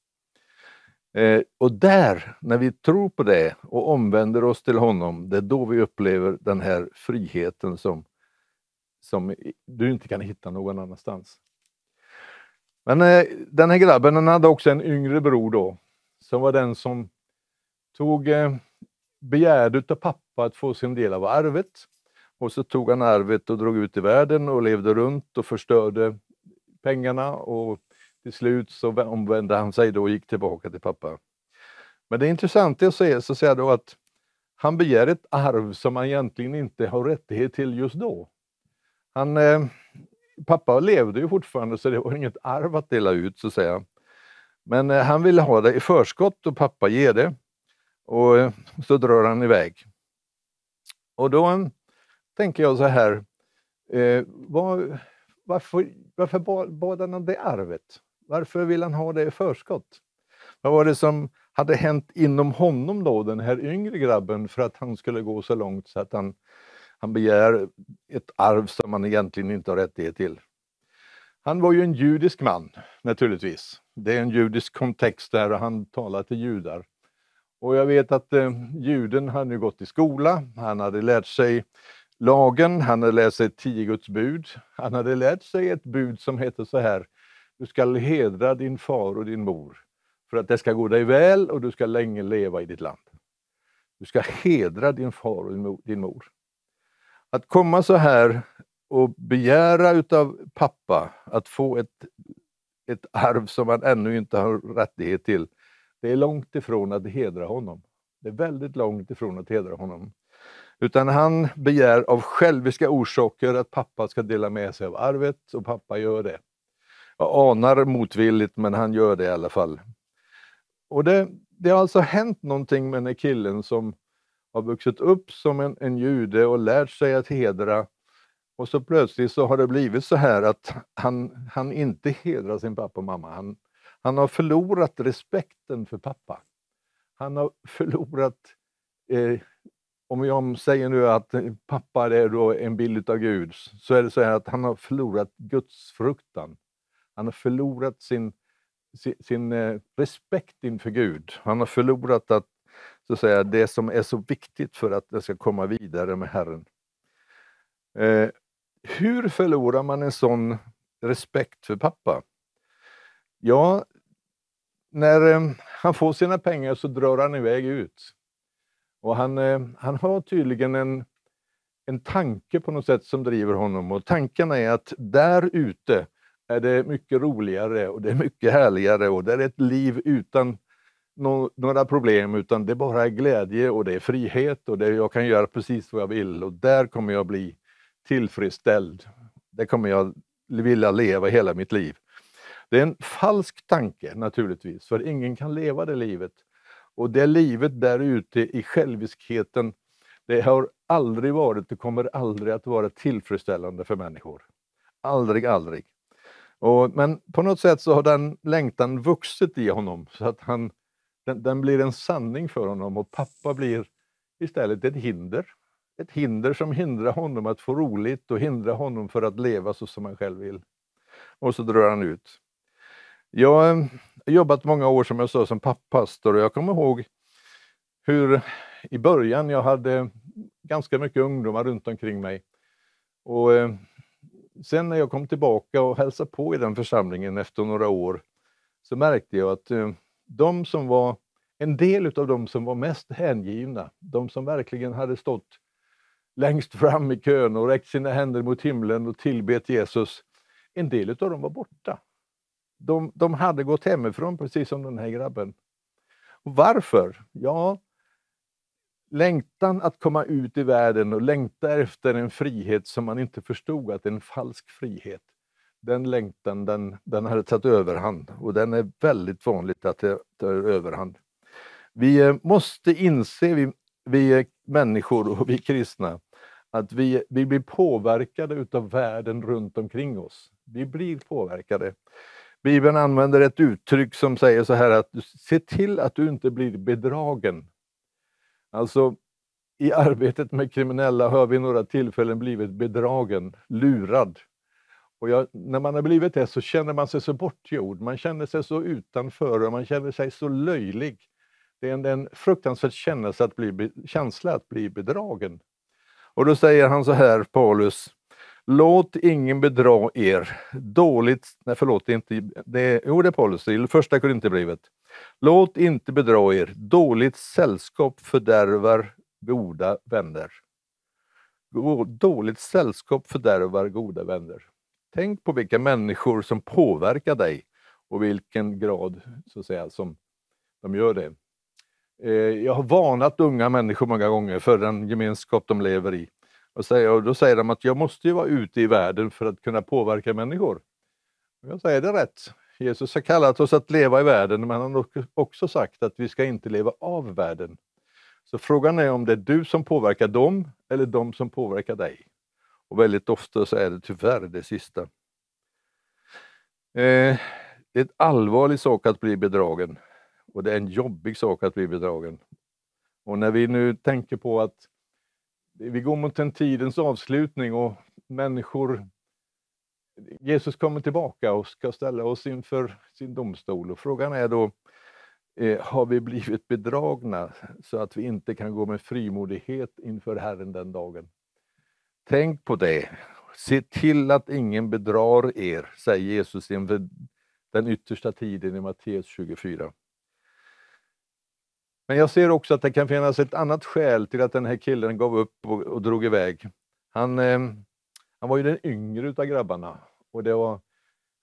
Eh, och där, när vi tror på det och omvänder oss till honom, det är då vi upplever den här friheten som, som du inte kan hitta någon annanstans. Men eh, den här grabben han hade också en yngre bror då, som var den som tog eh, begärde av pappa att få sin del av arvet. Och så tog han arvet och drog ut i världen och levde runt och förstörde pengarna och till slut så omvände han sig då och gick tillbaka till pappa. Men det intressanta är att säga, så säga då att han begär ett arv som han egentligen inte har rättighet till just då. Han, eh, pappa levde ju fortfarande så det var inget arv att dela ut så att säga. Men eh, han ville ha det i förskott och pappa ger det. Och eh, så drar han iväg. Och då tänker jag så här, eh, var, varför, varför bad han om det arvet? Varför vill han ha det i förskott? Vad var det som hade hänt inom honom då, den här yngre grabben, för att han skulle gå så långt så att han, han begär ett arv som han egentligen inte har rättighet till? Han var ju en judisk man, naturligtvis. Det är en judisk kontext där och han talar till judar. Och jag vet att eh, juden hade gått i skola, han hade lärt sig lagen, han hade lärt sig tio Guds bud. Han hade lärt sig ett bud som hette så här, du ska hedra din far och din mor för att det ska gå dig väl och du ska länge leva i ditt land. Du ska hedra din far och din mor. Att komma så här och begära utav pappa att få ett, ett arv som han ännu inte har rättighet till, det är långt ifrån att hedra honom. Det är väldigt långt ifrån att hedra honom. Utan han begär av själviska orsaker att pappa ska dela med sig av arvet och pappa gör det. Jag anar motvilligt, men han gör det i alla fall. Och det, det har alltså hänt någonting med den här killen som har vuxit upp som en, en jude och lärt sig att hedra. Och så plötsligt så har det blivit så här att han, han inte hedrar sin pappa och mamma. Han, han har förlorat respekten för pappa. Han har förlorat, eh, om jag säger nu att pappa är då en bild av Gud, så är det så här att han har förlorat gudsfruktan. Han har förlorat sin, sin, sin eh, respekt inför Gud. Han har förlorat att, så att säga, det som är så viktigt för att jag ska komma vidare med Herren. Eh, hur förlorar man en sån respekt för pappa? Ja, när eh, han får sina pengar så drar han iväg ut. Och han, eh, han har tydligen en, en tanke på något sätt som driver honom och tanken är att där ute är det mycket roligare och det är mycket härligare och det är ett liv utan no några problem, utan det bara är glädje och det är frihet och det, jag kan göra precis vad jag vill och där kommer jag bli tillfredsställd. Det kommer jag vilja leva hela mitt liv. Det är en falsk tanke naturligtvis, för ingen kan leva det livet. Och det livet där ute i själviskheten, det har aldrig varit och kommer aldrig att vara tillfredsställande för människor. Aldrig, aldrig. Och, men på något sätt så har den längtan vuxit i honom så att han, den, den blir en sanning för honom och pappa blir istället ett hinder. Ett hinder som hindrar honom att få roligt och hindrar honom för att leva så som han själv vill. Och så drar han ut. Jag har eh, jobbat många år som jag sa som papppastor och jag kommer ihåg hur i början jag hade ganska mycket ungdomar runt omkring mig. Och eh, sen när jag kom tillbaka och hälsade på i den församlingen efter några år så märkte jag att eh, de som var en del av de som var mest hängivna, de som verkligen hade stått längst fram i kön och räckt sina händer mot himlen och tillbett Jesus, en del av dem var borta. De, de hade gått hemifrån, precis som den här grabben. Varför? Ja, längtan att komma ut i världen och längta efter en frihet som man inte förstod att en falsk frihet. Den längtan den, den hade tagit överhand och den är väldigt vanligt att det tar överhand. Vi eh, måste inse, vi, vi eh, människor och vi kristna, att vi, vi blir påverkade av världen runt omkring oss. Vi blir påverkade. Bibeln använder ett uttryck som säger så här att se till att du inte blir bedragen Alltså, i arbetet med kriminella har jag vid några tillfällen blivit bedragen, lurad. Och jag, när man har blivit det så känner man sig så bortgjord, man känner sig så utanför och man känner sig så löjlig. Det är en, en fruktansvärd känsla att, bli, känsla att bli bedragen. Och då säger han så här, Paulus, Låt ingen bedra er. Dåligt... Nej, förlåt, det är inte... Det jo, det är Paulus i Första Korinthierbrevet. Låt inte bedra er, dåligt sällskap fördärvar goda vänner. Dåligt sällskap fördärvar goda vänner. Tänk på vilka människor som påverkar dig och vilken grad så att säga, som de gör det. Eh, jag har varnat unga människor många gånger för den gemenskap de lever i. Och då säger de att jag måste ju vara ute i världen för att kunna påverka människor. Jag säger det rätt. Jesus har kallat oss att leva i världen, men han har också sagt att vi ska inte leva av världen. Så frågan är om det är du som påverkar dem eller de som påverkar dig. Och väldigt ofta så är det tyvärr det sista. Eh, det är en allvarlig sak att bli bedragen och det är en jobbig sak att bli bedragen. Och när vi nu tänker på att vi går mot en tidens avslutning och människor Jesus kommer tillbaka och ska ställa oss inför sin domstol och frågan är då, eh, har vi blivit bedragna så att vi inte kan gå med frimodighet inför Herren den dagen? Tänk på det. Se till att ingen bedrar er, säger Jesus inför den yttersta tiden i Matteus 24. Men jag ser också att det kan finnas ett annat skäl till att den här killen gav upp och, och drog iväg. Han, eh, han var ju den yngre av grabbarna och det var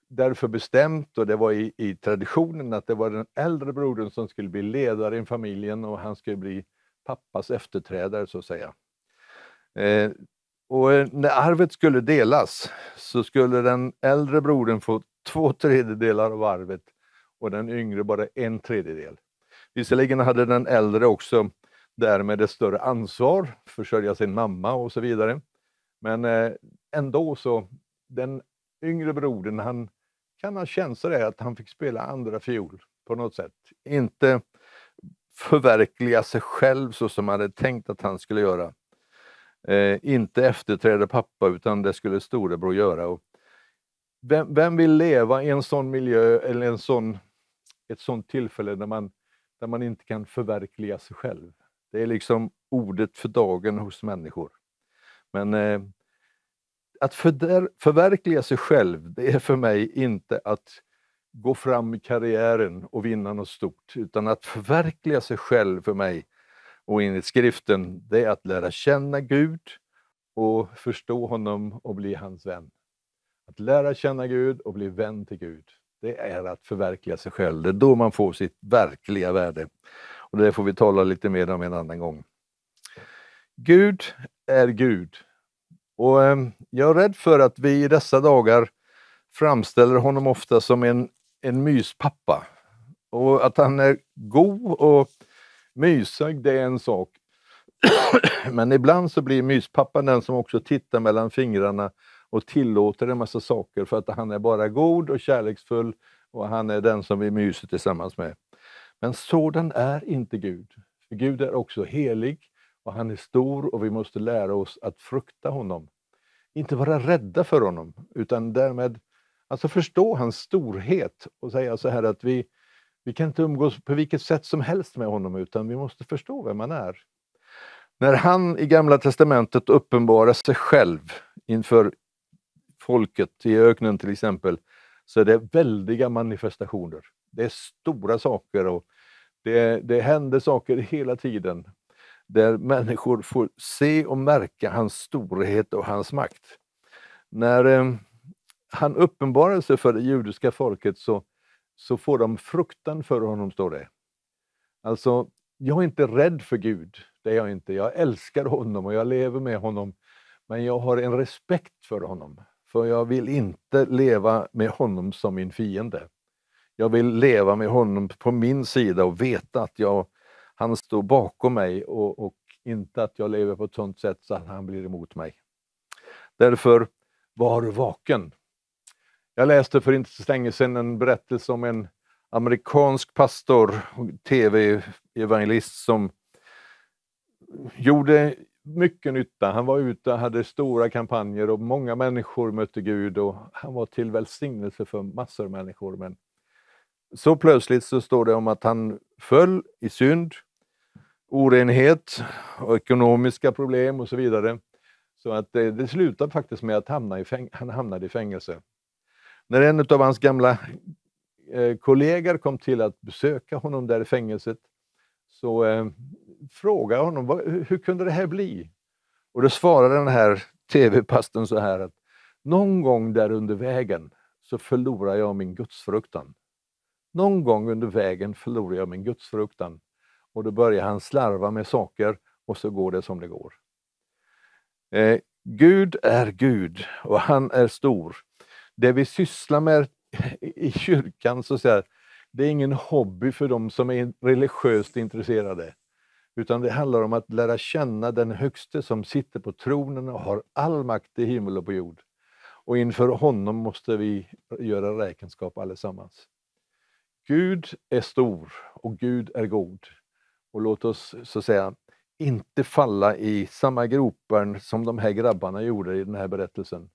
därför bestämt och det var i, i, traditionen att det var den äldre brodern som skulle bli ledare i familjen och han skulle bli pappas efterträdare så att säga. Eh, och när arvet skulle delas så skulle den äldre brodern få två tredjedelar av arvet och den yngre bara en tredjedel. Visserligen hade den äldre också därmed ett större ansvar, försörja sin mamma och så vidare. Men eh, ändå så, den yngre brodern, han kan ha känt sådär att han fick spela andra fiol på något sätt. Inte förverkliga sig själv så som han hade tänkt att han skulle göra. Eh, inte efterträda pappa utan det skulle storebror göra. Och vem, vem, vill leva i en sån miljö eller en sån, ett sånt tillfälle där man, där man inte kan förverkliga sig själv? Det är liksom ordet för dagen hos människor. Men eh, att för, förverkliga sig själv, det är för mig inte att gå fram i karriären och vinna något stort, utan att förverkliga sig själv för mig och enligt skriften, det är att lära känna Gud och förstå honom och bli hans vän. Att lära känna Gud och bli vän till Gud, det är att förverkliga sig själv. Det är då man får sitt verkliga värde. Och Det får vi tala lite mer om en annan gång. Gud är Gud. Och ehm, jag är rädd för att vi i dessa dagar framställer honom ofta som en, en myspappa. Och att han är god och mysig, det är en sak. [CLEARS THROAT] Men ibland så blir myspappan den som också tittar mellan fingrarna och tillåter en massa saker för att han är bara god och kärleksfull och han är den som vi myser tillsammans med. Men sådan är inte Gud. Gud är också helig och han är stor och vi måste lära oss att frukta honom. Inte vara rädda för honom, utan därmed alltså förstå hans storhet och säga så här att vi, vi kan inte umgås på vilket sätt som helst med honom, utan vi måste förstå vem han är. När han i Gamla testamentet uppenbarar sig själv inför folket i öknen till exempel, så är det väldiga manifestationer. Det är stora saker och det, det händer saker hela tiden där människor får se och märka hans storhet och hans makt. När eh, han uppenbarar sig för det judiska folket så, så får de fruktan för honom, står det. Alltså, jag är inte rädd för Gud, det är jag inte. Jag älskar honom och jag lever med honom. Men jag har en respekt för honom, för jag vill inte leva med honom som min fiende. Jag vill leva med honom på min sida och veta att jag han står bakom mig och, och inte att jag lever på ett sådant sätt så att han blir emot mig. Därför, var vaken. Jag läste för inte så länge sedan en berättelse om en amerikansk pastor, och tv-evangelist, som gjorde mycket nytta. Han var ute och hade stora kampanjer och många människor mötte Gud och han var till välsignelse för massor av människor. Men så plötsligt så står det om att han föll i synd orenhet och ekonomiska problem och så vidare. Så att eh, det, det slutade faktiskt med att hamna i han hamnade i fängelse. När en av hans gamla eh, kollegor kom till att besöka honom där i fängelset så eh, frågade jag honom vad, hur kunde det här bli? Och då svarade den här tv pastorn så här att någon gång där under vägen så förlorade jag min gudsfruktan. Någon gång under vägen förlorade jag min gudsfruktan och då börjar han slarva med saker och så går det som det går. Eh, Gud är Gud och han är stor. Det vi sysslar med i kyrkan, så att säga, det är ingen hobby för dem som är religiöst intresserade. Utan det handlar om att lära känna den högste som sitter på tronen och har all makt i himmel och på jord. Och inför honom måste vi göra räkenskap allesammans. Gud är stor och Gud är god. Och låt oss så att säga inte falla i samma gropar som de här grabbarna gjorde i den här berättelsen.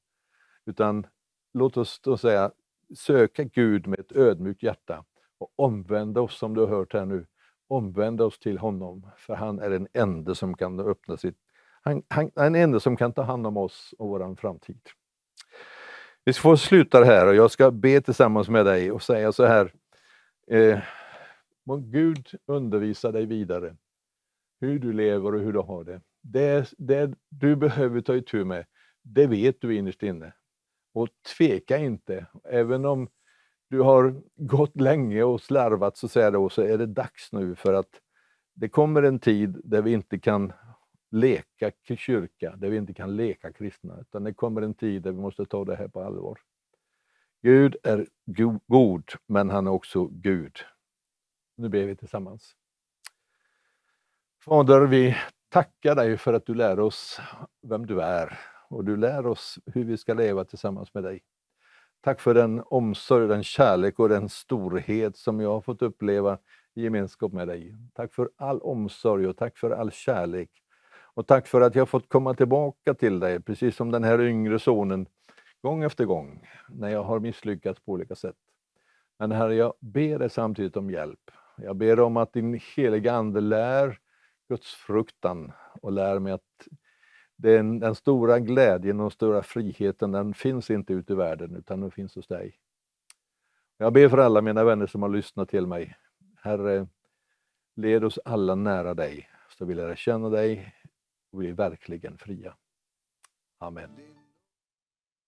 Utan låt oss då säga söka Gud med ett ödmjukt hjärta och omvända oss som du har hört här nu. Omvända oss till honom, för han är den ende som kan öppna sitt... Han, han är den ende som kan ta hand om oss och vår framtid. Vi får sluta här och jag ska be tillsammans med dig och säga så här. Eh, Må Gud undervisa dig vidare hur du lever och hur du har det. Det, det du behöver ta itu med, det vet du innerst inne. Och tveka inte. Även om du har gått länge och slarvat så, säger det, så är det dags nu för att det kommer en tid där vi inte kan leka kyrka, där vi inte kan leka kristna, utan det kommer en tid där vi måste ta det här på allvar. Gud är go god, men han är också Gud. Nu ber vi tillsammans. Fader, vi tackar dig för att du lär oss vem du är och du lär oss hur vi ska leva tillsammans med dig. Tack för den omsorg, den kärlek och den storhet som jag har fått uppleva i gemenskap med dig. Tack för all omsorg och tack för all kärlek. Och tack för att jag har fått komma tillbaka till dig, precis som den här yngre sonen, gång efter gång, när jag har misslyckats på olika sätt. Men Herre, jag ber dig samtidigt om hjälp jag ber om att din heliga Ande lär Guds fruktan och lär mig att den, den stora glädjen och den stora friheten, den finns inte ute i världen, utan den finns hos dig. Jag ber för alla mina vänner som har lyssnat till mig. Herre, led oss alla nära dig, så vi lär känna dig och blir verkligen fria. Amen.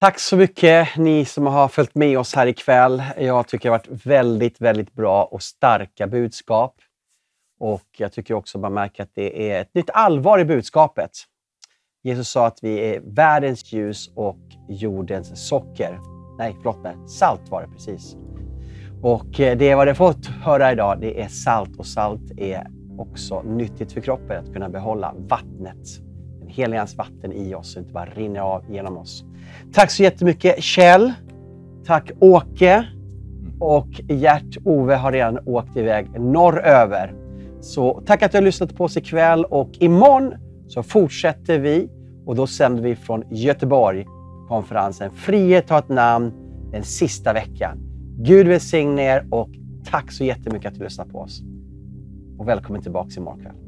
Tack så mycket ni som har följt med oss här ikväll. Jag tycker det har varit väldigt, väldigt bra och starka budskap. Och jag tycker också man märker att det är ett nytt allvar i budskapet. Jesus sa att vi är världens ljus och jordens socker. Nej, förlåt mig. Salt var det precis. Och eh, det var det fått höra idag, det är salt och salt är också nyttigt för kroppen att kunna behålla vattnet. Den helige vatten i oss, inte bara rinner av genom oss. Tack så jättemycket Kjell. Tack Åke. Mm. Och Gert-Ove har redan åkt iväg norröver. Så tack att du har lyssnat på oss ikväll och imorgon så fortsätter vi och då sänder vi från Göteborg konferensen Frihet har ett namn den sista veckan. Gud välsigne er och tack så jättemycket att du lyssnade på oss. Och välkommen tillbaka imorgon kväll.